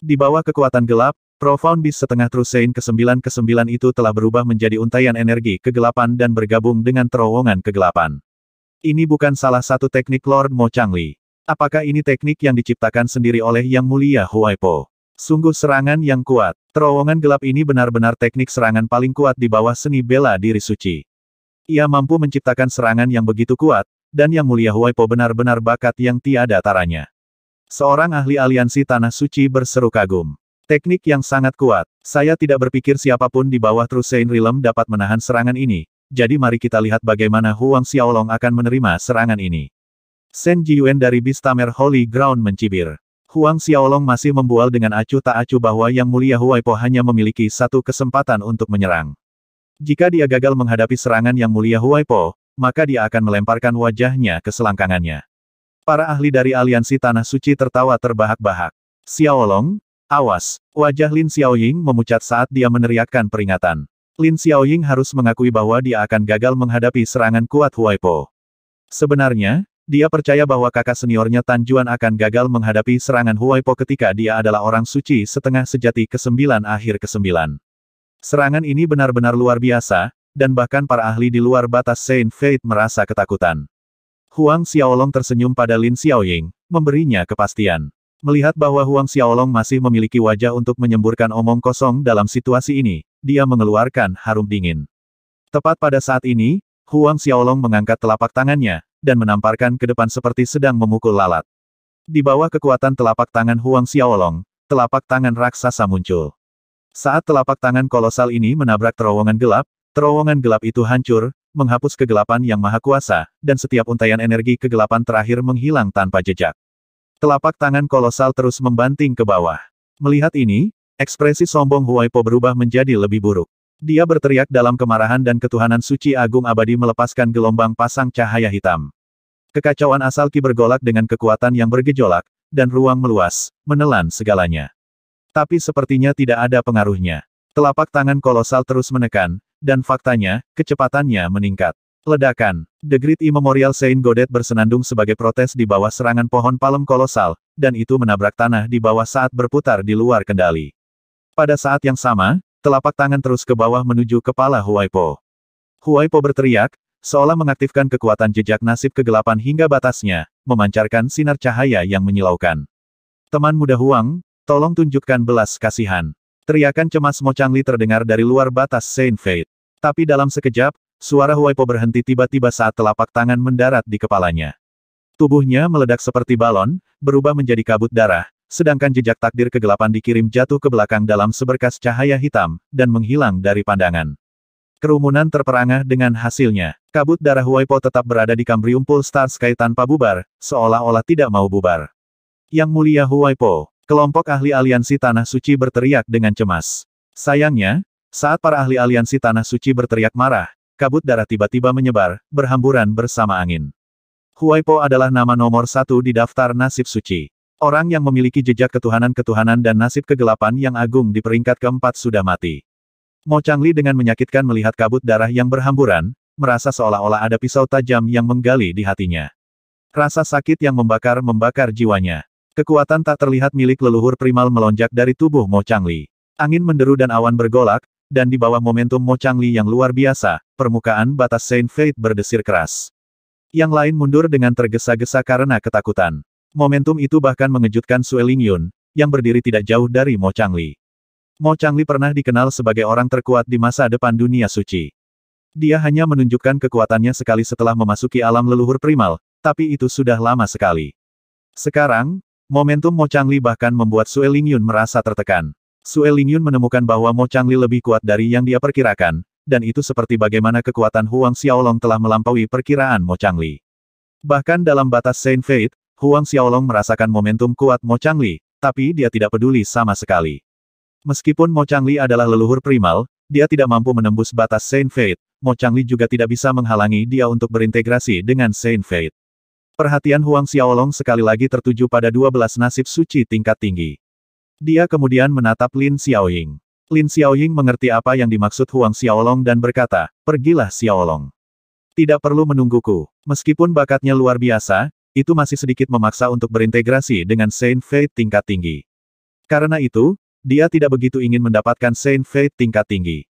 Di bawah kekuatan gelap, Profound Beast setengah True Saint ke-9 ke-9 itu telah berubah menjadi untaian energi kegelapan dan bergabung dengan terowongan kegelapan. Ini bukan salah satu teknik Lord Mo Changli. Apakah ini teknik yang diciptakan sendiri oleh Yang Mulia Huai Po? Sungguh serangan yang kuat. Terowongan gelap ini benar-benar teknik serangan paling kuat di bawah seni bela diri suci. Ia mampu menciptakan serangan yang begitu kuat, dan Yang Mulia Huaipo benar-benar bakat yang tiada taranya. Seorang ahli aliansi Tanah Suci berseru kagum. Teknik yang sangat kuat. Saya tidak berpikir siapapun di bawah Trusein Rilem dapat menahan serangan ini, jadi mari kita lihat bagaimana Huang Xiaolong akan menerima serangan ini. Shen Jiyuan dari Bistamer Holy Ground mencibir. Huang Xiaolong masih membual dengan acuh tak acuh bahwa Yang Mulia Huaipo hanya memiliki satu kesempatan untuk menyerang. Jika dia gagal menghadapi serangan Yang Mulia Huaipo, maka dia akan melemparkan wajahnya ke selangkangannya. Para ahli dari aliansi Tanah Suci tertawa terbahak-bahak. Xiaolong, awas, wajah Lin Xiaoying memucat saat dia meneriakkan peringatan. Lin Xiaoying harus mengakui bahwa dia akan gagal menghadapi serangan kuat Huaipo. Sebenarnya, dia percaya bahwa kakak seniornya Tan Juan akan gagal menghadapi serangan Huaipo ketika dia adalah orang suci setengah sejati ke-9 akhir ke-9. Serangan ini benar-benar luar biasa, dan bahkan para ahli di luar batas Saint Fate merasa ketakutan. Huang Xiaolong tersenyum pada Lin Xiaoying, memberinya kepastian. Melihat bahwa Huang Xiaolong masih memiliki wajah untuk menyemburkan omong kosong dalam situasi ini, dia mengeluarkan harum dingin. Tepat pada saat ini, Huang Xiaolong mengangkat telapak tangannya, dan menamparkan ke depan seperti sedang memukul lalat. Di bawah kekuatan telapak tangan Huang Xiaolong, telapak tangan raksasa muncul. Saat telapak tangan kolosal ini menabrak terowongan gelap, Terowongan gelap itu hancur, menghapus kegelapan yang maha kuasa, dan setiap untaian energi kegelapan terakhir menghilang tanpa jejak. Telapak tangan kolosal terus membanting ke bawah. Melihat ini, ekspresi sombong Huaipo berubah menjadi lebih buruk. Dia berteriak dalam kemarahan dan ketuhanan suci agung abadi melepaskan gelombang pasang cahaya hitam. Kekacauan asal Ki bergolak dengan kekuatan yang bergejolak, dan ruang meluas, menelan segalanya. Tapi sepertinya tidak ada pengaruhnya. Telapak tangan kolosal terus menekan, dan faktanya, kecepatannya meningkat. Ledakan. The Great Immemorial Saint Godet bersenandung sebagai protes di bawah serangan pohon palem kolosal, dan itu menabrak tanah di bawah saat berputar di luar kendali. Pada saat yang sama, telapak tangan terus ke bawah menuju kepala Huaipo. Huaipo berteriak, seolah mengaktifkan kekuatan jejak nasib kegelapan hingga batasnya, memancarkan sinar cahaya yang menyilaukan. Teman muda Huang, tolong tunjukkan belas kasihan. Teriakan cemas Mo Changli terdengar dari luar batas Saint Fate. Tapi dalam sekejap, suara Huaipo berhenti tiba-tiba saat telapak tangan mendarat di kepalanya. Tubuhnya meledak seperti balon, berubah menjadi kabut darah, sedangkan jejak takdir kegelapan dikirim jatuh ke belakang dalam seberkas cahaya hitam, dan menghilang dari pandangan. Kerumunan terperangah dengan hasilnya. Kabut darah Huaipo tetap berada di Kambrium Pool Star Sky tanpa bubar, seolah-olah tidak mau bubar. Yang Mulia Huaipo, kelompok ahli aliansi Tanah Suci berteriak dengan cemas. Sayangnya, saat para ahli aliansi Tanah Suci berteriak marah, kabut darah tiba-tiba menyebar, berhamburan bersama angin. Huaipo adalah nama nomor satu di daftar nasib suci. Orang yang memiliki jejak ketuhanan-ketuhanan dan nasib kegelapan yang agung di peringkat keempat sudah mati. Mo Changli dengan menyakitkan melihat kabut darah yang berhamburan, merasa seolah-olah ada pisau tajam yang menggali di hatinya. Rasa sakit yang membakar-membakar jiwanya. Kekuatan tak terlihat milik leluhur primal melonjak dari tubuh Mo Changli. Angin menderu dan awan bergolak, dan di bawah momentum Mo Changli yang luar biasa, permukaan batas Saint Fate berdesir keras. Yang lain mundur dengan tergesa-gesa karena ketakutan. Momentum itu bahkan mengejutkan Sue Ling Yun, yang berdiri tidak jauh dari Mo Changli. Mo Changli pernah dikenal sebagai orang terkuat di masa depan dunia suci. Dia hanya menunjukkan kekuatannya sekali setelah memasuki alam leluhur primal, tapi itu sudah lama sekali. Sekarang, momentum Mo Changli bahkan membuat Sue Ling Yun merasa tertekan. Sue Lingyun menemukan bahwa Mo Changli lebih kuat dari yang dia perkirakan, dan itu seperti bagaimana kekuatan Huang Xiaolong telah melampaui perkiraan Mo Changli. Bahkan dalam batas Saint Fate, Huang Xiaolong merasakan momentum kuat Mo Changli, tapi dia tidak peduli sama sekali. Meskipun Mo Changli adalah leluhur primal, dia tidak mampu menembus batas Saint Fate, Mo Changli juga tidak bisa menghalangi dia untuk berintegrasi dengan Saint Fate. Perhatian Huang Xiaolong sekali lagi tertuju pada 12 nasib suci tingkat tinggi. Dia kemudian menatap Lin Xiaoying. Lin Xiaoying mengerti apa yang dimaksud Huang Xiaolong dan berkata, pergilah Xiaolong. Tidak perlu menungguku. Meskipun bakatnya luar biasa, itu masih sedikit memaksa untuk berintegrasi dengan Saint Fate tingkat tinggi. Karena itu, dia tidak begitu ingin mendapatkan Saint Fate tingkat tinggi.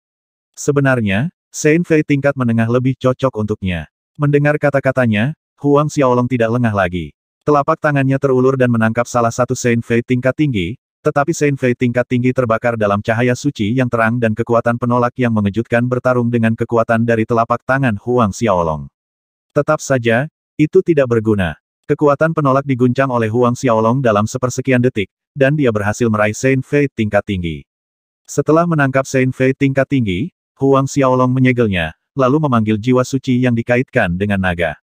Sebenarnya, Saint Fate tingkat menengah lebih cocok untuknya. Mendengar kata-katanya, Huang Xiaolong tidak lengah lagi. Telapak tangannya terulur dan menangkap salah satu Saint Fate tingkat tinggi, tetapi Saint Fei tingkat tinggi terbakar dalam cahaya suci yang terang dan kekuatan penolak yang mengejutkan bertarung dengan kekuatan dari telapak tangan Huang Xiaolong. Tetap saja, itu tidak berguna. Kekuatan penolak diguncang oleh Huang Xiaolong dalam sepersekian detik, dan dia berhasil meraih Saint Fei tingkat tinggi. Setelah menangkap Saint Fei tingkat tinggi, Huang Xiaolong menyegelnya, lalu memanggil jiwa suci yang dikaitkan dengan naga.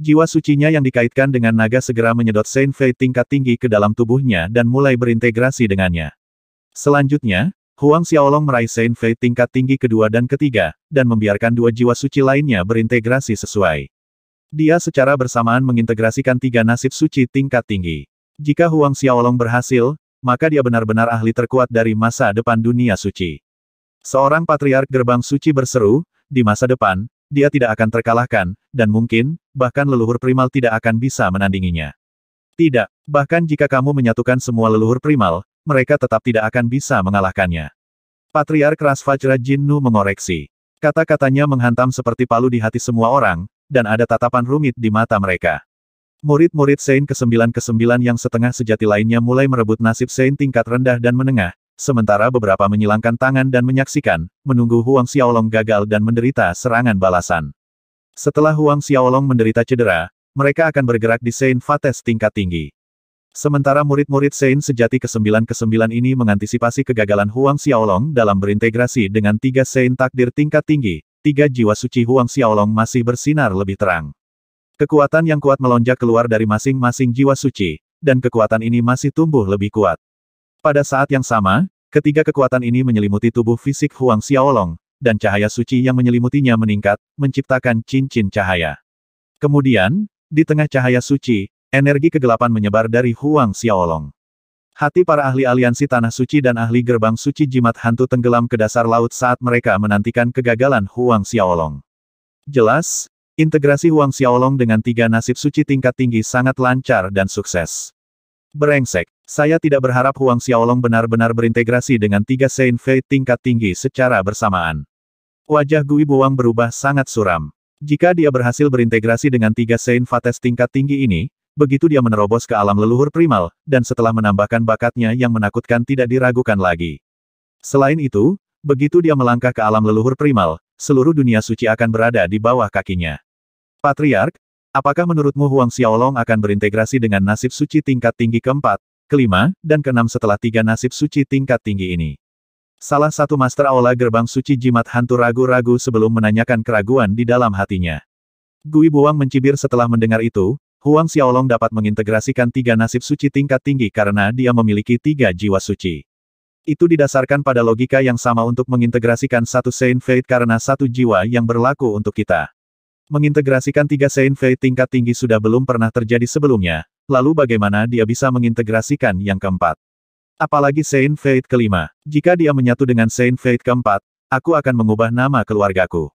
Jiwa sucinya yang dikaitkan dengan naga segera menyedot Saint Fei tingkat tinggi ke dalam tubuhnya dan mulai berintegrasi dengannya. Selanjutnya, Huang Xiaolong meraih Saint Fei tingkat tinggi kedua dan ketiga, dan membiarkan dua jiwa suci lainnya berintegrasi sesuai. Dia secara bersamaan mengintegrasikan tiga nasib suci tingkat tinggi. Jika Huang Xiaolong berhasil, maka dia benar-benar ahli terkuat dari masa depan dunia suci. Seorang patriark gerbang suci berseru, di masa depan, dia tidak akan terkalahkan, dan mungkin, bahkan leluhur primal tidak akan bisa menandinginya. Tidak, bahkan jika kamu menyatukan semua leluhur primal, mereka tetap tidak akan bisa mengalahkannya. Patriark Rasvajra Jinnu mengoreksi. Kata-katanya menghantam seperti palu di hati semua orang, dan ada tatapan rumit di mata mereka. Murid-murid Sein ke-9 ke-9 yang setengah sejati lainnya mulai merebut nasib Sein tingkat rendah dan menengah, sementara beberapa menyilangkan tangan dan menyaksikan, menunggu Huang Xiaolong gagal dan menderita serangan balasan. Setelah Huang Xiaolong menderita cedera, mereka akan bergerak di Saint Fates tingkat tinggi. Sementara murid-murid Saint sejati ke-9-9 ini mengantisipasi kegagalan Huang Xiaolong dalam berintegrasi dengan tiga Saint takdir tingkat tinggi, tiga jiwa suci Huang Xiaolong masih bersinar lebih terang. Kekuatan yang kuat melonjak keluar dari masing-masing jiwa suci, dan kekuatan ini masih tumbuh lebih kuat. Pada saat yang sama, ketiga kekuatan ini menyelimuti tubuh fisik Huang Xiaolong, dan cahaya suci yang menyelimutinya meningkat, menciptakan cincin cahaya. Kemudian, di tengah cahaya suci, energi kegelapan menyebar dari Huang Xiaolong. Hati para ahli aliansi Tanah Suci dan ahli gerbang suci jimat hantu tenggelam ke dasar laut saat mereka menantikan kegagalan Huang Xiaolong. Jelas, integrasi Huang Xiaolong dengan tiga nasib suci tingkat tinggi sangat lancar dan sukses. Berengsek, saya tidak berharap Huang Xiaolong benar-benar berintegrasi dengan tiga Saint Fei tingkat tinggi secara bersamaan. Wajah Gui Buang berubah sangat suram. Jika dia berhasil berintegrasi dengan tiga Saint Fates tingkat tinggi ini, begitu dia menerobos ke alam leluhur primal, dan setelah menambahkan bakatnya yang menakutkan tidak diragukan lagi. Selain itu, begitu dia melangkah ke alam leluhur primal, seluruh dunia suci akan berada di bawah kakinya. Patriark, Apakah menurutmu Huang Xiaolong akan berintegrasi dengan nasib suci tingkat tinggi keempat, kelima, dan keenam setelah tiga nasib suci tingkat tinggi ini? Salah satu Master Aula Gerbang Suci Jimat Hantu ragu-ragu sebelum menanyakan keraguan di dalam hatinya. Gui Buang mencibir setelah mendengar itu, Huang Xiaolong dapat mengintegrasikan tiga nasib suci tingkat tinggi karena dia memiliki tiga jiwa suci. Itu didasarkan pada logika yang sama untuk mengintegrasikan satu Saint Fate karena satu jiwa yang berlaku untuk kita. Mengintegrasikan tiga Saint Fei tingkat tinggi sudah belum pernah terjadi sebelumnya, lalu bagaimana dia bisa mengintegrasikan yang keempat? Apalagi Saint Fate kelima. Jika dia menyatu dengan Saint Fate keempat, aku akan mengubah nama keluargaku.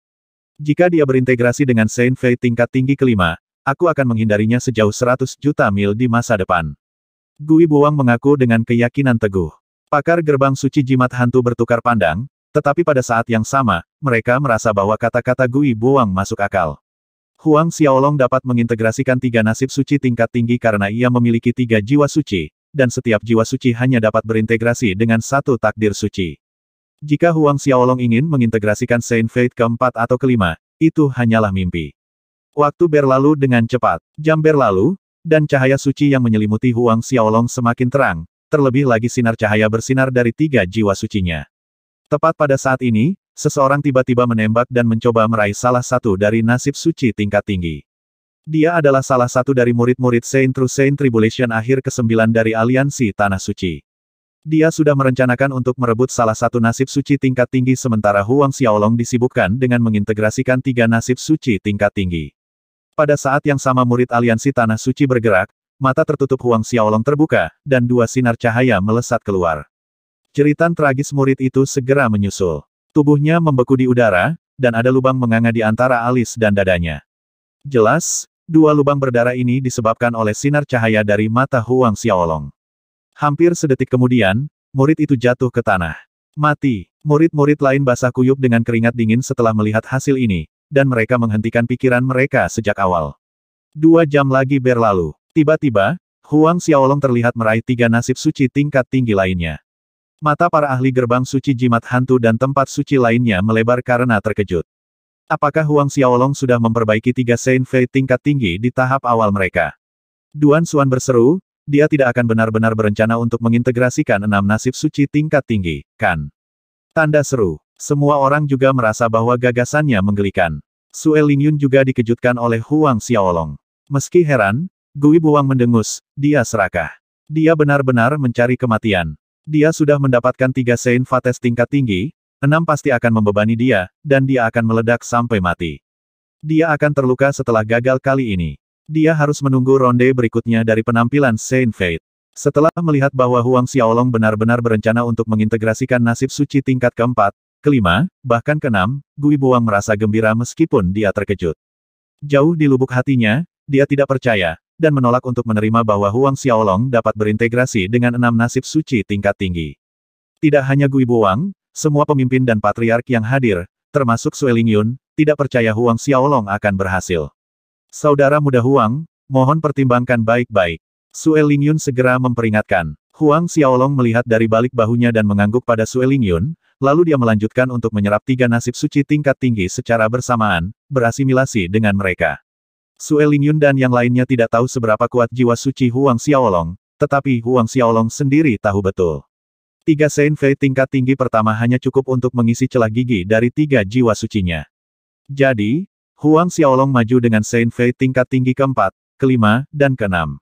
Jika dia berintegrasi dengan Saint Fate tingkat tinggi kelima, aku akan menghindarinya sejauh 100 juta mil di masa depan. Gui Buang mengaku dengan keyakinan teguh. Pakar gerbang suci jimat hantu bertukar pandang, tetapi pada saat yang sama, mereka merasa bahwa kata-kata Gui Buang masuk akal. Huang Xiaolong dapat mengintegrasikan tiga nasib suci tingkat tinggi karena ia memiliki tiga jiwa suci, dan setiap jiwa suci hanya dapat berintegrasi dengan satu takdir suci. Jika Huang Xiaolong ingin mengintegrasikan Saint Fate keempat atau kelima, itu hanyalah mimpi. Waktu berlalu dengan cepat, jam berlalu, dan cahaya suci yang menyelimuti Huang Xiaolong semakin terang, terlebih lagi sinar cahaya bersinar dari tiga jiwa sucinya. Tepat pada saat ini, Seseorang tiba-tiba menembak dan mencoba meraih salah satu dari nasib suci tingkat tinggi. Dia adalah salah satu dari murid-murid Saint True Saint Tribulation akhir ke-9 dari aliansi Tanah Suci. Dia sudah merencanakan untuk merebut salah satu nasib suci tingkat tinggi sementara Huang Xiaolong disibukkan dengan mengintegrasikan tiga nasib suci tingkat tinggi. Pada saat yang sama murid aliansi Tanah Suci bergerak, mata tertutup Huang Xiaolong terbuka, dan dua sinar cahaya melesat keluar. Ceritan tragis murid itu segera menyusul. Tubuhnya membeku di udara, dan ada lubang menganga di antara alis dan dadanya. Jelas, dua lubang berdarah ini disebabkan oleh sinar cahaya dari mata Huang Xiaolong. Hampir sedetik kemudian, murid itu jatuh ke tanah. Mati, murid-murid lain basah kuyup dengan keringat dingin setelah melihat hasil ini, dan mereka menghentikan pikiran mereka sejak awal. Dua jam lagi berlalu. Tiba-tiba, Huang Xiaolong terlihat meraih tiga nasib suci tingkat tinggi lainnya. Mata para ahli gerbang suci jimat hantu dan tempat suci lainnya melebar karena terkejut. Apakah Huang Xiaolong sudah memperbaiki tiga Saint Fei tingkat tinggi di tahap awal mereka? Duan Xuan berseru, dia tidak akan benar-benar berencana untuk mengintegrasikan enam nasib suci tingkat tinggi, kan? Tanda seru. Semua orang juga merasa bahwa gagasannya menggelikan. Sue Lingyun juga dikejutkan oleh Huang Xiaolong. Meski heran, Gui Buang mendengus, dia serakah. Dia benar-benar mencari kematian. Dia sudah mendapatkan tiga Sein Fates tingkat tinggi, enam pasti akan membebani dia, dan dia akan meledak sampai mati. Dia akan terluka setelah gagal kali ini. Dia harus menunggu ronde berikutnya dari penampilan Saint Fate. Setelah melihat bahwa Huang Xiaolong benar-benar berencana untuk mengintegrasikan nasib suci tingkat keempat, kelima, bahkan keenam, Gui Buang merasa gembira meskipun dia terkejut. Jauh di lubuk hatinya, dia tidak percaya, dan menolak untuk menerima bahwa Huang Xiaolong dapat berintegrasi dengan enam nasib suci tingkat tinggi. Tidak hanya Gui Buang, semua pemimpin dan patriark yang hadir, termasuk Sueling Yun, tidak percaya Huang Xiaolong akan berhasil. Saudara muda Huang, mohon pertimbangkan baik-baik. Sue Lingyun segera memperingatkan. Huang Xiaolong melihat dari balik bahunya dan mengangguk pada Sue Lingyun, lalu dia melanjutkan untuk menyerap tiga nasib suci tingkat tinggi secara bersamaan, berasimilasi dengan mereka. Sue Lingyun dan yang lainnya tidak tahu seberapa kuat jiwa suci Huang Xiaolong, tetapi Huang Xiaolong sendiri tahu betul. Tiga Saint Fei tingkat tinggi pertama hanya cukup untuk mengisi celah gigi dari tiga jiwa sucinya. Jadi, Huang Xiaolong maju dengan Saint Fei tingkat tinggi keempat, kelima, dan keenam.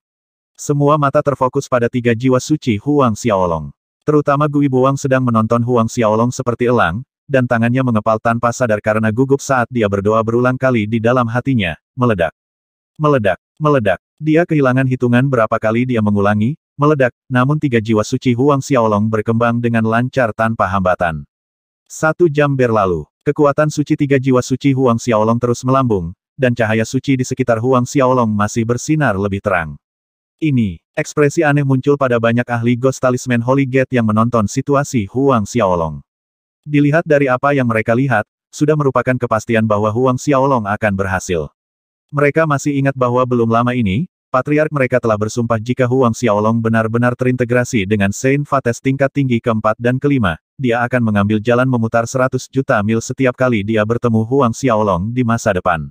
Semua mata terfokus pada tiga jiwa suci Huang Xiaolong. Terutama Gui Buang sedang menonton Huang Xiaolong seperti elang, dan tangannya mengepal tanpa sadar karena gugup saat dia berdoa berulang kali di dalam hatinya, meledak. Meledak, meledak. Dia kehilangan hitungan berapa kali dia mengulangi, meledak, namun tiga jiwa suci Huang Xiaolong berkembang dengan lancar tanpa hambatan. Satu jam berlalu, kekuatan suci tiga jiwa suci Huang Xiaolong terus melambung, dan cahaya suci di sekitar Huang Xiaolong masih bersinar lebih terang. Ini, ekspresi aneh muncul pada banyak ahli Ghost Talisman Holy Gate yang menonton situasi Huang Xiaolong. Dilihat dari apa yang mereka lihat, sudah merupakan kepastian bahwa Huang Xiaolong akan berhasil. Mereka masih ingat bahwa belum lama ini, patriark mereka telah bersumpah jika Huang Xiaolong benar-benar terintegrasi dengan Saint Fates tingkat tinggi keempat dan kelima, dia akan mengambil jalan memutar 100 juta mil setiap kali dia bertemu Huang Xiaolong di masa depan.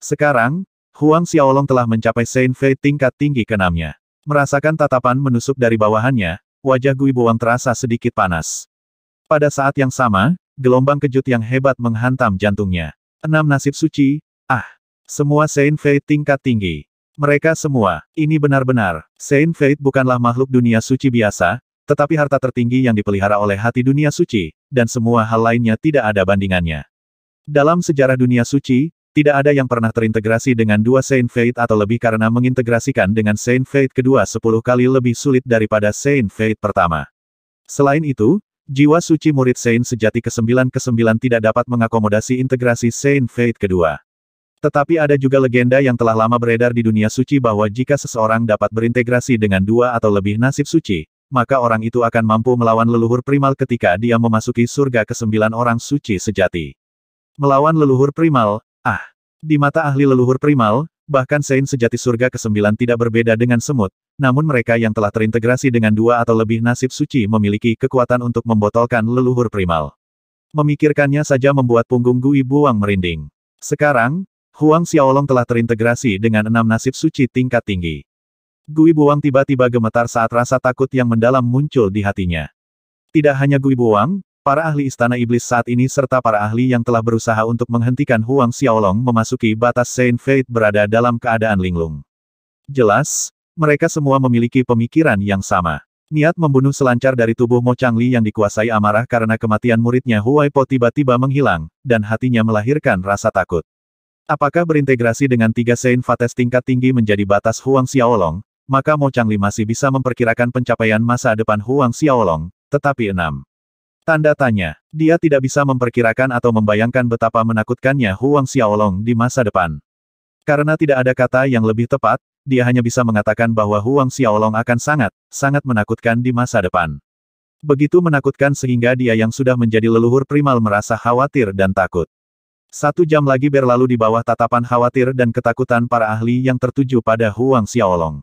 Sekarang, Huang Xiaolong telah mencapai Saint Fate tingkat tinggi keenamnya. Merasakan tatapan menusuk dari bawahannya, wajah Gui Buang terasa sedikit panas. Pada saat yang sama, gelombang kejut yang hebat menghantam jantungnya. Enam nasib suci, ah! Semua Saint Fate tingkat tinggi. Mereka semua, ini benar-benar, Saint Fate bukanlah makhluk dunia suci biasa, tetapi harta tertinggi yang dipelihara oleh hati dunia suci, dan semua hal lainnya tidak ada bandingannya. Dalam sejarah dunia suci, tidak ada yang pernah terintegrasi dengan dua Saint Fate atau lebih karena mengintegrasikan dengan Saint Fate kedua sepuluh kali lebih sulit daripada Saint Fate pertama. Selain itu, jiwa suci murid Saint sejati ke-9 ke-9 tidak dapat mengakomodasi integrasi Saint Fate kedua. Tetapi ada juga legenda yang telah lama beredar di dunia suci bahwa jika seseorang dapat berintegrasi dengan dua atau lebih nasib suci, maka orang itu akan mampu melawan leluhur primal ketika dia memasuki surga kesembilan orang suci sejati. Melawan leluhur primal, ah. Di mata ahli leluhur primal, bahkan sein sejati surga kesembilan tidak berbeda dengan semut, namun mereka yang telah terintegrasi dengan dua atau lebih nasib suci memiliki kekuatan untuk membotolkan leluhur primal. Memikirkannya saja membuat punggung Gui Buang merinding. Sekarang, Huang Xiaolong telah terintegrasi dengan enam nasib suci tingkat tinggi. Gui Buang tiba-tiba gemetar saat rasa takut yang mendalam muncul di hatinya. Tidak hanya Gui Buang, para ahli Istana Iblis saat ini serta para ahli yang telah berusaha untuk menghentikan Huang Xiaolong memasuki batas Saint Fate berada dalam keadaan linglung. Jelas, mereka semua memiliki pemikiran yang sama. Niat membunuh selancar dari tubuh Mo Changli yang dikuasai amarah karena kematian muridnya Huai Po tiba-tiba menghilang, dan hatinya melahirkan rasa takut. Apakah berintegrasi dengan tiga Saint Fates tingkat tinggi menjadi batas Huang Xiaolong, maka Mo Changli masih bisa memperkirakan pencapaian masa depan Huang Xiaolong, tetapi enam. Tanda tanya, dia tidak bisa memperkirakan atau membayangkan betapa menakutkannya Huang Xiaolong di masa depan. Karena tidak ada kata yang lebih tepat, dia hanya bisa mengatakan bahwa Huang Xiaolong akan sangat, sangat menakutkan di masa depan. Begitu menakutkan sehingga dia yang sudah menjadi leluhur primal merasa khawatir dan takut. Satu jam lagi berlalu di bawah tatapan khawatir dan ketakutan para ahli yang tertuju pada Huang Xiaolong.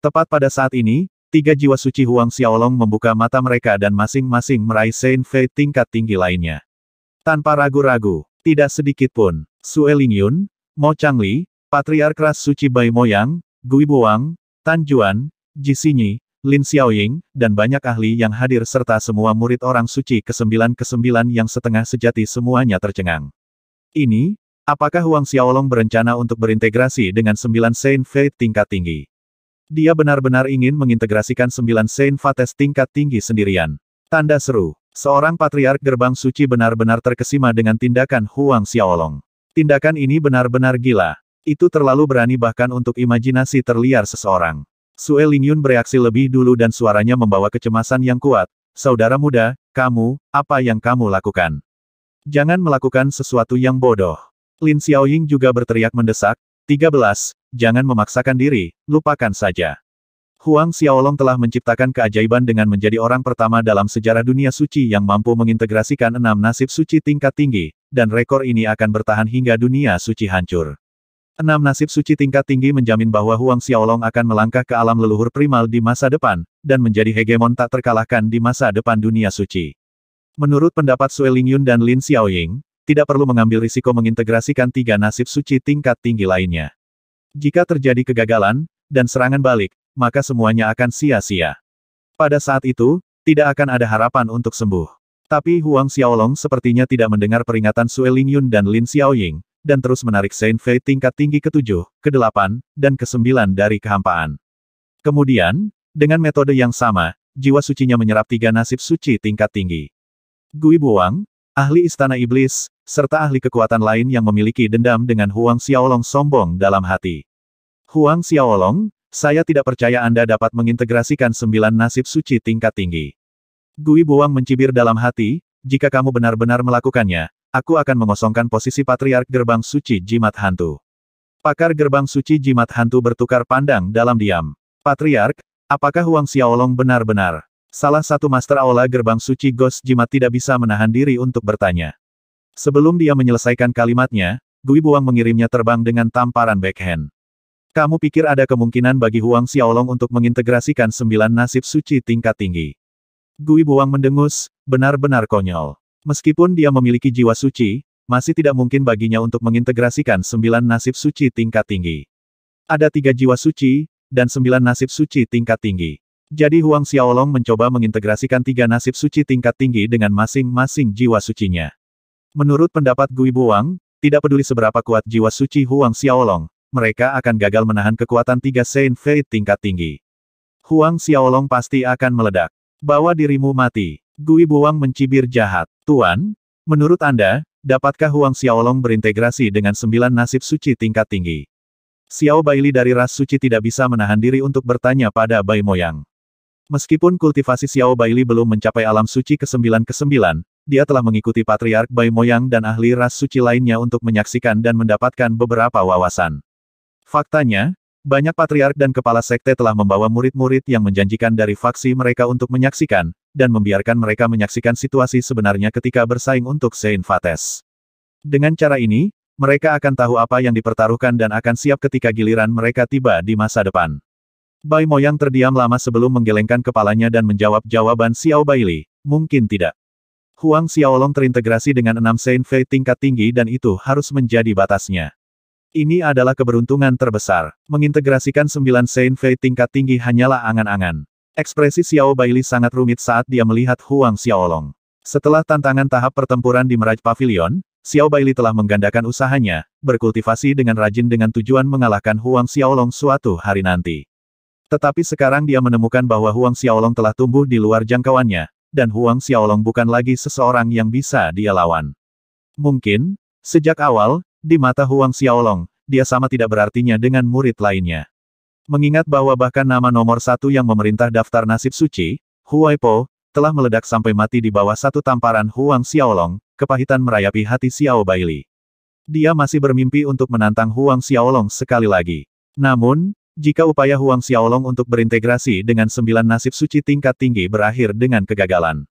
Tepat pada saat ini, tiga jiwa suci Huang Xiaolong membuka mata mereka dan masing-masing meraih Saint Fei tingkat tinggi lainnya. Tanpa ragu-ragu, tidak sedikit pun, Sue Lingyun, Mo Changli, Patriark Ras Suci Bai Moyang, Gui Buang, Tan Juan, Ji Xinyi, Lin Xiaoying, dan banyak ahli yang hadir serta semua murid orang suci ke-9 ke-9 yang setengah sejati semuanya tercengang. Ini, apakah Huang Xiaolong berencana untuk berintegrasi dengan sembilan Saint Fate tingkat tinggi? Dia benar-benar ingin mengintegrasikan sembilan Saint Fates tingkat tinggi sendirian. Tanda seru. Seorang patriark gerbang suci benar-benar terkesima dengan tindakan Huang Xiaolong. Tindakan ini benar-benar gila. Itu terlalu berani bahkan untuk imajinasi terliar seseorang. Sue Lingyun bereaksi lebih dulu dan suaranya membawa kecemasan yang kuat. Saudara muda, kamu, apa yang kamu lakukan? Jangan melakukan sesuatu yang bodoh. Lin Xiaoying juga berteriak mendesak, 13, jangan memaksakan diri, lupakan saja. Huang Xiaolong telah menciptakan keajaiban dengan menjadi orang pertama dalam sejarah dunia suci yang mampu mengintegrasikan enam nasib suci tingkat tinggi, dan rekor ini akan bertahan hingga dunia suci hancur. Enam nasib suci tingkat tinggi menjamin bahwa Huang Xiaolong akan melangkah ke alam leluhur primal di masa depan, dan menjadi hegemon tak terkalahkan di masa depan dunia suci. Menurut pendapat Sue Lingyun dan Lin Xiaoying, tidak perlu mengambil risiko mengintegrasikan tiga nasib suci tingkat tinggi lainnya. Jika terjadi kegagalan, dan serangan balik, maka semuanya akan sia-sia. Pada saat itu, tidak akan ada harapan untuk sembuh. Tapi Huang Xiaolong sepertinya tidak mendengar peringatan Sue Lingyun dan Lin Xiaoying, dan terus menarik Saint Fei tingkat tinggi ke-7, ke-8, dan ke-9 dari kehampaan. Kemudian, dengan metode yang sama, jiwa sucinya menyerap tiga nasib suci tingkat tinggi. Gui Buang, ahli Istana Iblis, serta ahli kekuatan lain yang memiliki dendam dengan Huang Xiaolong sombong dalam hati. Huang Xiaolong, saya tidak percaya Anda dapat mengintegrasikan sembilan nasib suci tingkat tinggi. Gui Buang mencibir dalam hati, jika kamu benar-benar melakukannya, aku akan mengosongkan posisi Patriark Gerbang Suci Jimat Hantu. Pakar Gerbang Suci Jimat Hantu bertukar pandang dalam diam. Patriark, apakah Huang Xiaolong benar-benar Salah satu Master Aula Gerbang Suci Ghost Jimat tidak bisa menahan diri untuk bertanya. Sebelum dia menyelesaikan kalimatnya, Gui Buang mengirimnya terbang dengan tamparan backhand. Kamu pikir ada kemungkinan bagi Huang Xiaolong untuk mengintegrasikan sembilan nasib suci tingkat tinggi? Gui Buang mendengus, benar-benar konyol. Meskipun dia memiliki jiwa suci, masih tidak mungkin baginya untuk mengintegrasikan sembilan nasib suci tingkat tinggi. Ada tiga jiwa suci, dan sembilan nasib suci tingkat tinggi. Jadi Huang Xiaolong mencoba mengintegrasikan tiga nasib suci tingkat tinggi dengan masing-masing jiwa sucinya. Menurut pendapat Gui Buang, tidak peduli seberapa kuat jiwa suci Huang Xiaolong, mereka akan gagal menahan kekuatan tiga Saint Fate tingkat tinggi. Huang Xiaolong pasti akan meledak. Bawa dirimu mati. Gui Buang mencibir jahat. Tuan, menurut Anda, dapatkah Huang Xiaolong berintegrasi dengan sembilan nasib suci tingkat tinggi? Xiao Baili dari ras suci tidak bisa menahan diri untuk bertanya pada Bai Moyang. Meskipun kultivasi Xiao Baili belum mencapai alam suci ke-9-ke-9, dia telah mengikuti Patriark Bai Moyang dan ahli ras suci lainnya untuk menyaksikan dan mendapatkan beberapa wawasan. Faktanya, banyak patriark dan kepala sekte telah membawa murid-murid yang menjanjikan dari faksi mereka untuk menyaksikan, dan membiarkan mereka menyaksikan situasi sebenarnya ketika bersaing untuk Sein Fates. Dengan cara ini, mereka akan tahu apa yang dipertaruhkan dan akan siap ketika giliran mereka tiba di masa depan. Bai Moyang terdiam lama sebelum menggelengkan kepalanya dan menjawab jawaban Xiao Baili, mungkin tidak. Huang Xiaolong terintegrasi dengan enam Saint Fei tingkat tinggi dan itu harus menjadi batasnya. Ini adalah keberuntungan terbesar. Mengintegrasikan sembilan Saint Fei tingkat tinggi hanyalah angan-angan. Ekspresi Xiao Baili sangat rumit saat dia melihat Huang Xiaolong. Setelah tantangan tahap pertempuran di Meraj Pavilion, Xiao Baili telah menggandakan usahanya, berkultivasi dengan rajin dengan tujuan mengalahkan Huang Xiaolong suatu hari nanti. Tetapi sekarang dia menemukan bahwa Huang Xiaolong telah tumbuh di luar jangkauannya, dan Huang Xiaolong bukan lagi seseorang yang bisa dia lawan. Mungkin, sejak awal, di mata Huang Xiaolong, dia sama tidak berartinya dengan murid lainnya. Mengingat bahwa bahkan nama nomor satu yang memerintah daftar nasib suci, Huai Po, telah meledak sampai mati di bawah satu tamparan Huang Xiaolong, kepahitan merayapi hati Xiao Baili. Dia masih bermimpi untuk menantang Huang Xiaolong sekali lagi. Namun, jika upaya Huang Xiaolong untuk berintegrasi dengan sembilan nasib suci tingkat tinggi berakhir dengan kegagalan.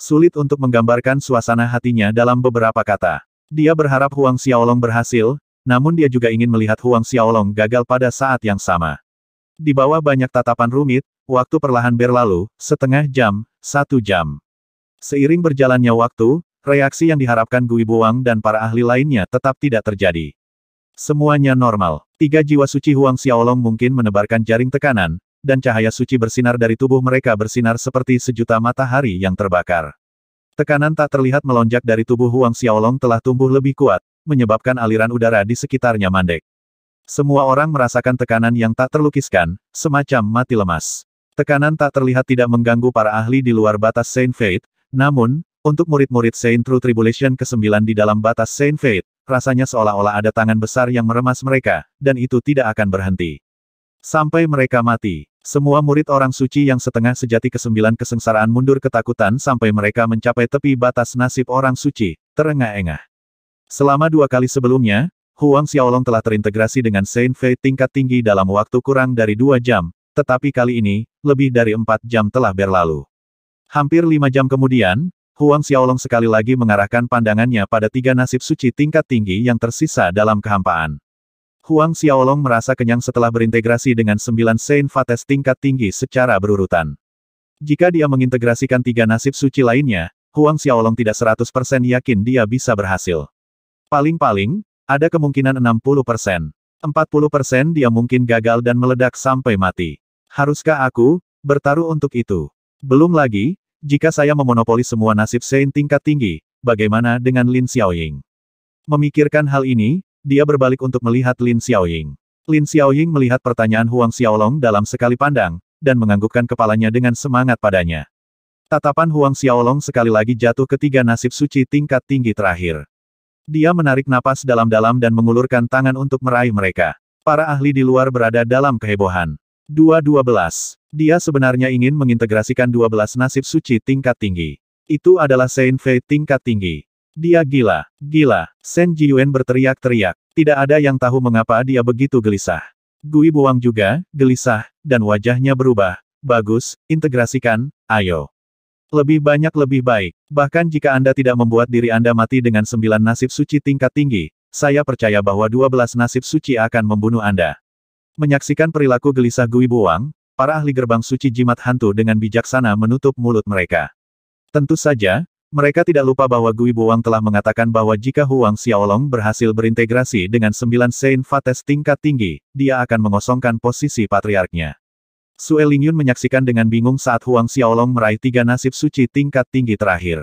Sulit untuk menggambarkan suasana hatinya dalam beberapa kata. Dia berharap Huang Xiaolong berhasil, namun dia juga ingin melihat Huang Xiaolong gagal pada saat yang sama. Di bawah banyak tatapan rumit, waktu perlahan berlalu, setengah jam, satu jam. Seiring berjalannya waktu, reaksi yang diharapkan Gui Buang dan para ahli lainnya tetap tidak terjadi. Semuanya normal. Tiga jiwa suci Huang Xiaolong mungkin menebarkan jaring tekanan, dan cahaya suci bersinar dari tubuh mereka bersinar seperti sejuta matahari yang terbakar. Tekanan tak terlihat melonjak dari tubuh Huang Xiaolong telah tumbuh lebih kuat, menyebabkan aliran udara di sekitarnya mandek. Semua orang merasakan tekanan yang tak terlukiskan, semacam mati lemas. Tekanan tak terlihat tidak mengganggu para ahli di luar batas Saint Faith, namun, untuk murid-murid Saint True Tribulation ke-9 di dalam batas Saint Faith rasanya seolah-olah ada tangan besar yang meremas mereka, dan itu tidak akan berhenti. Sampai mereka mati, semua murid orang suci yang setengah sejati kesembilan kesengsaraan mundur ketakutan sampai mereka mencapai tepi batas nasib orang suci, terengah-engah. Selama dua kali sebelumnya, Huang Xiaolong telah terintegrasi dengan Saint Fei tingkat tinggi dalam waktu kurang dari dua jam, tetapi kali ini, lebih dari empat jam telah berlalu. Hampir lima jam kemudian, Huang Xiaolong sekali lagi mengarahkan pandangannya pada tiga nasib suci tingkat tinggi yang tersisa dalam kehampaan. Huang Xiaolong merasa kenyang setelah berintegrasi dengan sembilan Saint Fates tingkat tinggi secara berurutan. Jika dia mengintegrasikan tiga nasib suci lainnya, Huang Xiaolong tidak 100% yakin dia bisa berhasil. Paling-paling, ada kemungkinan 60%. 40% dia mungkin gagal dan meledak sampai mati. Haruskah aku bertaruh untuk itu? Belum lagi, jika saya memonopoli semua nasib Sein tingkat tinggi, bagaimana dengan Lin Xiaoying? Memikirkan hal ini, dia berbalik untuk melihat Lin Xiaoying. Lin Xiaoying melihat pertanyaan Huang Xiaolong dalam sekali pandang, dan menganggukkan kepalanya dengan semangat padanya. Tatapan Huang Xiaolong sekali lagi jatuh ke tiga nasib suci tingkat tinggi terakhir. Dia menarik napas dalam-dalam dan mengulurkan tangan untuk meraih mereka. Para ahli di luar berada dalam kehebohan. 212. Dia sebenarnya ingin mengintegrasikan 12 nasib suci tingkat tinggi. Itu adalah Saint Fei tingkat tinggi. Dia gila, gila. Shen Jiyuan berteriak-teriak. Tidak ada yang tahu mengapa dia begitu gelisah. Gui Buang juga, gelisah, dan wajahnya berubah. Bagus, integrasikan, ayo. Lebih banyak lebih baik. Bahkan jika Anda tidak membuat diri Anda mati dengan sembilan nasib suci tingkat tinggi, saya percaya bahwa 12 nasib suci akan membunuh Anda. Menyaksikan perilaku gelisah Gui Buang, para ahli gerbang suci jimat hantu dengan bijaksana menutup mulut mereka. Tentu saja, mereka tidak lupa bahwa Gui Buang telah mengatakan bahwa jika Huang Xiaolong berhasil berintegrasi dengan sembilan Saint Fates tingkat tinggi, dia akan mengosongkan posisi patriarknya. Sue Lingyun menyaksikan dengan bingung saat Huang Xiaolong meraih tiga nasib suci tingkat tinggi terakhir.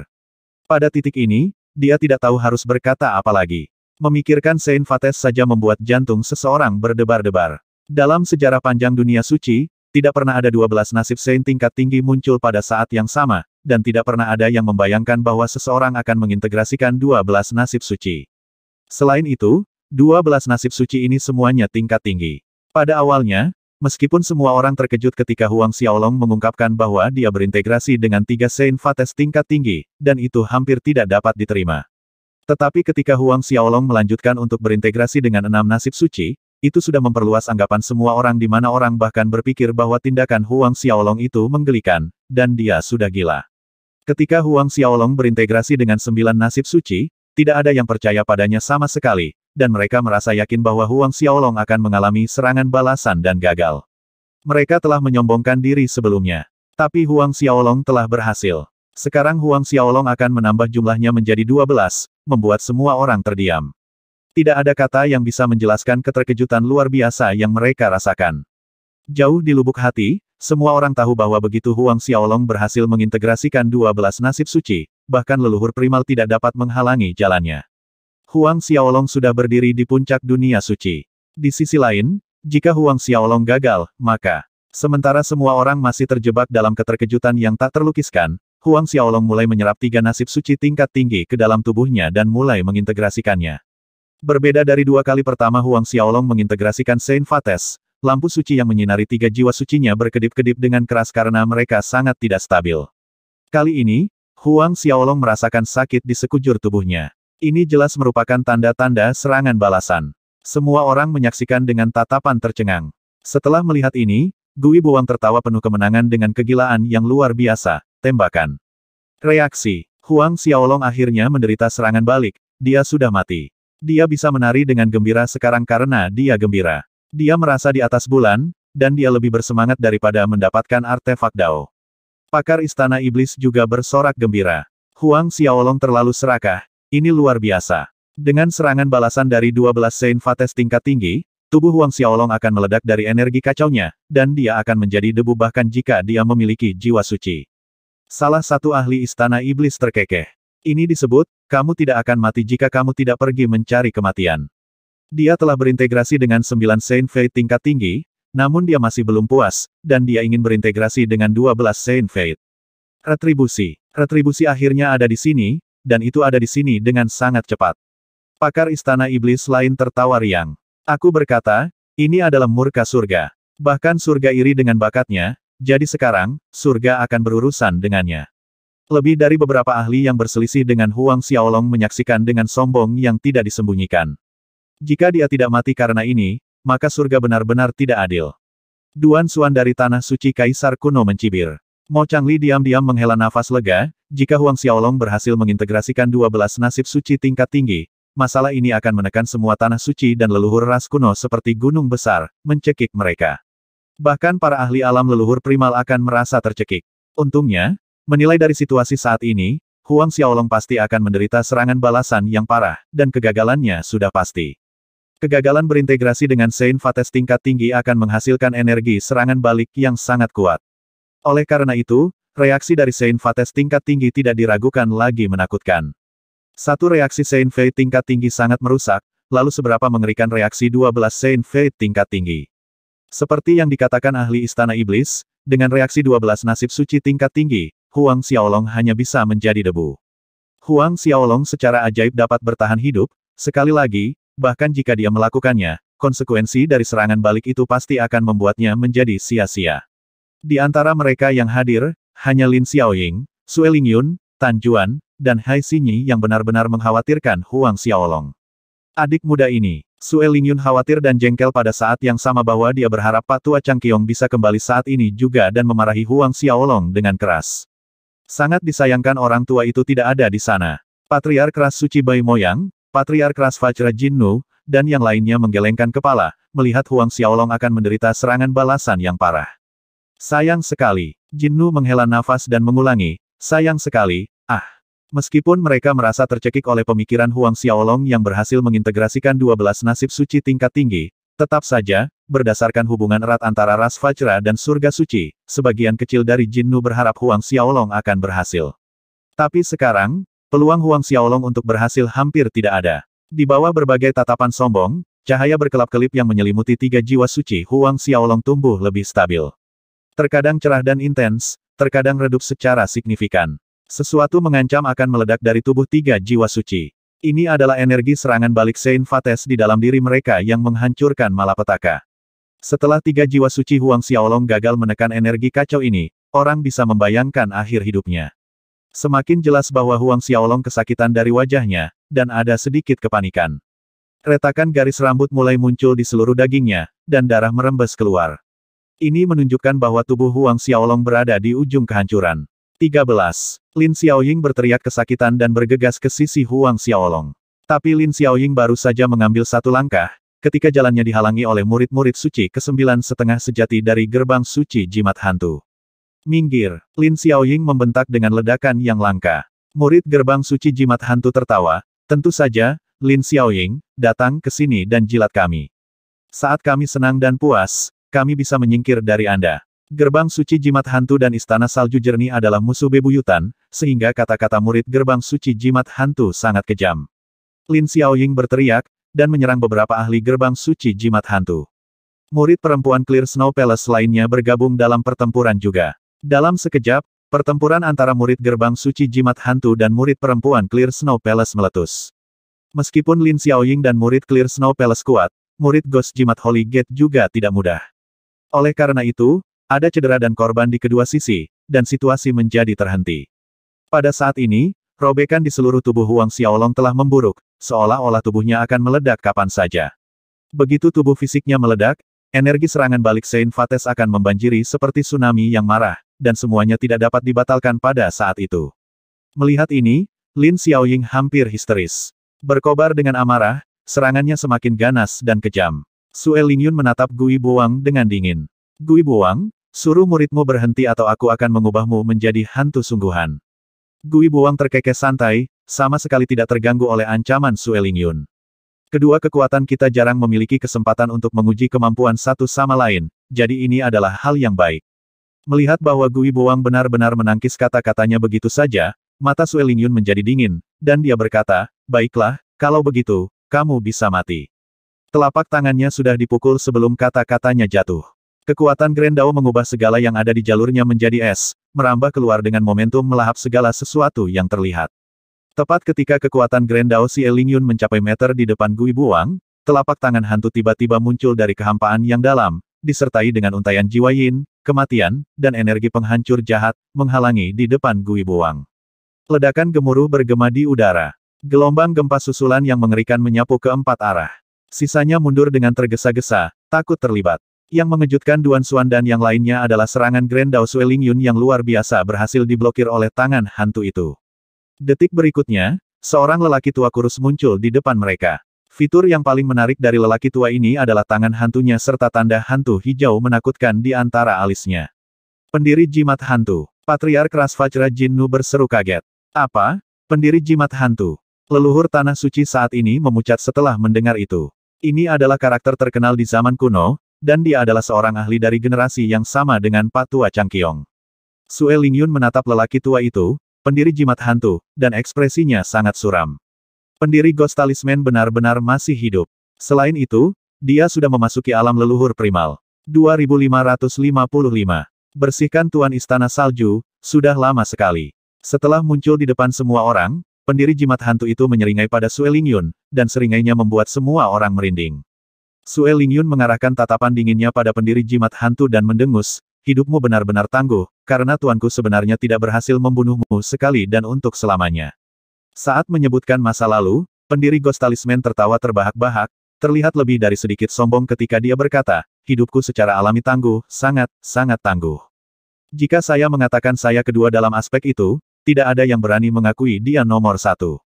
Pada titik ini, dia tidak tahu harus berkata apa lagi. Memikirkan Saint Fates saja membuat jantung seseorang berdebar-debar. Dalam sejarah panjang dunia suci, tidak pernah ada 12 nasib Saint tingkat tinggi muncul pada saat yang sama, dan tidak pernah ada yang membayangkan bahwa seseorang akan mengintegrasikan 12 nasib suci. Selain itu, 12 nasib suci ini semuanya tingkat tinggi. Pada awalnya, meskipun semua orang terkejut ketika Huang Xiaolong mengungkapkan bahwa dia berintegrasi dengan tiga Saint Fates tingkat tinggi, dan itu hampir tidak dapat diterima. Tetapi ketika Huang Xiaolong melanjutkan untuk berintegrasi dengan enam nasib suci, itu sudah memperluas anggapan semua orang di mana orang bahkan berpikir bahwa tindakan Huang Xiaolong itu menggelikan, dan dia sudah gila. Ketika Huang Xiaolong berintegrasi dengan sembilan nasib suci, tidak ada yang percaya padanya sama sekali, dan mereka merasa yakin bahwa Huang Xiaolong akan mengalami serangan balasan dan gagal. Mereka telah menyombongkan diri sebelumnya. Tapi Huang Xiaolong telah berhasil. Sekarang Huang Xiaolong akan menambah jumlahnya menjadi 12, membuat semua orang terdiam. Tidak ada kata yang bisa menjelaskan keterkejutan luar biasa yang mereka rasakan. Jauh di lubuk hati, semua orang tahu bahwa begitu Huang Xiaolong berhasil mengintegrasikan 12 nasib suci, bahkan leluhur primal tidak dapat menghalangi jalannya. Huang Xiaolong sudah berdiri di puncak dunia suci. Di sisi lain, jika Huang Xiaolong gagal, maka sementara semua orang masih terjebak dalam keterkejutan yang tak terlukiskan, Huang Xiaolong mulai menyerap tiga nasib suci tingkat tinggi ke dalam tubuhnya dan mulai mengintegrasikannya. Berbeda dari dua kali pertama Huang Xiaolong mengintegrasikan Saint Fates, lampu suci yang menyinari tiga jiwa sucinya berkedip-kedip dengan keras karena mereka sangat tidak stabil. Kali ini, Huang Xiaolong merasakan sakit di sekujur tubuhnya. Ini jelas merupakan tanda-tanda serangan balasan. Semua orang menyaksikan dengan tatapan tercengang. Setelah melihat ini, Gui Buang tertawa penuh kemenangan dengan kegilaan yang luar biasa, tembakan. Reaksi, Huang Xiaolong akhirnya menderita serangan balik, dia sudah mati. Dia bisa menari dengan gembira sekarang karena dia gembira. Dia merasa di atas bulan, dan dia lebih bersemangat daripada mendapatkan artefak Dao. Pakar Istana Iblis juga bersorak gembira. Huang Xiaolong terlalu serakah, ini luar biasa. Dengan serangan balasan dari 12 Saint Fates tingkat tinggi, tubuh Huang Xiaolong akan meledak dari energi kacaunya, dan dia akan menjadi debu bahkan jika dia memiliki jiwa suci. Salah satu ahli Istana Iblis terkekeh. Ini disebut, kamu tidak akan mati jika kamu tidak pergi mencari kematian. Dia telah berintegrasi dengan sembilan Saint Fate tingkat tinggi, namun dia masih belum puas, dan dia ingin berintegrasi dengan dua belas Saint Fate. Retribusi. Retribusi akhirnya ada di sini, dan itu ada di sini dengan sangat cepat. Pakar Istana Iblis lain tertawa riang. Aku berkata, ini adalah murka surga. Bahkan surga iri dengan bakatnya, jadi sekarang, surga akan berurusan dengannya. Lebih dari beberapa ahli yang berselisih dengan Huang Xiaolong menyaksikan dengan sombong yang tidak disembunyikan. Jika dia tidak mati karena ini, maka surga benar-benar tidak adil. Duan Suan dari Tanah Suci Kaisar Kuno mencibir. Mo Changli diam-diam menghela nafas lega, jika Huang Xiaolong berhasil mengintegrasikan 12 nasib suci tingkat tinggi, masalah ini akan menekan semua tanah suci dan leluhur ras kuno seperti gunung besar, mencekik mereka. Bahkan para ahli alam leluhur primal akan merasa tercekik. Untungnya, Menilai dari situasi saat ini, Huang Xiaolong pasti akan menderita serangan balasan yang parah, dan kegagalannya sudah pasti. Kegagalan berintegrasi dengan Saint Fates tingkat tinggi akan menghasilkan energi serangan balik yang sangat kuat. Oleh karena itu, reaksi dari Saint Fates tingkat tinggi tidak diragukan lagi menakutkan. Satu reaksi Saint Fate tingkat tinggi sangat merusak, lalu seberapa mengerikan reaksi 12 Saint Fate tingkat tinggi. Seperti yang dikatakan ahli Istana Iblis, dengan reaksi 12 nasib suci tingkat tinggi, Huang Xiaolong hanya bisa menjadi debu. Huang Xiaolong secara ajaib dapat bertahan hidup, sekali lagi, bahkan jika dia melakukannya, konsekuensi dari serangan balik itu pasti akan membuatnya menjadi sia-sia. Di antara mereka yang hadir, hanya Lin Xiaoying, Sue Lingyun, Tan Juan, dan Hai Xinyi yang benar-benar mengkhawatirkan Huang Xiaolong. Adik muda ini, Sue Lingyun khawatir dan jengkel pada saat yang sama bahwa dia berharap Pak Tua Kiong bisa kembali saat ini juga dan memarahi Huang Xiaolong dengan keras. Sangat disayangkan orang tua itu tidak ada di sana. Patriark Ras Suci Bai Moyang, Patriark Ras Jin Jinnu, dan yang lainnya menggelengkan kepala, melihat Huang Xiaolong akan menderita serangan balasan yang parah. Sayang sekali, Jinnu menghela nafas dan mengulangi, sayang sekali, ah. Meskipun mereka merasa tercekik oleh pemikiran Huang Xiaolong yang berhasil mengintegrasikan 12 nasib suci tingkat tinggi, Tetap saja, berdasarkan hubungan erat antara ras Vajra dan surga suci, sebagian kecil dari Jinnu berharap Huang Xiaolong akan berhasil. Tapi sekarang, peluang Huang Xiaolong untuk berhasil hampir tidak ada. Di bawah berbagai tatapan sombong, cahaya berkelap-kelip yang menyelimuti tiga jiwa suci Huang Xiaolong tumbuh lebih stabil. Terkadang cerah dan intens, terkadang redup secara signifikan. Sesuatu mengancam akan meledak dari tubuh tiga jiwa suci. Ini adalah energi serangan balik Saint Fates di dalam diri mereka yang menghancurkan malapetaka. Setelah tiga jiwa suci Huang Xiaolong gagal menekan energi kacau ini, orang bisa membayangkan akhir hidupnya. Semakin jelas bahwa Huang Xiaolong kesakitan dari wajahnya, dan ada sedikit kepanikan. Retakan garis rambut mulai muncul di seluruh dagingnya, dan darah merembes keluar. Ini menunjukkan bahwa tubuh Huang Xiaolong berada di ujung kehancuran. 13. Lin Xiaoying berteriak kesakitan dan bergegas ke sisi Huang Xiaolong. Tapi Lin Xiaoying baru saja mengambil satu langkah, ketika jalannya dihalangi oleh murid-murid suci ke-9 setengah sejati dari gerbang suci jimat hantu. Minggir, Lin Xiaoying membentak dengan ledakan yang langka. Murid gerbang suci jimat hantu tertawa, tentu saja, Lin Xiaoying, datang ke sini dan jilat kami. Saat kami senang dan puas, kami bisa menyingkir dari Anda. Gerbang suci jimat hantu dan istana salju jernih adalah musuh bebuyutan, sehingga kata-kata murid gerbang suci jimat hantu sangat kejam. Lin Xiaoying berteriak, dan menyerang beberapa ahli gerbang suci jimat hantu. Murid perempuan Clear Snow Palace lainnya bergabung dalam pertempuran juga. Dalam sekejap, pertempuran antara murid gerbang suci jimat hantu dan murid perempuan Clear Snow Palace meletus. Meskipun Lin Xiaoying dan murid Clear Snow Palace kuat, murid Ghost Jimat Holy Gate juga tidak mudah. Oleh karena itu, ada cedera dan korban di kedua sisi, dan situasi menjadi terhenti. Pada saat ini, robekan di seluruh tubuh Huang Xiaolong telah memburuk, seolah-olah tubuhnya akan meledak kapan saja. Begitu tubuh fisiknya meledak, energi serangan balik Saint Fates akan membanjiri seperti tsunami yang marah, dan semuanya tidak dapat dibatalkan pada saat itu. Melihat ini, Lin Xiaoying hampir histeris. Berkobar dengan amarah, serangannya semakin ganas dan kejam. Sue Lingyun menatap Gui Buang dengan dingin. Gui Buang, Suruh muridmu berhenti atau aku akan mengubahmu menjadi hantu sungguhan. Gui Buang terkekeh santai, sama sekali tidak terganggu oleh ancaman Sueling Yun. Kedua kekuatan kita jarang memiliki kesempatan untuk menguji kemampuan satu sama lain, jadi ini adalah hal yang baik. Melihat bahwa Gui Buang benar-benar menangkis kata-katanya begitu saja, mata Sueling Yun menjadi dingin, dan dia berkata, baiklah, kalau begitu, kamu bisa mati. Telapak tangannya sudah dipukul sebelum kata-katanya jatuh. Kekuatan Grendao mengubah segala yang ada di jalurnya menjadi es, merambah keluar dengan momentum melahap segala sesuatu yang terlihat. Tepat ketika kekuatan Grendao si Elingyun mencapai meter di depan Gui Buang, telapak tangan hantu tiba-tiba muncul dari kehampaan yang dalam, disertai dengan untaian jiwa yin, kematian, dan energi penghancur jahat, menghalangi di depan Gui Buang. Ledakan gemuruh bergema di udara. Gelombang gempa susulan yang mengerikan menyapu ke empat arah. Sisanya mundur dengan tergesa-gesa, takut terlibat. Yang mengejutkan Duan Xuan dan yang lainnya adalah serangan Grand Dao Sui Yun yang luar biasa berhasil diblokir oleh tangan hantu itu. Detik berikutnya, seorang lelaki tua kurus muncul di depan mereka. Fitur yang paling menarik dari lelaki tua ini adalah tangan hantunya serta tanda hantu hijau menakutkan di antara alisnya. Pendiri jimat hantu, patriar Patriark Rasvajra Nu berseru kaget. Apa? Pendiri jimat hantu. Leluhur tanah suci saat ini memucat setelah mendengar itu. Ini adalah karakter terkenal di zaman kuno, dan dia adalah seorang ahli dari generasi yang sama dengan Pak Tua Changkyong. Sue Lingyun menatap lelaki tua itu, pendiri jimat hantu, dan ekspresinya sangat suram. Pendiri Ghost Talisman benar-benar masih hidup. Selain itu, dia sudah memasuki alam leluhur primal. 2555. Bersihkan Tuan Istana Salju, sudah lama sekali. Setelah muncul di depan semua orang, pendiri jimat hantu itu menyeringai pada Sue Lingyun, dan seringainya membuat semua orang merinding. Sue Lingyun mengarahkan tatapan dinginnya pada pendiri jimat hantu dan mendengus, hidupmu benar-benar tangguh, karena tuanku sebenarnya tidak berhasil membunuhmu sekali dan untuk selamanya. Saat menyebutkan masa lalu, pendiri Ghost Talisman tertawa terbahak-bahak, terlihat lebih dari sedikit sombong ketika dia berkata, hidupku secara alami tangguh, sangat, sangat tangguh. Jika saya mengatakan saya kedua dalam aspek itu, tidak ada yang berani mengakui dia nomor satu.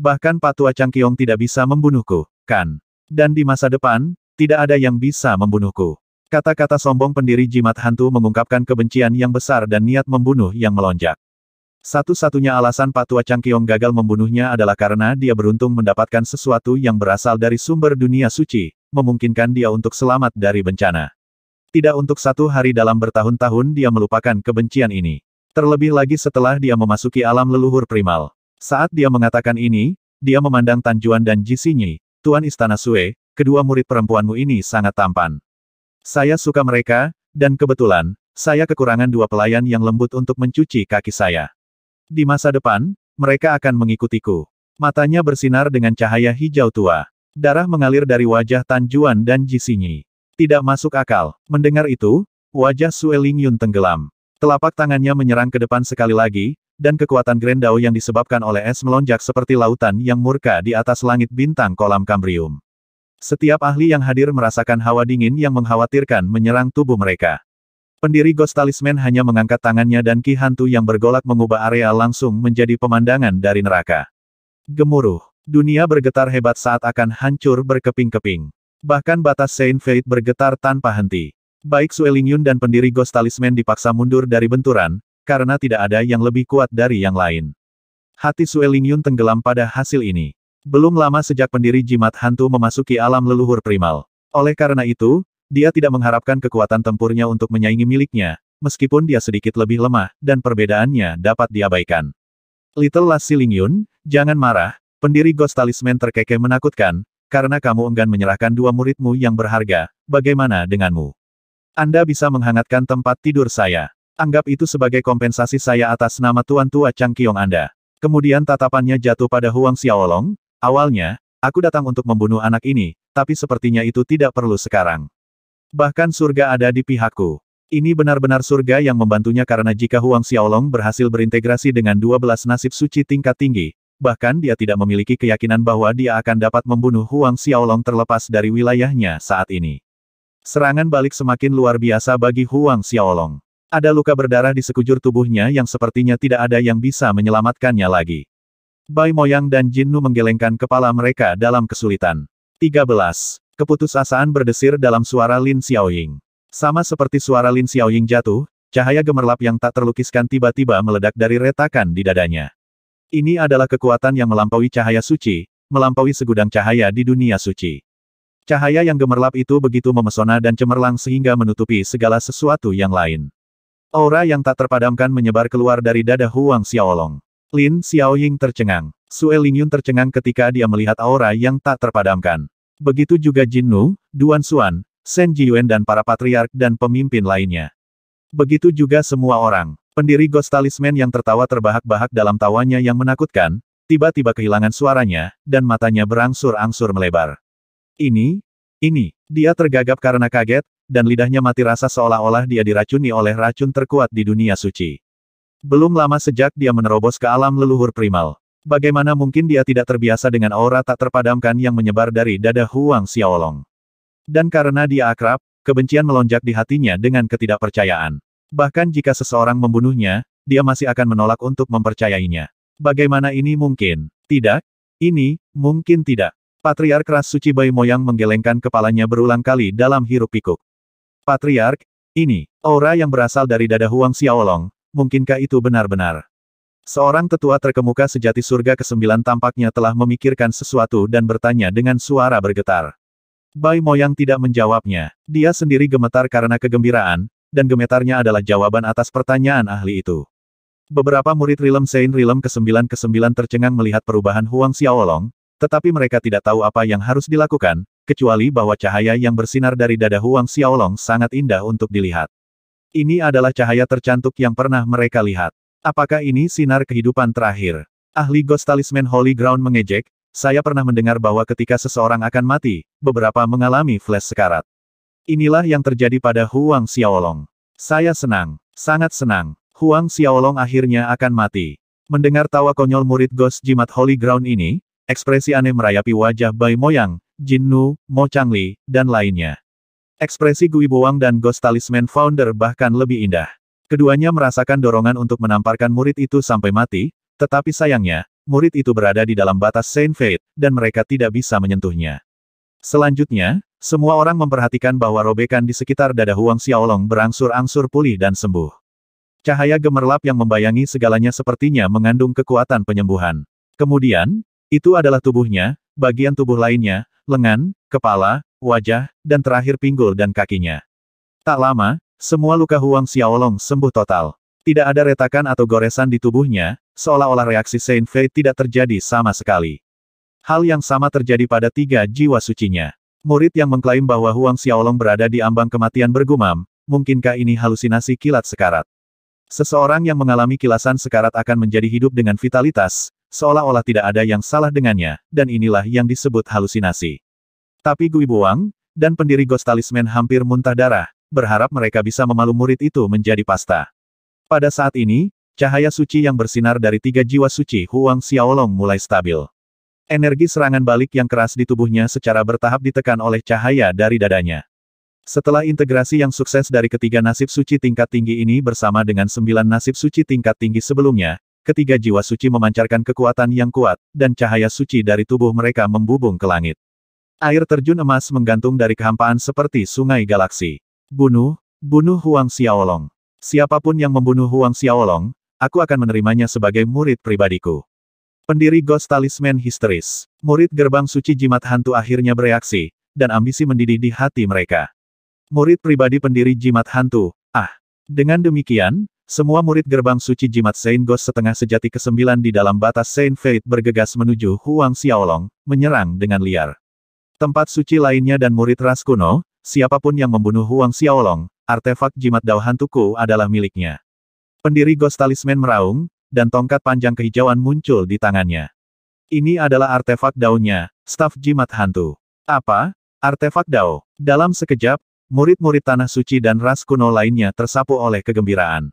Bahkan Patua Changkyong tidak bisa membunuhku, kan? Dan di masa depan, tidak ada yang bisa membunuhku. Kata-kata sombong pendiri jimat hantu mengungkapkan kebencian yang besar dan niat membunuh yang melonjak. Satu-satunya alasan Patua Kyong gagal membunuhnya adalah karena dia beruntung mendapatkan sesuatu yang berasal dari sumber dunia suci, memungkinkan dia untuk selamat dari bencana. Tidak untuk satu hari dalam bertahun-tahun dia melupakan kebencian ini. Terlebih lagi setelah dia memasuki alam leluhur primal. Saat dia mengatakan ini, dia memandang Tanjuan dan Jisinyi, Tuan Istana Sue, kedua murid perempuanmu ini sangat tampan. Saya suka mereka, dan kebetulan, saya kekurangan dua pelayan yang lembut untuk mencuci kaki saya. Di masa depan, mereka akan mengikutiku. Matanya bersinar dengan cahaya hijau tua. Darah mengalir dari wajah Tan Juan dan Ji Xinyi. Tidak masuk akal. Mendengar itu, wajah Sue Ling Yun tenggelam. Telapak tangannya menyerang ke depan sekali lagi, dan kekuatan Grendau yang disebabkan oleh es melonjak seperti lautan yang murka di atas langit bintang kolam Kambrium. Setiap ahli yang hadir merasakan hawa dingin yang mengkhawatirkan menyerang tubuh mereka. Pendiri Ghost Talisman hanya mengangkat tangannya dan ki hantu yang bergolak mengubah area langsung menjadi pemandangan dari neraka. Gemuruh. Dunia bergetar hebat saat akan hancur berkeping-keping. Bahkan batas Saint Fate bergetar tanpa henti. Baik Sueling Yun dan pendiri Ghost Talisman dipaksa mundur dari benturan, karena tidak ada yang lebih kuat dari yang lain. Hati Sue Lingyun tenggelam pada hasil ini. Belum lama sejak pendiri jimat hantu memasuki alam leluhur primal. Oleh karena itu, dia tidak mengharapkan kekuatan tempurnya untuk menyaingi miliknya, meskipun dia sedikit lebih lemah, dan perbedaannya dapat diabaikan. Little Lassie Lingyun, jangan marah, pendiri Ghost Talisman terkekeh menakutkan, karena kamu enggan menyerahkan dua muridmu yang berharga, bagaimana denganmu? Anda bisa menghangatkan tempat tidur saya. Anggap itu sebagai kompensasi saya atas nama Tuan Tua Kiong Anda. Kemudian tatapannya jatuh pada Huang Xiaolong, awalnya, aku datang untuk membunuh anak ini, tapi sepertinya itu tidak perlu sekarang. Bahkan surga ada di pihakku. Ini benar-benar surga yang membantunya karena jika Huang Xiaolong berhasil berintegrasi dengan 12 nasib suci tingkat tinggi, bahkan dia tidak memiliki keyakinan bahwa dia akan dapat membunuh Huang Xiaolong terlepas dari wilayahnya saat ini. Serangan balik semakin luar biasa bagi Huang Xiaolong. Ada luka berdarah di sekujur tubuhnya yang sepertinya tidak ada yang bisa menyelamatkannya lagi. Bai Moyang dan Jin Nu menggelengkan kepala mereka dalam kesulitan. 13. Keputusasaan berdesir dalam suara Lin Xiaoying. Sama seperti suara Lin Xiaoying jatuh, cahaya gemerlap yang tak terlukiskan tiba-tiba meledak dari retakan di dadanya. Ini adalah kekuatan yang melampaui cahaya suci, melampaui segudang cahaya di dunia suci. Cahaya yang gemerlap itu begitu memesona dan cemerlang sehingga menutupi segala sesuatu yang lain. Aura yang tak terpadamkan menyebar keluar dari dada Huang Xiaolong. Lin Xiaoying tercengang. Sue Lingyun tercengang ketika dia melihat aura yang tak terpadamkan. Begitu juga Jin Nu, Duan Xuan, Shen Jiyuan dan para patriark dan pemimpin lainnya. Begitu juga semua orang. Pendiri Ghost Talisman yang tertawa terbahak-bahak dalam tawanya yang menakutkan, tiba-tiba kehilangan suaranya, dan matanya berangsur-angsur melebar. Ini, ini, dia tergagap karena kaget, dan lidahnya mati rasa seolah-olah dia diracuni oleh racun terkuat di dunia suci. Belum lama sejak dia menerobos ke alam leluhur primal. Bagaimana mungkin dia tidak terbiasa dengan aura tak terpadamkan yang menyebar dari dada Huang Xiaolong. Dan karena dia akrab, kebencian melonjak di hatinya dengan ketidakpercayaan. Bahkan jika seseorang membunuhnya, dia masih akan menolak untuk mempercayainya. Bagaimana ini mungkin? Tidak? Ini, mungkin tidak. Patriark Ras Suci Bai Moyang menggelengkan kepalanya berulang kali dalam hirup pikuk. Patriark, ini, aura yang berasal dari dada Huang Xiaolong, mungkinkah itu benar-benar? Seorang tetua terkemuka sejati surga ke-9 tampaknya telah memikirkan sesuatu dan bertanya dengan suara bergetar. Bai Moyang tidak menjawabnya. Dia sendiri gemetar karena kegembiraan, dan gemetarnya adalah jawaban atas pertanyaan ahli itu. Beberapa murid Rilem Sein Rilem ke-9 ke-9 tercengang melihat perubahan Huang Xiaolong, tetapi mereka tidak tahu apa yang harus dilakukan, kecuali bahwa cahaya yang bersinar dari dada Huang Xiaolong sangat indah untuk dilihat. Ini adalah cahaya tercantik yang pernah mereka lihat. Apakah ini sinar kehidupan terakhir? Ahli Ghost Talisman Holy Ground mengejek, saya pernah mendengar bahwa ketika seseorang akan mati, beberapa mengalami flash sekarat. Inilah yang terjadi pada Huang Xiaolong. Saya senang, sangat senang, Huang Xiaolong akhirnya akan mati. Mendengar tawa konyol murid Ghost Jimat Holy Ground ini, ekspresi aneh merayapi wajah Bai Moyang, Jin Nu, Mo Changli, dan lainnya. Ekspresi Gui Boang dan Ghost Talisman Founder bahkan lebih indah. Keduanya merasakan dorongan untuk menamparkan murid itu sampai mati, tetapi sayangnya, murid itu berada di dalam batas Saint Fate, dan mereka tidak bisa menyentuhnya. Selanjutnya, semua orang memperhatikan bahwa robekan di sekitar dada Huang Xiaolong berangsur-angsur pulih dan sembuh. Cahaya gemerlap yang membayangi segalanya sepertinya mengandung kekuatan penyembuhan. Kemudian, itu adalah tubuhnya, bagian tubuh lainnya, lengan, kepala, wajah, dan terakhir pinggul dan kakinya. Tak lama, semua luka Huang Xiaolong sembuh total. Tidak ada retakan atau goresan di tubuhnya, seolah-olah reaksi Saint Fei tidak terjadi sama sekali. Hal yang sama terjadi pada tiga jiwa sucinya. Murid yang mengklaim bahwa Huang Xiaolong berada di ambang kematian bergumam, mungkinkah ini halusinasi kilat sekarat? Seseorang yang mengalami kilasan sekarat akan menjadi hidup dengan vitalitas, seolah-olah tidak ada yang salah dengannya, dan inilah yang disebut halusinasi. Tapi Gui Buang, dan pendiri Ghost Talisman hampir muntah darah, berharap mereka bisa memalu murid itu menjadi pasta. Pada saat ini, cahaya suci yang bersinar dari tiga jiwa suci Huang Xiaolong mulai stabil. Energi serangan balik yang keras di tubuhnya secara bertahap ditekan oleh cahaya dari dadanya. Setelah integrasi yang sukses dari ketiga nasib suci tingkat tinggi ini bersama dengan sembilan nasib suci tingkat tinggi sebelumnya, Ketiga jiwa suci memancarkan kekuatan yang kuat, dan cahaya suci dari tubuh mereka membubung ke langit. Air terjun emas menggantung dari kehampaan seperti sungai galaksi. Bunuh, bunuh Huang Xiaolong. Siapapun yang membunuh Huang Xiaolong, aku akan menerimanya sebagai murid pribadiku. Pendiri Ghost Talisman Histeris. Murid gerbang suci jimat hantu akhirnya bereaksi, dan ambisi mendidih di hati mereka. Murid pribadi pendiri jimat hantu, ah. Dengan demikian, semua murid gerbang suci jimat Saint Ghost setengah sejati ke-9 di dalam batas Saint Fate bergegas menuju Huang Xiaolong, menyerang dengan liar. Tempat suci lainnya dan murid ras kuno, siapapun yang membunuh Huang Xiaolong, artefak jimat Dao Hantuku adalah miliknya. Pendiri Ghost Talisman meraung, dan tongkat panjang kehijauan muncul di tangannya. Ini adalah artefak daunnya, staf jimat hantu. Apa? Artefak Dao. Dalam sekejap, murid-murid Tanah Suci dan ras kuno lainnya tersapu oleh kegembiraan.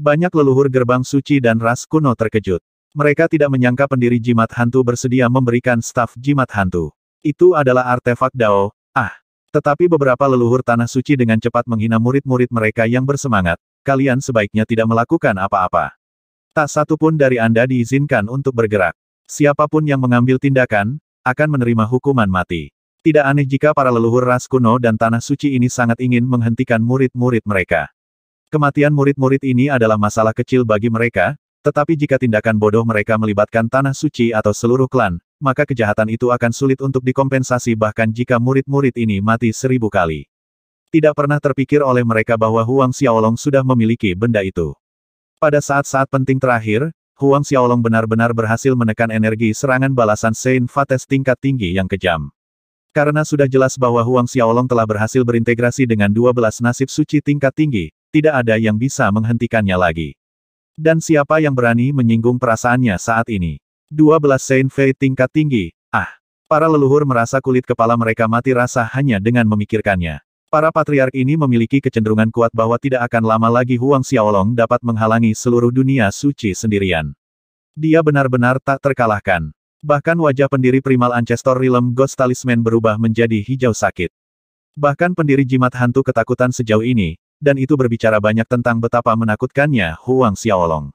Banyak leluhur gerbang suci dan ras kuno terkejut. Mereka tidak menyangka pendiri jimat hantu bersedia memberikan staf jimat hantu. Itu adalah artefak Dao, ah. Tetapi beberapa leluhur tanah suci dengan cepat menghina murid-murid mereka yang bersemangat. Kalian sebaiknya tidak melakukan apa-apa. Tak satu pun dari Anda diizinkan untuk bergerak. Siapapun yang mengambil tindakan, akan menerima hukuman mati. Tidak aneh jika para leluhur ras kuno dan tanah suci ini sangat ingin menghentikan murid-murid mereka. Kematian murid-murid ini adalah masalah kecil bagi mereka, tetapi jika tindakan bodoh mereka melibatkan tanah suci atau seluruh klan, maka kejahatan itu akan sulit untuk dikompensasi bahkan jika murid-murid ini mati seribu kali. Tidak pernah terpikir oleh mereka bahwa Huang Xiaolong sudah memiliki benda itu. Pada saat-saat penting terakhir, Huang Xiaolong benar-benar berhasil menekan energi serangan balasan Saint Fates tingkat tinggi yang kejam. Karena sudah jelas bahwa Huang Xiaolong telah berhasil berintegrasi dengan 12 nasib suci tingkat tinggi, tidak ada yang bisa menghentikannya lagi. Dan siapa yang berani menyinggung perasaannya saat ini? 12 Saint Fei tingkat tinggi, ah! Para leluhur merasa kulit kepala mereka mati rasa hanya dengan memikirkannya. Para patriark ini memiliki kecenderungan kuat bahwa tidak akan lama lagi Huang Xiaolong dapat menghalangi seluruh dunia suci sendirian. Dia benar-benar tak terkalahkan. Bahkan wajah pendiri primal Ancestor Realm Ghost Talisman berubah menjadi hijau sakit. Bahkan pendiri jimat hantu ketakutan sejauh ini, dan itu berbicara banyak tentang betapa menakutkannya Huang Xiaolong.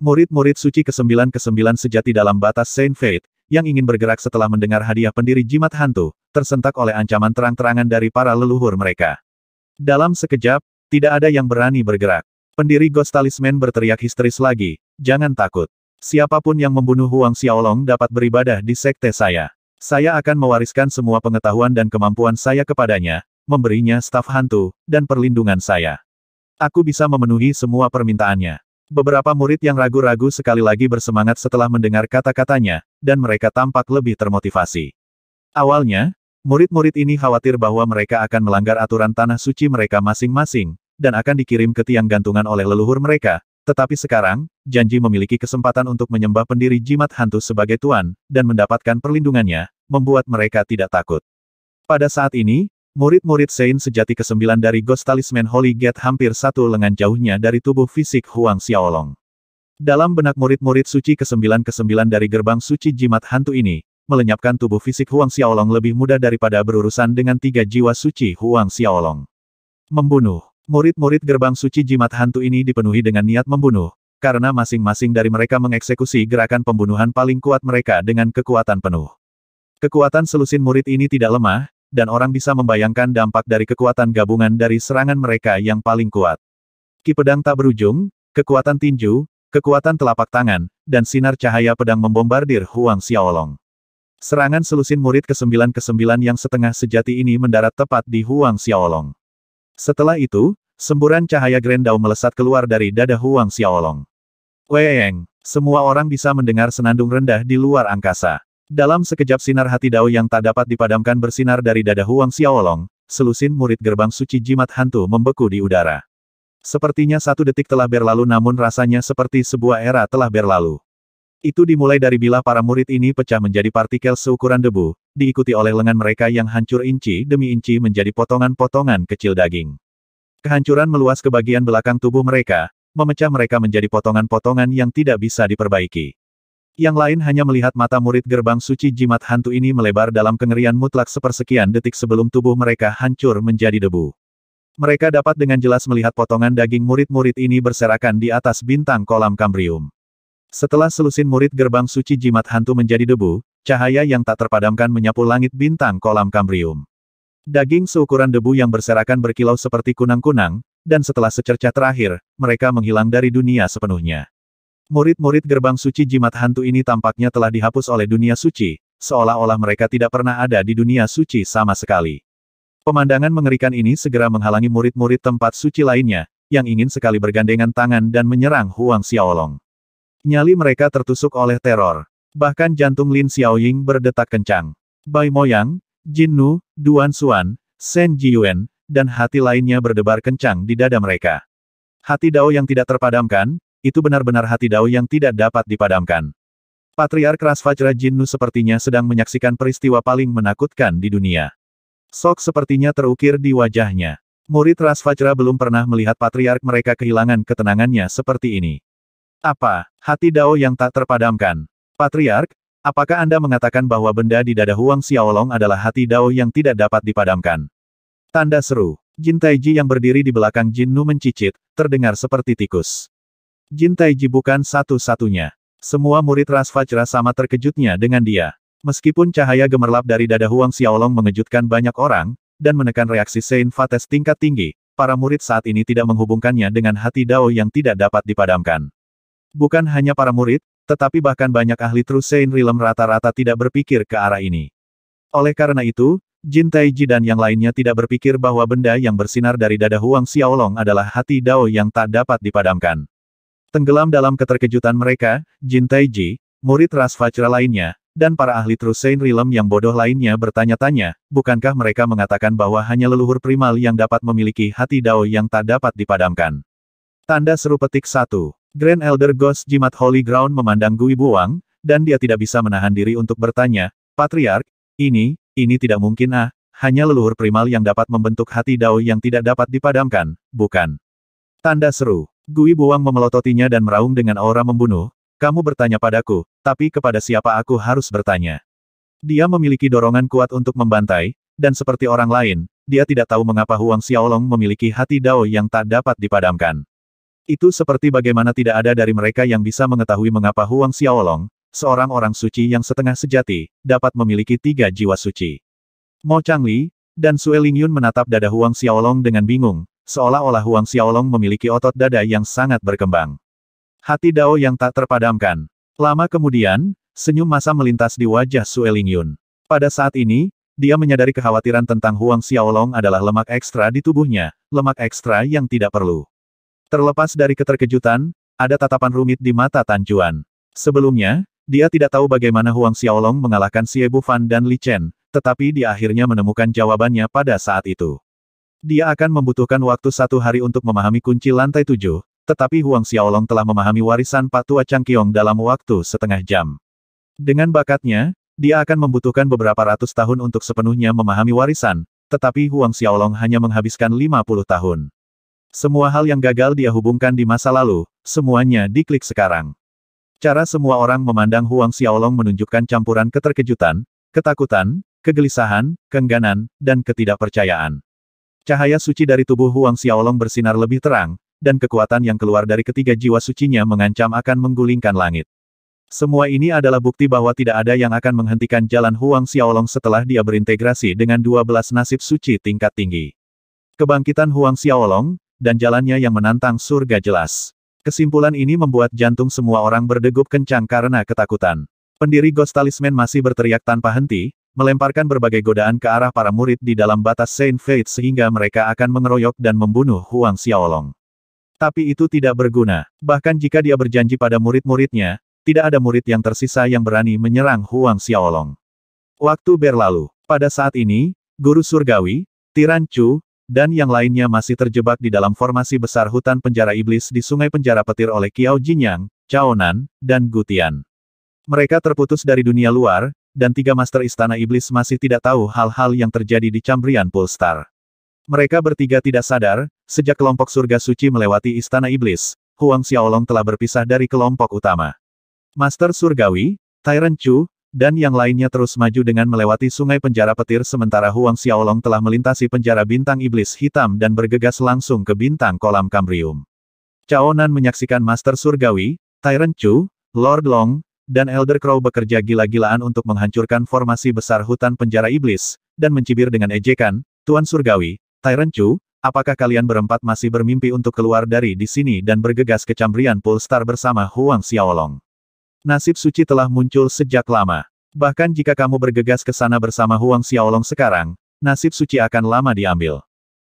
Murid-murid suci ke-9-ke-9 sejati dalam batas Saint Fate, yang ingin bergerak setelah mendengar hadiah pendiri jimat hantu, tersentak oleh ancaman terang-terangan dari para leluhur mereka. Dalam sekejap, tidak ada yang berani bergerak. Pendiri Ghost Talisman berteriak histeris lagi, jangan takut. Siapapun yang membunuh Huang Xiaolong dapat beribadah di sekte saya. Saya akan mewariskan semua pengetahuan dan kemampuan saya kepadanya, memberinya staf hantu, dan perlindungan saya. Aku bisa memenuhi semua permintaannya. Beberapa murid yang ragu-ragu sekali lagi bersemangat setelah mendengar kata-katanya, dan mereka tampak lebih termotivasi. Awalnya, murid-murid ini khawatir bahwa mereka akan melanggar aturan tanah suci mereka masing-masing, dan akan dikirim ke tiang gantungan oleh leluhur mereka, tetapi sekarang, Janji memiliki kesempatan untuk menyembah pendiri jimat hantu sebagai tuan, dan mendapatkan perlindungannya, membuat mereka tidak takut. Pada saat ini, Murid-murid Sein sejati ke-9 dari Ghost Talisman Holy Gate hampir satu lengan jauhnya dari tubuh fisik Huang Xiaolong. Dalam benak murid-murid suci ke-9 dari gerbang suci jimat hantu ini, melenyapkan tubuh fisik Huang Xiaolong lebih mudah daripada berurusan dengan tiga jiwa suci Huang Xiaolong. Membunuh. Murid-murid gerbang suci jimat hantu ini dipenuhi dengan niat membunuh, karena masing-masing dari mereka mengeksekusi gerakan pembunuhan paling kuat mereka dengan kekuatan penuh. Kekuatan selusin murid ini tidak lemah, dan orang bisa membayangkan dampak dari kekuatan gabungan dari serangan mereka yang paling kuat. Ki pedang tak berujung, kekuatan tinju, kekuatan telapak tangan, dan sinar cahaya pedang membombardir Huang Xiaolong. Serangan selusin murid ke-9-ke-9 yang setengah sejati ini mendarat tepat di Huang Xiaolong. Setelah itu, semburan cahaya Grendau melesat keluar dari dada Huang Xiaolong. Weng, semua orang bisa mendengar senandung rendah di luar angkasa. Dalam sekejap sinar hati Dao yang tak dapat dipadamkan bersinar dari dada Huang Xiaolong, selusin murid gerbang suci jimat hantu membeku di udara. Sepertinya satu detik telah berlalu namun rasanya seperti sebuah era telah berlalu. Itu dimulai dari bila para murid ini pecah menjadi partikel seukuran debu, diikuti oleh lengan mereka yang hancur inci demi inci menjadi potongan-potongan kecil daging. Kehancuran meluas ke bagian belakang tubuh mereka, memecah mereka menjadi potongan-potongan yang tidak bisa diperbaiki. Yang lain hanya melihat mata murid gerbang suci jimat hantu ini melebar dalam kengerian mutlak sepersekian detik sebelum tubuh mereka hancur menjadi debu. Mereka dapat dengan jelas melihat potongan daging murid-murid ini berserakan di atas bintang kolam kambrium. Setelah selusin murid gerbang suci jimat hantu menjadi debu, cahaya yang tak terpadamkan menyapu langit bintang kolam kambrium. Daging seukuran debu yang berserakan berkilau seperti kunang-kunang, dan setelah secercah terakhir, mereka menghilang dari dunia sepenuhnya. Murid-murid gerbang suci jimat hantu ini tampaknya telah dihapus oleh dunia suci, seolah-olah mereka tidak pernah ada di dunia suci sama sekali. Pemandangan mengerikan ini segera menghalangi murid-murid tempat suci lainnya, yang ingin sekali bergandengan tangan dan menyerang Huang Xiaolong. Nyali mereka tertusuk oleh teror. Bahkan jantung Lin Xiaoying berdetak kencang. Bai Moyang, Jin Nu, Duan Suan, Shen Jiyuan, dan hati lainnya berdebar kencang di dada mereka. Hati Dao yang tidak terpadamkan, itu benar-benar hati Dao yang tidak dapat dipadamkan. Patriark Rasvajra Jinnu sepertinya sedang menyaksikan peristiwa paling menakutkan di dunia. Sok sepertinya terukir di wajahnya. Murid Rasvajra belum pernah melihat patriark mereka kehilangan ketenangannya seperti ini. Apa, hati Dao yang tak terpadamkan? Patriark, apakah Anda mengatakan bahwa benda di dada Huang Xiaolong adalah hati Dao yang tidak dapat dipadamkan? Tanda seru. Jin Taiji yang berdiri di belakang Jin Nu mencicit, terdengar seperti tikus. Jin Taiji bukan satu-satunya. Semua murid ras Fajra sama terkejutnya dengan dia. Meskipun cahaya gemerlap dari dada Huang Xiaolong mengejutkan banyak orang, dan menekan reaksi Sein Fates tingkat tinggi, para murid saat ini tidak menghubungkannya dengan hati Dao yang tidak dapat dipadamkan. Bukan hanya para murid, tetapi bahkan banyak ahli True Sein Realm rata-rata tidak berpikir ke arah ini. Oleh karena itu, Jin Taiji dan yang lainnya tidak berpikir bahwa benda yang bersinar dari dada Huang Xiaolong adalah hati Dao yang tak dapat dipadamkan. Tenggelam dalam keterkejutan mereka, Jin Taiji, murid ras Fajra lainnya, dan para ahli Trusein Rilem yang bodoh lainnya bertanya-tanya, bukankah mereka mengatakan bahwa hanya leluhur primal yang dapat memiliki hati Dao yang tak dapat dipadamkan. Tanda seru petik satu. Grand Elder Ghost Jimat Holy Ground memandang Gui Buang, dan dia tidak bisa menahan diri untuk bertanya, Patriark, ini, ini tidak mungkin ah, hanya leluhur primal yang dapat membentuk hati Dao yang tidak dapat dipadamkan, bukan? Tanda seru. Gui Buang memelototinya dan meraung dengan aura membunuh, kamu bertanya padaku, tapi kepada siapa aku harus bertanya? Dia memiliki dorongan kuat untuk membantai, dan seperti orang lain, dia tidak tahu mengapa Huang Xiaolong memiliki hati dao yang tak dapat dipadamkan. Itu seperti bagaimana tidak ada dari mereka yang bisa mengetahui mengapa Huang Xiaolong, seorang orang suci yang setengah sejati, dapat memiliki tiga jiwa suci. Mo Changli, dan Sue Lingyun menatap dada Huang Xiaolong dengan bingung, seolah-olah Huang Xiaolong memiliki otot dada yang sangat berkembang. Hati Dao yang tak terpadamkan. Lama kemudian, senyum masa melintas di wajah Sue Lingyun. Pada saat ini, dia menyadari kekhawatiran tentang Huang Xiaolong adalah lemak ekstra di tubuhnya, lemak ekstra yang tidak perlu. Terlepas dari keterkejutan, ada tatapan rumit di mata Tan Juan. Sebelumnya, dia tidak tahu bagaimana Huang Xiaolong mengalahkan Xie Bufan dan Li Chen, tetapi dia akhirnya menemukan jawabannya pada saat itu. Dia akan membutuhkan waktu satu hari untuk memahami kunci lantai tujuh, tetapi Huang Xiaolong telah memahami warisan Patua Changqiong dalam waktu setengah jam. Dengan bakatnya, dia akan membutuhkan beberapa ratus tahun untuk sepenuhnya memahami warisan, tetapi Huang Xiaolong hanya menghabiskan 50 tahun. Semua hal yang gagal dia hubungkan di masa lalu, semuanya diklik sekarang. Cara semua orang memandang Huang Xiaolong menunjukkan campuran keterkejutan, ketakutan, kegelisahan, keengganan, dan ketidakpercayaan. Cahaya suci dari tubuh Huang Xiaolong bersinar lebih terang, dan kekuatan yang keluar dari ketiga jiwa sucinya mengancam akan menggulingkan langit. Semua ini adalah bukti bahwa tidak ada yang akan menghentikan jalan Huang Xiaolong setelah dia berintegrasi dengan 12 nasib suci tingkat tinggi. Kebangkitan Huang Xiaolong, dan jalannya yang menantang surga jelas. Kesimpulan ini membuat jantung semua orang berdegup kencang karena ketakutan. Pendiri Ghost Talisman masih berteriak tanpa henti, melemparkan berbagai godaan ke arah para murid di dalam batas Saint Fate sehingga mereka akan mengeroyok dan membunuh Huang Xiaolong. Tapi itu tidak berguna. Bahkan jika dia berjanji pada murid-muridnya, tidak ada murid yang tersisa yang berani menyerang Huang Xiaolong. Waktu berlalu. Pada saat ini, Guru Surgawi, Tiran Chu, dan yang lainnya masih terjebak di dalam formasi besar hutan penjara iblis di sungai penjara petir oleh Kiao Jinyang, Cao Nan, dan Gutian. Mereka terputus dari dunia luar, dan tiga Master Istana Iblis masih tidak tahu hal-hal yang terjadi di Cambrian Polestar. Mereka bertiga tidak sadar, sejak kelompok surga suci melewati Istana Iblis, Huang Xiaolong telah berpisah dari kelompok utama. Master Surgawi, Tyrant Chu, dan yang lainnya terus maju dengan melewati sungai penjara petir sementara Huang Xiaolong telah melintasi penjara bintang iblis hitam dan bergegas langsung ke bintang kolam kambrium. Cao Nan menyaksikan Master Surgawi, Tyrant Chu, Lord Long, dan Elder Crow bekerja gila-gilaan untuk menghancurkan formasi besar hutan penjara iblis, dan mencibir dengan ejekan, Tuan Surgawi, Tyrant Chu, apakah kalian berempat masih bermimpi untuk keluar dari di sini dan bergegas ke Cambrian Polestar bersama Huang Xiaolong? Nasib suci telah muncul sejak lama. Bahkan jika kamu bergegas ke sana bersama Huang Xiaolong sekarang, nasib suci akan lama diambil.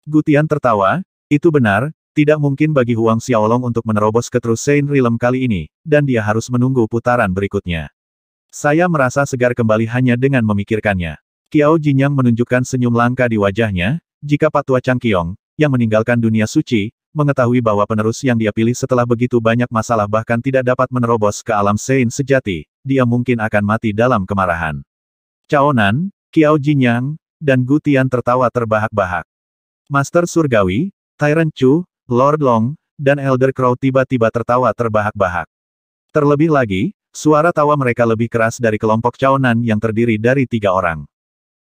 Gutian tertawa, itu benar, tidak mungkin bagi Huang Xiaolong untuk menerobos ke True Saint Realm kali ini, dan dia harus menunggu putaran berikutnya. Saya merasa segar kembali hanya dengan memikirkannya. Qiao Jinyang menunjukkan senyum langka di wajahnya, jika Patua Chang Changqiong, yang meninggalkan dunia suci, mengetahui bahwa penerus yang dia pilih setelah begitu banyak masalah bahkan tidak dapat menerobos ke alam Sein sejati, dia mungkin akan mati dalam kemarahan. Cao Caonan, Qiao Jinyang, dan Gutian tertawa terbahak-bahak. Master Surgawi, Tyrant Chu, Lord Long, dan Elder Crow tiba-tiba tertawa terbahak-bahak. Terlebih lagi, suara tawa mereka lebih keras dari kelompok caonan yang terdiri dari tiga orang.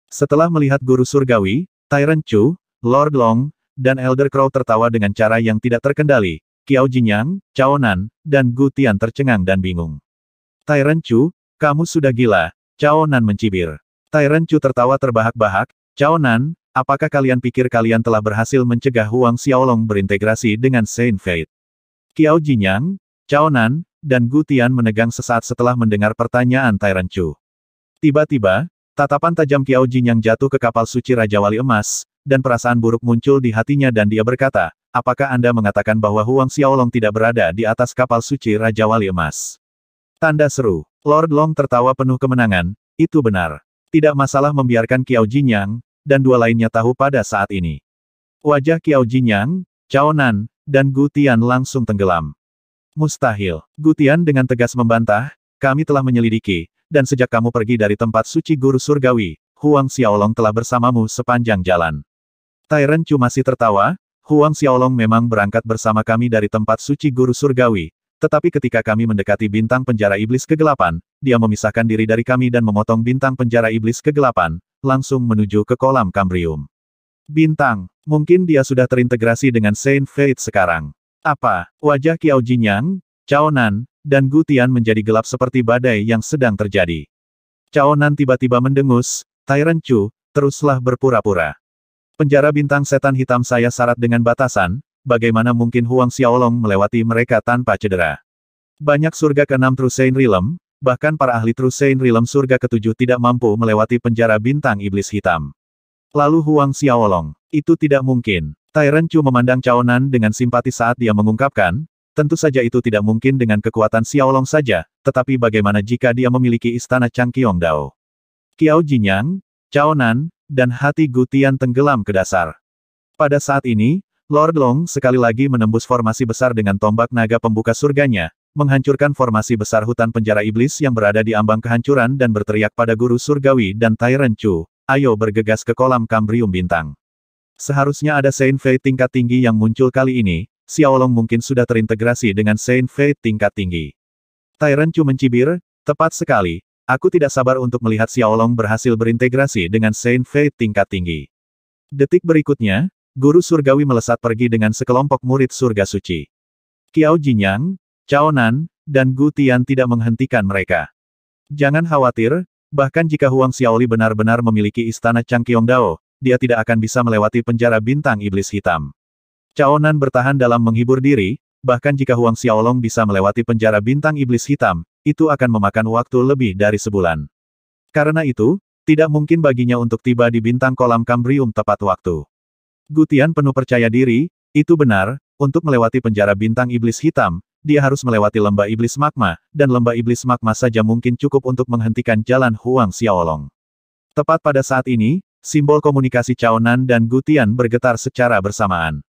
Setelah melihat Guru Surgawi, Tyrant Chu, Lord Long, dan Elder Crow tertawa dengan cara yang tidak terkendali, Kiao Jinyang, Caonan, dan Gu Tian tercengang dan bingung. Tyrant Chu, kamu sudah gila, Nan mencibir. Tyrant Chu tertawa terbahak-bahak, Nan. Apakah kalian pikir kalian telah berhasil mencegah Huang Xiaolong berintegrasi dengan Saint Fate? Qiao Jinyang, Cao Nan, dan Gu Tian menegang sesaat setelah mendengar pertanyaan Tyrant Chu. Tiba-tiba, tatapan tajam Qiao Jinyang jatuh ke kapal suci Raja Wali Emas, dan perasaan buruk muncul di hatinya dan dia berkata, apakah Anda mengatakan bahwa Huang Xiaolong tidak berada di atas kapal suci Raja Wali Emas? Tanda seru. Lord Long tertawa penuh kemenangan, itu benar. Tidak masalah membiarkan Qiao Jinyang, dan dua lainnya tahu pada saat ini. Wajah Kiao Jinyang, Chao Nan, dan Gutian langsung tenggelam. Mustahil. Gutian dengan tegas membantah, kami telah menyelidiki, dan sejak kamu pergi dari tempat suci guru surgawi, Huang Xiaolong telah bersamamu sepanjang jalan. Tyrant Chu masih tertawa, Huang Xiaolong memang berangkat bersama kami dari tempat suci guru surgawi, tetapi ketika kami mendekati bintang penjara iblis kegelapan, dia memisahkan diri dari kami dan memotong bintang penjara iblis kegelapan, langsung menuju ke kolam kambrium. Bintang, mungkin dia sudah terintegrasi dengan Saint Fate sekarang. Apa, wajah Kiao Jinyang, Nan, dan Gu Tian menjadi gelap seperti badai yang sedang terjadi. Cao Nan tiba-tiba mendengus, Tyrant Chu, teruslah berpura-pura. Penjara bintang setan hitam saya syarat dengan batasan, bagaimana mungkin Huang Xiaolong melewati mereka tanpa cedera. Banyak surga keenam Trusain Rilem, Bahkan para ahli Trusein Rilem Surga Ketujuh tidak mampu melewati penjara bintang iblis hitam. Lalu Huang Xiaolong. Itu tidak mungkin. Tyren Chu memandang Caonan dengan simpati saat dia mengungkapkan, tentu saja itu tidak mungkin dengan kekuatan Xiaolong saja, tetapi bagaimana jika dia memiliki istana Changqiong Dao? Kiao Jinyang, Caonan, dan hati Gutian tenggelam ke dasar. Pada saat ini, Lord Long sekali lagi menembus formasi besar dengan tombak naga pembuka surganya, menghancurkan formasi besar hutan penjara iblis yang berada di ambang kehancuran dan berteriak pada guru surgawi dan Tyrant Chu, ayo bergegas ke kolam Kambrium Bintang. Seharusnya ada Saint Fei tingkat tinggi yang muncul kali ini, Xiaolong mungkin sudah terintegrasi dengan Saint Fei tingkat tinggi. Tyrant Chu mencibir, tepat sekali, aku tidak sabar untuk melihat Xiaolong berhasil berintegrasi dengan Saint Fei tingkat tinggi. Detik berikutnya, Guru Surgawi melesat pergi dengan sekelompok murid surga suci. Kiao Jinyang, Nan dan Gu Tian tidak menghentikan mereka. Jangan khawatir, bahkan jika Huang Xiaoli benar-benar memiliki istana Changqiong Dao, dia tidak akan bisa melewati penjara bintang iblis hitam. Nan bertahan dalam menghibur diri, bahkan jika Huang Xiaolong bisa melewati penjara bintang iblis hitam, itu akan memakan waktu lebih dari sebulan. Karena itu, tidak mungkin baginya untuk tiba di bintang kolam kambrium tepat waktu. Gutian penuh percaya diri, itu benar, untuk melewati penjara bintang iblis hitam, dia harus melewati lembah iblis magma, dan lembah iblis magma saja mungkin cukup untuk menghentikan jalan Huang Xiaolong. Tepat pada saat ini, simbol komunikasi Nan dan Gutian bergetar secara bersamaan.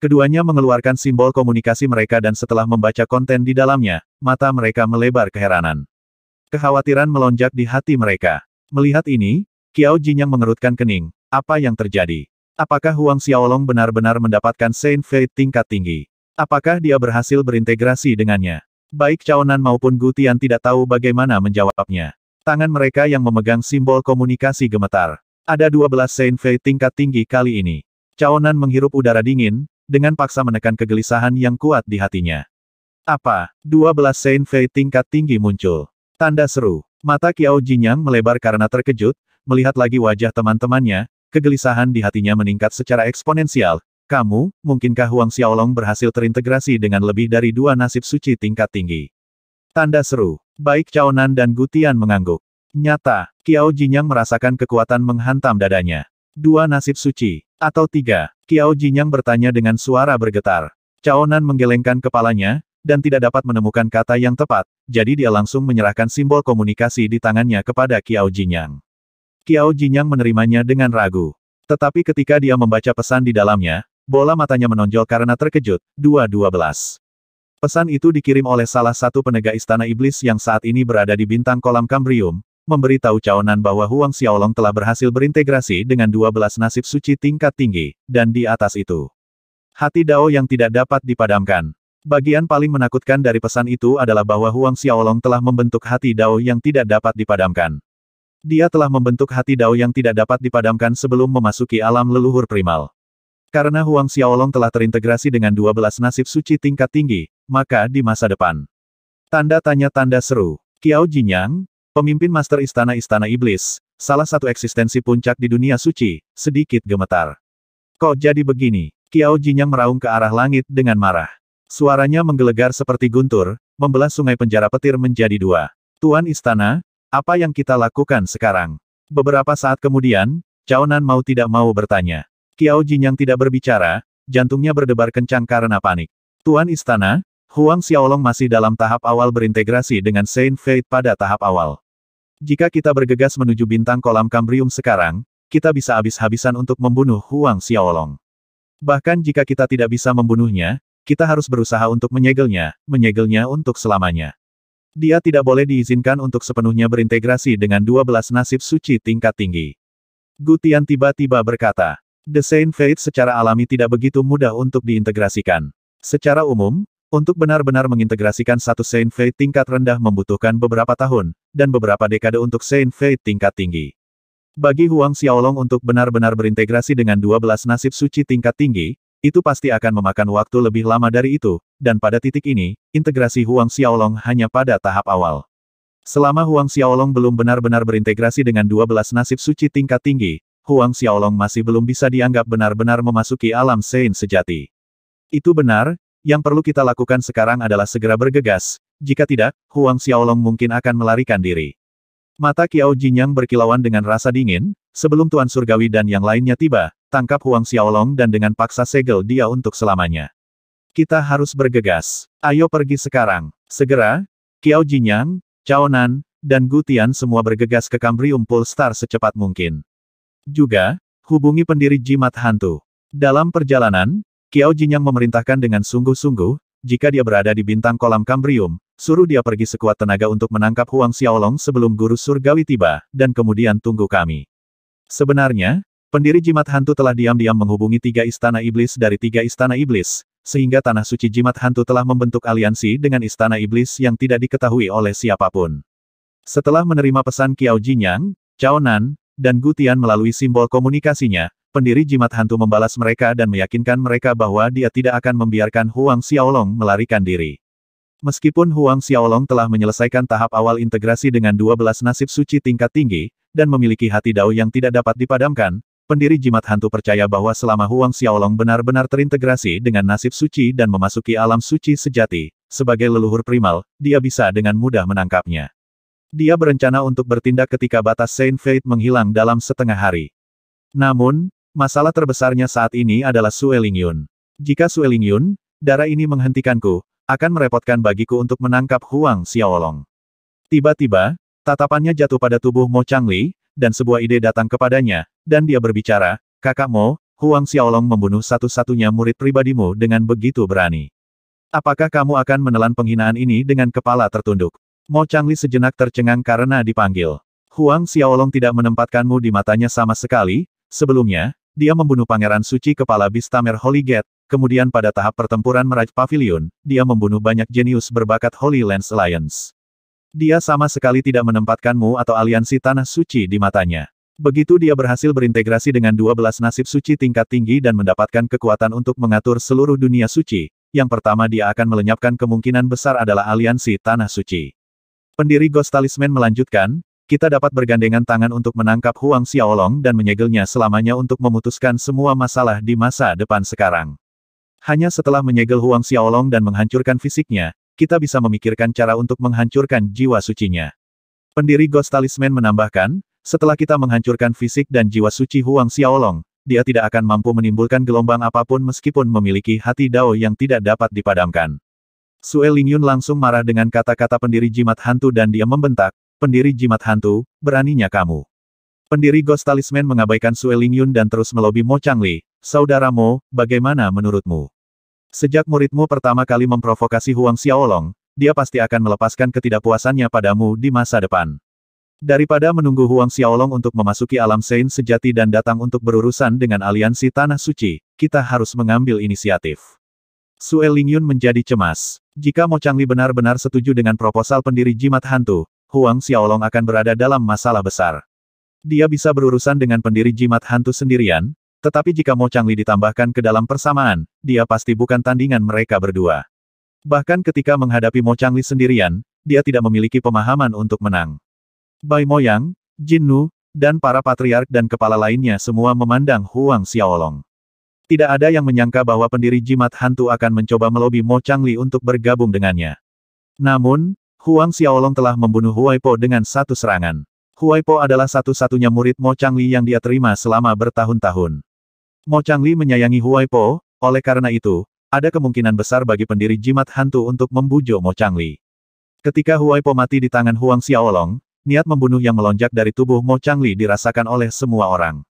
Keduanya mengeluarkan simbol komunikasi mereka dan setelah membaca konten di dalamnya, mata mereka melebar keheranan. Kekhawatiran melonjak di hati mereka. Melihat ini, Qiao yang mengerutkan kening. Apa yang terjadi? Apakah Huang Xiaolong benar-benar mendapatkan Saint Fate tingkat tinggi? Apakah dia berhasil berintegrasi dengannya? Baik Caonan maupun Gutian tidak tahu bagaimana menjawabnya. Tangan mereka yang memegang simbol komunikasi gemetar. Ada 12 Saint Fei tingkat tinggi kali ini. Caonan menghirup udara dingin, dengan paksa menekan kegelisahan yang kuat di hatinya. Apa? 12 Saint Fei tingkat tinggi muncul. Tanda seru. Mata Kiao Jinyang melebar karena terkejut, melihat lagi wajah teman-temannya, kegelisahan di hatinya meningkat secara eksponensial, kamu, mungkinkah Huang Xiaolong berhasil terintegrasi dengan lebih dari dua nasib suci tingkat tinggi? Tanda seru. Baik Caonan dan Gutian mengangguk. Nyata, Qiao Jinyang merasakan kekuatan menghantam dadanya. Dua nasib suci, atau tiga, Qiao Jinyang bertanya dengan suara bergetar. Nan menggelengkan kepalanya, dan tidak dapat menemukan kata yang tepat, jadi dia langsung menyerahkan simbol komunikasi di tangannya kepada Qiao Jinyang. Qiao Jinyang menerimanya dengan ragu. Tetapi ketika dia membaca pesan di dalamnya, bola matanya menonjol karena terkejut, dua belas Pesan itu dikirim oleh salah satu penegak istana iblis yang saat ini berada di bintang kolam Kambrium, memberitahu Caonan bahwa Huang Xiaolong telah berhasil berintegrasi dengan 12 nasib suci tingkat tinggi, dan di atas itu. Hati Dao yang tidak dapat dipadamkan. Bagian paling menakutkan dari pesan itu adalah bahwa Huang Xiaolong telah membentuk hati Dao yang tidak dapat dipadamkan. Dia telah membentuk hati Dao yang tidak dapat dipadamkan sebelum memasuki alam leluhur primal. Karena Huang Xiaolong telah terintegrasi dengan 12 nasib suci tingkat tinggi, maka di masa depan. Tanda tanya tanda seru. Qiao Jinyang, pemimpin master istana-istana iblis, salah satu eksistensi puncak di dunia suci, sedikit gemetar. Kok jadi begini? Qiao Jinyang meraung ke arah langit dengan marah. Suaranya menggelegar seperti guntur, membelah sungai penjara petir menjadi dua. Tuan Istana, apa yang kita lakukan sekarang? Beberapa saat kemudian, Cao Nan mau tidak mau bertanya. Qiao yang tidak berbicara, jantungnya berdebar kencang karena panik. Tuan Istana, Huang Xiaolong masih dalam tahap awal berintegrasi dengan Saint Fate pada tahap awal. Jika kita bergegas menuju bintang kolam Kambrium sekarang, kita bisa habis-habisan untuk membunuh Huang Xiaolong. Bahkan jika kita tidak bisa membunuhnya, kita harus berusaha untuk menyegelnya, menyegelnya untuk selamanya. Dia tidak boleh diizinkan untuk sepenuhnya berintegrasi dengan 12 nasib suci tingkat tinggi. Gutian tiba-tiba berkata, The Saint Fate secara alami tidak begitu mudah untuk diintegrasikan. Secara umum, untuk benar-benar mengintegrasikan satu Saint Fate tingkat rendah membutuhkan beberapa tahun, dan beberapa dekade untuk Saint Fate tingkat tinggi. Bagi Huang Xiaolong untuk benar-benar berintegrasi dengan 12 nasib suci tingkat tinggi, itu pasti akan memakan waktu lebih lama dari itu, dan pada titik ini, integrasi Huang Xiaolong hanya pada tahap awal. Selama Huang Xiaolong belum benar-benar berintegrasi dengan 12 nasib suci tingkat tinggi, Huang Xiaolong masih belum bisa dianggap benar-benar memasuki alam Sein sejati. Itu benar, yang perlu kita lakukan sekarang adalah segera bergegas, jika tidak, Huang Xiaolong mungkin akan melarikan diri. Mata Qiao Jinyang berkilauan dengan rasa dingin, sebelum Tuan Surgawi dan yang lainnya tiba, tangkap Huang Xiaolong dan dengan paksa segel dia untuk selamanya. Kita harus bergegas. Ayo pergi sekarang. Segera, Qiao Jinyang, Cao Nan, dan Gu Tian semua bergegas ke Kambrium Pulstar secepat mungkin. Juga, hubungi pendiri jimat hantu. Dalam perjalanan, Kiao Jinyang memerintahkan dengan sungguh-sungguh, jika dia berada di bintang kolam Kambrium, suruh dia pergi sekuat tenaga untuk menangkap Huang Xiaolong sebelum guru surgawi tiba, dan kemudian tunggu kami. Sebenarnya, pendiri jimat hantu telah diam-diam menghubungi tiga istana iblis dari tiga istana iblis, sehingga tanah suci jimat hantu telah membentuk aliansi dengan istana iblis yang tidak diketahui oleh siapapun. Setelah menerima pesan Kiao Jinyang, Cao Nan, dan Gutian melalui simbol komunikasinya, pendiri jimat hantu membalas mereka dan meyakinkan mereka bahwa dia tidak akan membiarkan Huang Xiaolong melarikan diri. Meskipun Huang Xiaolong telah menyelesaikan tahap awal integrasi dengan 12 nasib suci tingkat tinggi, dan memiliki hati dao yang tidak dapat dipadamkan, pendiri jimat hantu percaya bahwa selama Huang Xiaolong benar-benar terintegrasi dengan nasib suci dan memasuki alam suci sejati, sebagai leluhur primal, dia bisa dengan mudah menangkapnya. Dia berencana untuk bertindak ketika batas Saint Fate menghilang dalam setengah hari. Namun, masalah terbesarnya saat ini adalah Sue Lingyun. Jika Sue Lingyun, darah ini menghentikanku, akan merepotkan bagiku untuk menangkap Huang Xiaolong. Tiba-tiba, tatapannya jatuh pada tubuh Mo Changli, dan sebuah ide datang kepadanya, dan dia berbicara, Kakak Mo, Huang Xiaolong membunuh satu-satunya murid pribadimu dengan begitu berani. Apakah kamu akan menelan penghinaan ini dengan kepala tertunduk? Mo Changli sejenak tercengang karena dipanggil. Huang Xiaolong tidak menempatkanmu di matanya sama sekali, sebelumnya, dia membunuh Pangeran Suci Kepala Bistamer Holy Gate, kemudian pada tahap pertempuran Meraj Pavilion, dia membunuh banyak jenius berbakat Holy Lands Alliance. Dia sama sekali tidak menempatkanmu atau aliansi Tanah Suci di matanya. Begitu dia berhasil berintegrasi dengan 12 nasib suci tingkat tinggi dan mendapatkan kekuatan untuk mengatur seluruh dunia suci, yang pertama dia akan melenyapkan kemungkinan besar adalah aliansi Tanah Suci. Pendiri Ghost Talisman melanjutkan, kita dapat bergandengan tangan untuk menangkap Huang Xiaolong dan menyegelnya selamanya untuk memutuskan semua masalah di masa depan sekarang. Hanya setelah menyegel Huang Xiaolong dan menghancurkan fisiknya, kita bisa memikirkan cara untuk menghancurkan jiwa sucinya. Pendiri Ghost Talisman menambahkan, setelah kita menghancurkan fisik dan jiwa suci Huang Xiaolong, dia tidak akan mampu menimbulkan gelombang apapun meskipun memiliki hati Dao yang tidak dapat dipadamkan. Sue Lingyun langsung marah dengan kata-kata pendiri jimat hantu dan dia membentak, pendiri jimat hantu, beraninya kamu. Pendiri Ghost Talisman mengabaikan Sue Lingyun dan terus melobi Mo Changli, saudaramu. bagaimana menurutmu? Sejak muridmu pertama kali memprovokasi Huang Xiaolong, dia pasti akan melepaskan ketidakpuasannya padamu di masa depan. Daripada menunggu Huang Xiaolong untuk memasuki alam Sein sejati dan datang untuk berurusan dengan aliansi Tanah Suci, kita harus mengambil inisiatif. Sue Lingyun menjadi cemas. Jika Mo Changli benar-benar setuju dengan proposal pendiri jimat hantu, Huang Xiaolong akan berada dalam masalah besar. Dia bisa berurusan dengan pendiri jimat hantu sendirian, tetapi jika Mo Changli ditambahkan ke dalam persamaan, dia pasti bukan tandingan mereka berdua. Bahkan ketika menghadapi Mo Changli sendirian, dia tidak memiliki pemahaman untuk menang. Bai Moyang, Jin Nu, dan para patriark dan kepala lainnya semua memandang Huang Xiaolong. Tidak ada yang menyangka bahwa pendiri jimat hantu akan mencoba melobi Mo Changli untuk bergabung dengannya. Namun, Huang Xiaolong telah membunuh Huai Po dengan satu serangan. Huai Po adalah satu-satunya murid Mo Changli yang dia terima selama bertahun-tahun. Mo Changli menyayangi Huai Po. oleh karena itu, ada kemungkinan besar bagi pendiri jimat hantu untuk membujuk Mo Changli. Ketika Huai Po mati di tangan Huang Xiaolong, niat membunuh yang melonjak dari tubuh Mo Changli dirasakan oleh semua orang.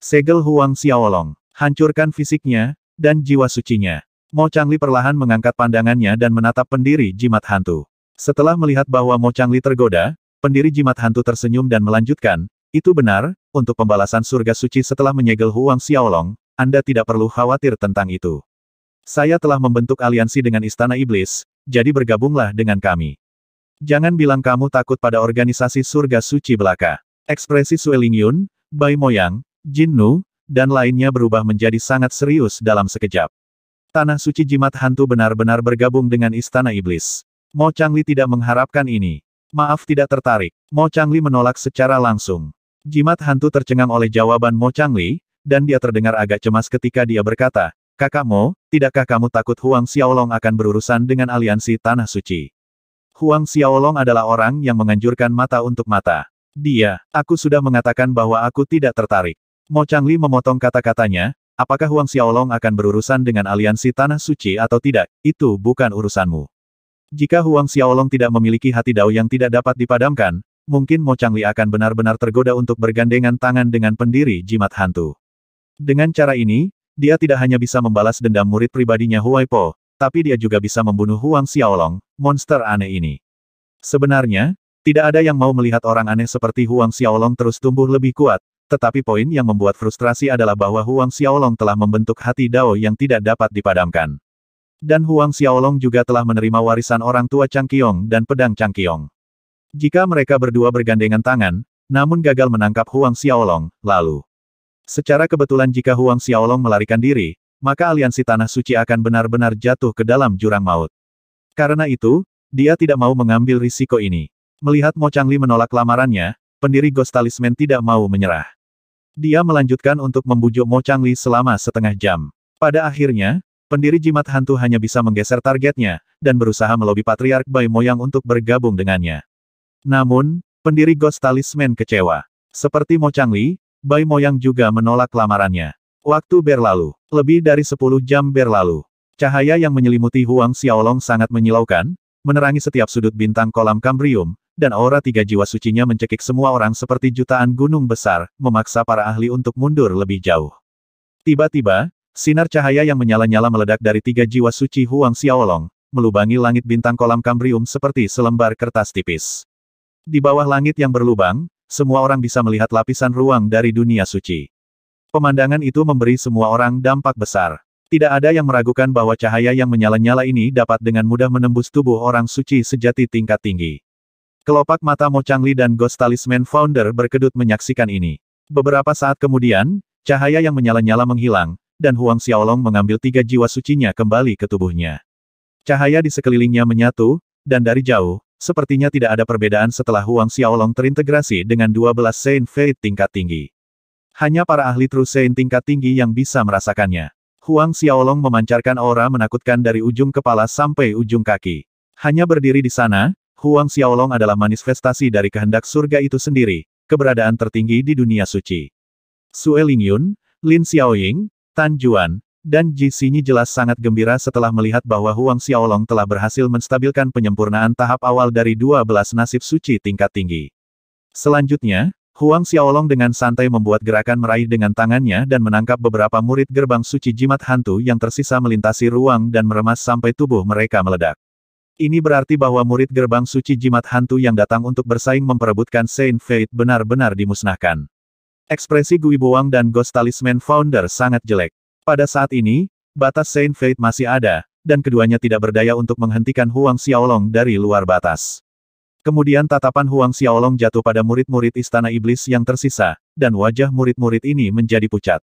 Segel Huang Xiaolong Hancurkan fisiknya, dan jiwa sucinya. Mo Changli perlahan mengangkat pandangannya dan menatap pendiri jimat hantu. Setelah melihat bahwa Mo Changli tergoda, pendiri jimat hantu tersenyum dan melanjutkan, itu benar, untuk pembalasan surga suci setelah menyegel Huang Xiaolong, Anda tidak perlu khawatir tentang itu. Saya telah membentuk aliansi dengan Istana Iblis, jadi bergabunglah dengan kami. Jangan bilang kamu takut pada organisasi surga suci belaka. Ekspresi Sue Lingyun, Yun, Bai Moyang, Jin Nu, dan lainnya berubah menjadi sangat serius dalam sekejap. Tanah suci jimat hantu benar-benar bergabung dengan istana iblis. Mo Changli tidak mengharapkan ini. Maaf tidak tertarik. Mo Changli menolak secara langsung. Jimat hantu tercengang oleh jawaban Mo Changli, dan dia terdengar agak cemas ketika dia berkata, Kakak Mo, tidakkah kamu takut Huang Xiaolong akan berurusan dengan aliansi Tanah Suci? Huang Xiaolong adalah orang yang menganjurkan mata untuk mata. Dia, aku sudah mengatakan bahwa aku tidak tertarik. Mo Changli memotong kata-katanya, apakah Huang Xiaolong akan berurusan dengan aliansi Tanah Suci atau tidak, itu bukan urusanmu. Jika Huang Xiaolong tidak memiliki hati dao yang tidak dapat dipadamkan, mungkin Mo Changli akan benar-benar tergoda untuk bergandengan tangan dengan pendiri jimat hantu. Dengan cara ini, dia tidak hanya bisa membalas dendam murid pribadinya Huai Po, tapi dia juga bisa membunuh Huang Xiaolong, monster aneh ini. Sebenarnya, tidak ada yang mau melihat orang aneh seperti Huang Xiaolong terus tumbuh lebih kuat, tetapi poin yang membuat frustrasi adalah bahwa Huang Xiaolong telah membentuk hati Dao yang tidak dapat dipadamkan. Dan Huang Xiaolong juga telah menerima warisan orang tua Chang Changqiong dan pedang Chang Changqiong. Jika mereka berdua bergandengan tangan, namun gagal menangkap Huang Xiaolong, lalu. Secara kebetulan jika Huang Xiaolong melarikan diri, maka aliansi Tanah Suci akan benar-benar jatuh ke dalam jurang maut. Karena itu, dia tidak mau mengambil risiko ini. Melihat Mo Changli menolak lamarannya, pendiri Ghost Talisman tidak mau menyerah. Dia melanjutkan untuk membujuk Mo Changli selama setengah jam. Pada akhirnya, pendiri jimat hantu hanya bisa menggeser targetnya, dan berusaha melobi Patriark Bai Moyang untuk bergabung dengannya. Namun, pendiri Ghost Talisman kecewa. Seperti Mo Changli, Bai Moyang juga menolak lamarannya. Waktu berlalu. Lebih dari 10 jam berlalu. Cahaya yang menyelimuti Huang Xiaolong sangat menyilaukan, menerangi setiap sudut bintang kolam kambrium, dan aura tiga jiwa sucinya mencekik semua orang seperti jutaan gunung besar, memaksa para ahli untuk mundur lebih jauh. Tiba-tiba, sinar cahaya yang menyala-nyala meledak dari tiga jiwa suci Huang Xiaolong, melubangi langit bintang kolam kambrium seperti selembar kertas tipis. Di bawah langit yang berlubang, semua orang bisa melihat lapisan ruang dari dunia suci. Pemandangan itu memberi semua orang dampak besar. Tidak ada yang meragukan bahwa cahaya yang menyala-nyala ini dapat dengan mudah menembus tubuh orang suci sejati tingkat tinggi. Kelopak mata Mo Changli dan Ghost Talisman Founder berkedut menyaksikan ini. Beberapa saat kemudian, cahaya yang menyala-nyala menghilang, dan Huang Xiaolong mengambil tiga jiwa sucinya kembali ke tubuhnya. Cahaya di sekelilingnya menyatu, dan dari jauh, sepertinya tidak ada perbedaan setelah Huang Xiaolong terintegrasi dengan 12 Saint Fate tingkat tinggi. Hanya para ahli True Saint tingkat tinggi yang bisa merasakannya. Huang Xiaolong memancarkan aura menakutkan dari ujung kepala sampai ujung kaki. Hanya berdiri di sana, Huang Xiaolong adalah manifestasi dari kehendak surga itu sendiri, keberadaan tertinggi di dunia suci. Sue Lingyun, Lin Xiaoying, Tan Juan, dan Ji Xinyi jelas sangat gembira setelah melihat bahwa Huang Xiaolong telah berhasil menstabilkan penyempurnaan tahap awal dari 12 nasib suci tingkat tinggi. Selanjutnya, Huang Xiaolong dengan santai membuat gerakan meraih dengan tangannya dan menangkap beberapa murid gerbang suci jimat hantu yang tersisa melintasi ruang dan meremas sampai tubuh mereka meledak. Ini berarti bahwa murid gerbang suci jimat hantu yang datang untuk bersaing memperebutkan Saint Fate benar-benar dimusnahkan. Ekspresi Gui Buang dan Ghost Talisman Founder sangat jelek. Pada saat ini, batas Saint Fate masih ada, dan keduanya tidak berdaya untuk menghentikan Huang Xiaolong dari luar batas. Kemudian tatapan Huang Xiaolong jatuh pada murid-murid istana iblis yang tersisa, dan wajah murid-murid ini menjadi pucat.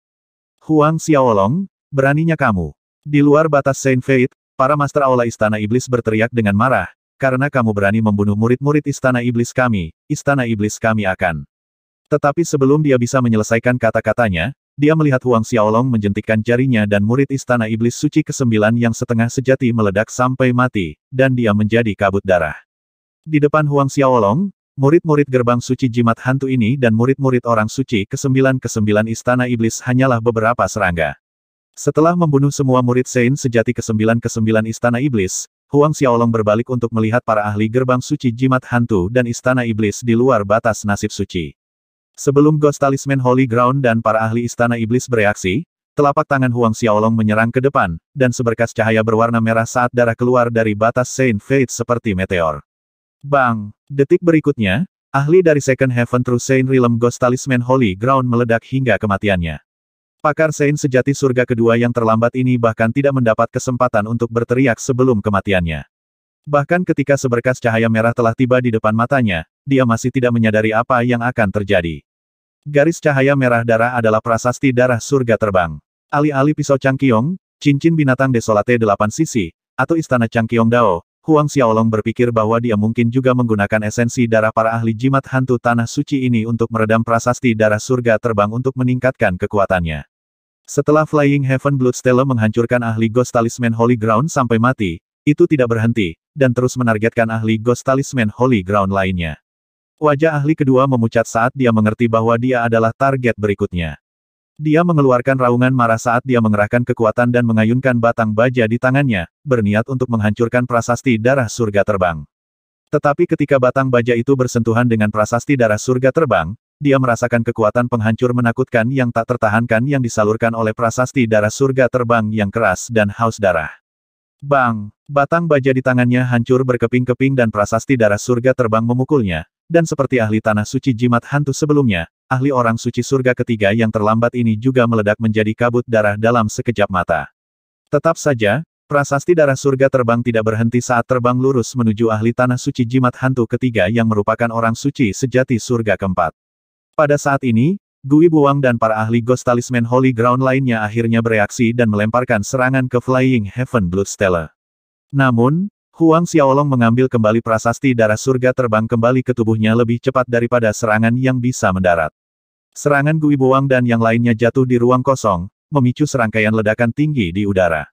Huang Xiaolong, beraninya kamu. Di luar batas Saint Fate, Para Master Aula Istana Iblis berteriak dengan marah, karena kamu berani membunuh murid-murid Istana Iblis kami, Istana Iblis kami akan. Tetapi sebelum dia bisa menyelesaikan kata-katanya, dia melihat Huang Xiaolong menjentikkan jarinya dan murid Istana Iblis Suci ke-9 yang setengah sejati meledak sampai mati, dan dia menjadi kabut darah. Di depan Huang Xiaolong, Murid-murid gerbang suci jimat hantu ini dan murid-murid orang suci ke-9 ke-9 istana iblis hanyalah beberapa serangga. Setelah membunuh semua murid Sein sejati ke-9-ke-9 Istana Iblis, Huang Xiaolong berbalik untuk melihat para ahli gerbang suci jimat hantu dan Istana Iblis di luar batas nasib suci. Sebelum Ghost Talisman Holy Ground dan para ahli Istana Iblis bereaksi, telapak tangan Huang Xiaolong menyerang ke depan, dan seberkas cahaya berwarna merah saat darah keluar dari batas Saint Fate seperti meteor. Bang! Detik berikutnya, ahli dari Second Heaven True Saint Realm Ghost Talisman Holy Ground meledak hingga kematiannya. Pakar Sein sejati surga kedua yang terlambat ini bahkan tidak mendapat kesempatan untuk berteriak sebelum kematiannya. Bahkan ketika seberkas cahaya merah telah tiba di depan matanya, dia masih tidak menyadari apa yang akan terjadi. Garis cahaya merah darah adalah prasasti darah surga terbang. Alih-alih pisau Changkyong, cincin binatang desolate delapan sisi, atau istana Changkyong Dao, Huang Xiaolong berpikir bahwa dia mungkin juga menggunakan esensi darah para ahli jimat hantu tanah suci ini untuk meredam prasasti darah surga terbang untuk meningkatkan kekuatannya. Setelah Flying Heaven Bloodstella menghancurkan ahli Ghost Talisman Holy Ground sampai mati, itu tidak berhenti, dan terus menargetkan ahli Ghost Talisman Holy Ground lainnya. Wajah ahli kedua memucat saat dia mengerti bahwa dia adalah target berikutnya. Dia mengeluarkan raungan marah saat dia mengerahkan kekuatan dan mengayunkan batang baja di tangannya, berniat untuk menghancurkan prasasti darah surga terbang. Tetapi ketika batang baja itu bersentuhan dengan prasasti darah surga terbang, dia merasakan kekuatan penghancur menakutkan yang tak tertahankan yang disalurkan oleh prasasti darah surga terbang yang keras dan haus darah. Bang! Batang baja di tangannya hancur berkeping-keping dan prasasti darah surga terbang memukulnya, dan seperti ahli tanah suci jimat hantu sebelumnya, ahli orang suci surga ketiga yang terlambat ini juga meledak menjadi kabut darah dalam sekejap mata. Tetap saja, prasasti darah surga terbang tidak berhenti saat terbang lurus menuju ahli tanah suci jimat hantu ketiga yang merupakan orang suci sejati surga keempat. Pada saat ini, Gui Buang dan para ahli Ghost Talisman Holy Ground lainnya akhirnya bereaksi dan melemparkan serangan ke Flying Heaven Bloodstella. Namun, Huang Xiaolong mengambil kembali prasasti darah surga terbang kembali ke tubuhnya lebih cepat daripada serangan yang bisa mendarat. Serangan Gui Buang dan yang lainnya jatuh di ruang kosong, memicu serangkaian ledakan tinggi di udara.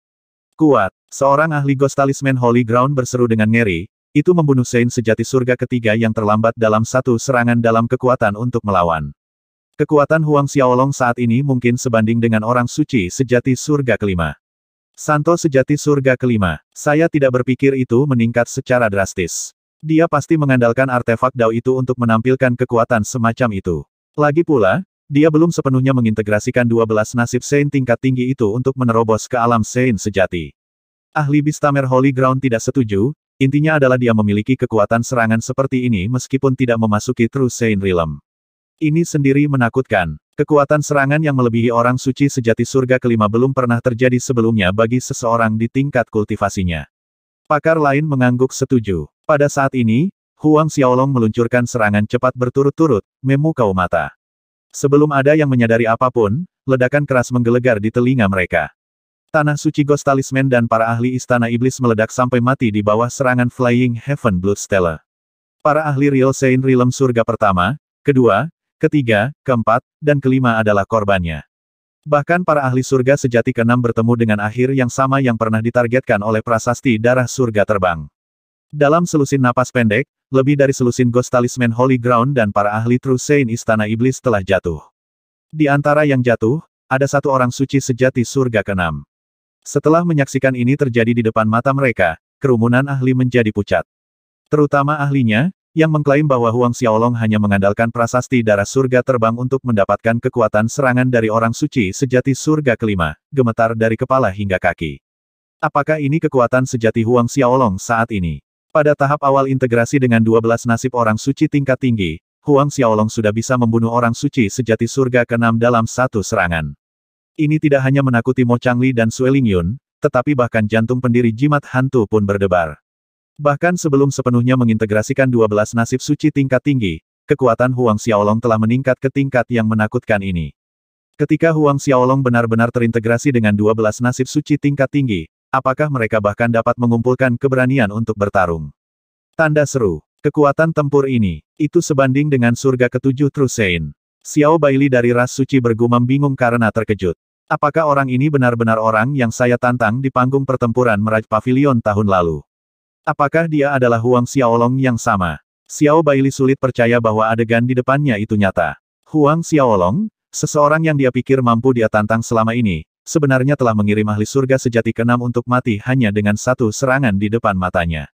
Kuat, seorang ahli Ghost Talisman Holy Ground berseru dengan ngeri, itu membunuh Sein sejati surga ketiga yang terlambat dalam satu serangan dalam kekuatan untuk melawan. Kekuatan Huang Xiaolong saat ini mungkin sebanding dengan orang suci sejati surga kelima. Santo sejati surga kelima, saya tidak berpikir itu meningkat secara drastis. Dia pasti mengandalkan artefak Dao itu untuk menampilkan kekuatan semacam itu. Lagi pula, dia belum sepenuhnya mengintegrasikan 12 nasib Sein tingkat tinggi itu untuk menerobos ke alam Sein sejati. Ahli Bistamer Holy Ground tidak setuju, Intinya adalah dia memiliki kekuatan serangan seperti ini meskipun tidak memasuki True Saint Realm. Ini sendiri menakutkan. Kekuatan serangan yang melebihi orang suci sejati surga kelima belum pernah terjadi sebelumnya bagi seseorang di tingkat kultivasinya. Pakar lain mengangguk setuju. Pada saat ini, Huang Xiaolong meluncurkan serangan cepat berturut-turut, memukau mata. Sebelum ada yang menyadari apapun, ledakan keras menggelegar di telinga mereka. Tanah suci Ghost Talisman dan para ahli Istana Iblis meledak sampai mati di bawah serangan Flying Heaven Blood Stella. Para ahli Real Saint Realm Surga pertama, kedua, ketiga, keempat, dan kelima adalah korbannya. Bahkan para ahli surga sejati keenam bertemu dengan akhir yang sama yang pernah ditargetkan oleh prasasti darah surga terbang. Dalam selusin napas pendek, lebih dari selusin Ghost Talisman Holy Ground dan para ahli True Saint Istana Iblis telah jatuh. Di antara yang jatuh, ada satu orang suci sejati surga keenam. Setelah menyaksikan ini terjadi di depan mata mereka, kerumunan ahli menjadi pucat. Terutama ahlinya, yang mengklaim bahwa Huang Xiaolong hanya mengandalkan prasasti darah surga terbang untuk mendapatkan kekuatan serangan dari orang suci sejati surga kelima, gemetar dari kepala hingga kaki. Apakah ini kekuatan sejati Huang Xiaolong saat ini? Pada tahap awal integrasi dengan 12 nasib orang suci tingkat tinggi, Huang Xiaolong sudah bisa membunuh orang suci sejati surga keenam dalam satu serangan. Ini tidak hanya menakuti Mo Changli dan Sue Lingyun, tetapi bahkan jantung pendiri jimat hantu pun berdebar. Bahkan sebelum sepenuhnya mengintegrasikan 12 nasib suci tingkat tinggi, kekuatan Huang Xiaolong telah meningkat ke tingkat yang menakutkan ini. Ketika Huang Xiaolong benar-benar terintegrasi dengan 12 nasib suci tingkat tinggi, apakah mereka bahkan dapat mengumpulkan keberanian untuk bertarung? Tanda seru, kekuatan tempur ini, itu sebanding dengan surga ketujuh Trusein. Xiao Baili dari ras suci bergumam bingung karena terkejut. Apakah orang ini benar-benar orang yang saya tantang di panggung pertempuran Meraj Pavilion tahun lalu? Apakah dia adalah Huang Xiaolong yang sama? Xiao Baili sulit percaya bahwa adegan di depannya itu nyata. Huang Xiaolong, seseorang yang dia pikir mampu dia tantang selama ini, sebenarnya telah mengirim ahli surga sejati keenam untuk mati hanya dengan satu serangan di depan matanya.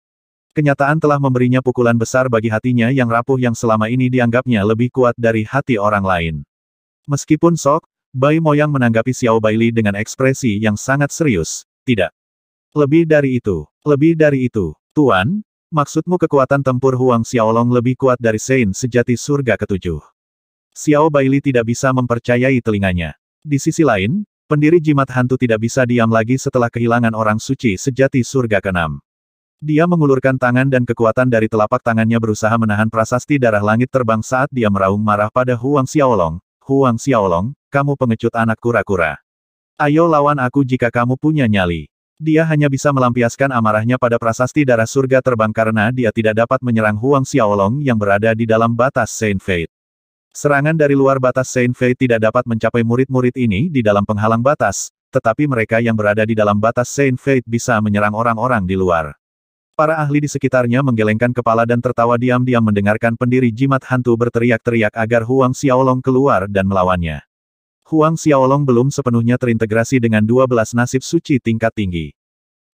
Kenyataan telah memberinya pukulan besar bagi hatinya yang rapuh yang selama ini dianggapnya lebih kuat dari hati orang lain. Meskipun sok, Bai Moyang menanggapi Xiao Baili dengan ekspresi yang sangat serius. Tidak. Lebih dari itu. Lebih dari itu. Tuan, maksudmu kekuatan tempur Huang Xiaolong lebih kuat dari Sein sejati surga ketujuh. Xiao Baili tidak bisa mempercayai telinganya. Di sisi lain, pendiri jimat hantu tidak bisa diam lagi setelah kehilangan orang suci sejati surga keenam. Dia mengulurkan tangan dan kekuatan dari telapak tangannya berusaha menahan prasasti darah langit terbang saat dia meraung marah pada Huang Xiaolong. Huang Xiaolong, kamu pengecut anak kura-kura. Ayo lawan aku jika kamu punya nyali. Dia hanya bisa melampiaskan amarahnya pada prasasti darah surga terbang karena dia tidak dapat menyerang Huang Xiaolong yang berada di dalam batas Saint Fate. Serangan dari luar batas Saint Fate tidak dapat mencapai murid-murid ini di dalam penghalang batas, tetapi mereka yang berada di dalam batas Saint Fate bisa menyerang orang-orang di luar. Para ahli di sekitarnya menggelengkan kepala dan tertawa diam-diam mendengarkan pendiri jimat hantu berteriak-teriak agar Huang Xiaolong keluar dan melawannya. Huang Xiaolong belum sepenuhnya terintegrasi dengan 12 nasib suci tingkat tinggi.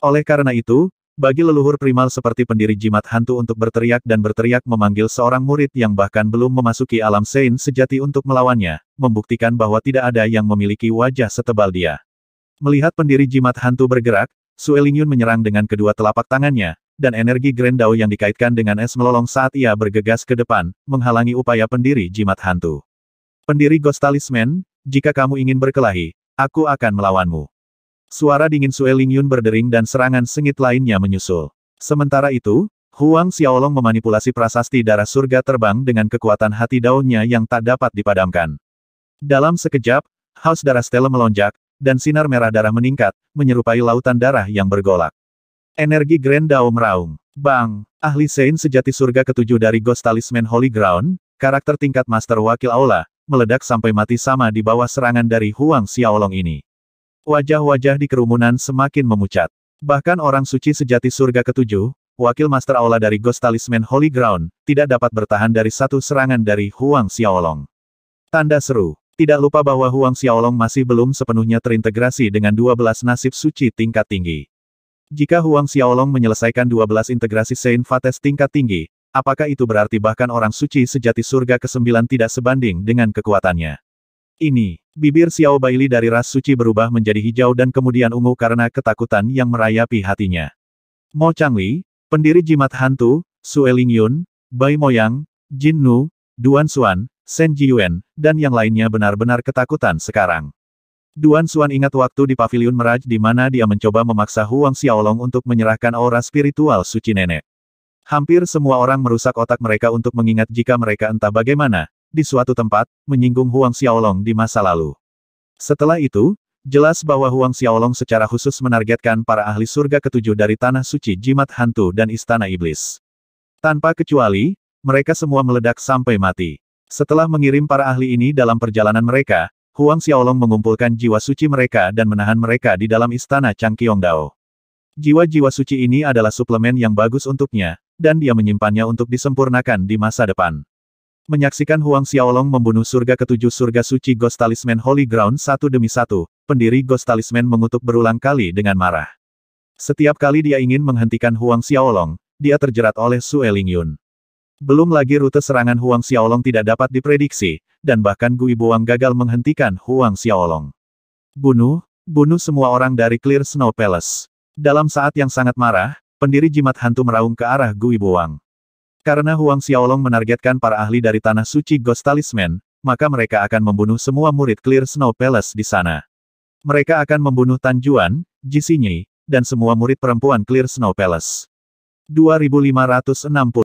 Oleh karena itu, bagi leluhur primal seperti pendiri jimat hantu untuk berteriak dan berteriak memanggil seorang murid yang bahkan belum memasuki alam sein sejati untuk melawannya, membuktikan bahwa tidak ada yang memiliki wajah setebal dia. Melihat pendiri jimat hantu bergerak, Suelingyun menyerang dengan kedua telapak tangannya, dan energi Grand Dao yang dikaitkan dengan es melolong saat ia bergegas ke depan, menghalangi upaya pendiri jimat hantu. Pendiri Ghost Talisman, jika kamu ingin berkelahi, aku akan melawanmu. Suara dingin Sue Yun berdering dan serangan sengit lainnya menyusul. Sementara itu, Huang Xiaolong memanipulasi prasasti darah surga terbang dengan kekuatan hati daunnya yang tak dapat dipadamkan. Dalam sekejap, haus darah Stella melonjak, dan sinar merah darah meningkat, menyerupai lautan darah yang bergolak. Energi Grand Dao meraung. Bang, ahli Sein sejati surga ketujuh dari Ghost Talisman Holy Ground, karakter tingkat Master Wakil Aula, meledak sampai mati sama di bawah serangan dari Huang Xiaolong ini. Wajah-wajah di kerumunan semakin memucat. Bahkan orang suci sejati surga ketujuh, wakil Master Aula dari Ghost Talisman Holy Ground, tidak dapat bertahan dari satu serangan dari Huang Xiaolong. Tanda seru. Tidak lupa bahwa Huang Xiaolong masih belum sepenuhnya terintegrasi dengan 12 nasib suci tingkat tinggi. Jika Huang Xiaolong menyelesaikan 12 integrasi Saint Fates tingkat tinggi, apakah itu berarti bahkan orang suci sejati surga ke-9 tidak sebanding dengan kekuatannya? Ini, bibir Xiao Baili dari ras suci berubah menjadi hijau dan kemudian ungu karena ketakutan yang merayapi hatinya. Mo Changli, pendiri jimat hantu, Sue Ling Bai Moyang, Jin Nu, Duan Xuan, Shen Jiyuan, dan yang lainnya benar-benar ketakutan sekarang. Duan Xuan ingat waktu di Paviliun Meraj di mana dia mencoba memaksa Huang Xiaolong untuk menyerahkan aura spiritual suci nenek. Hampir semua orang merusak otak mereka untuk mengingat jika mereka entah bagaimana, di suatu tempat, menyinggung Huang Xiaolong di masa lalu. Setelah itu, jelas bahwa Huang Xiaolong secara khusus menargetkan para ahli surga ketujuh dari Tanah Suci Jimat Hantu dan Istana Iblis. Tanpa kecuali, mereka semua meledak sampai mati. Setelah mengirim para ahli ini dalam perjalanan mereka, Huang Xiaolong mengumpulkan jiwa suci mereka dan menahan mereka di dalam istana Chang Dao. Jiwa-jiwa suci ini adalah suplemen yang bagus untuknya, dan dia menyimpannya untuk disempurnakan di masa depan. Menyaksikan Huang Xiaolong membunuh surga ketujuh surga suci Ghost Talisman Holy Ground satu demi satu, pendiri Ghost Talisman mengutuk berulang kali dengan marah. Setiap kali dia ingin menghentikan Huang Xiaolong, dia terjerat oleh Su Lingyun. Belum lagi rute serangan Huang Xiaolong tidak dapat diprediksi, dan bahkan Gui Buang gagal menghentikan Huang Xiaolong. Bunuh, bunuh semua orang dari Clear Snow Palace. Dalam saat yang sangat marah, Pendiri jimat hantu meraung ke arah Gui Buang. Karena Huang Xiaolong menargetkan para ahli dari Tanah Suci Ghost Talisman, maka mereka akan membunuh semua murid Clear Snow Palace di sana. Mereka akan membunuh Tan Juan, Ji Xinyi, dan semua murid perempuan Clear Snow Palace. 2560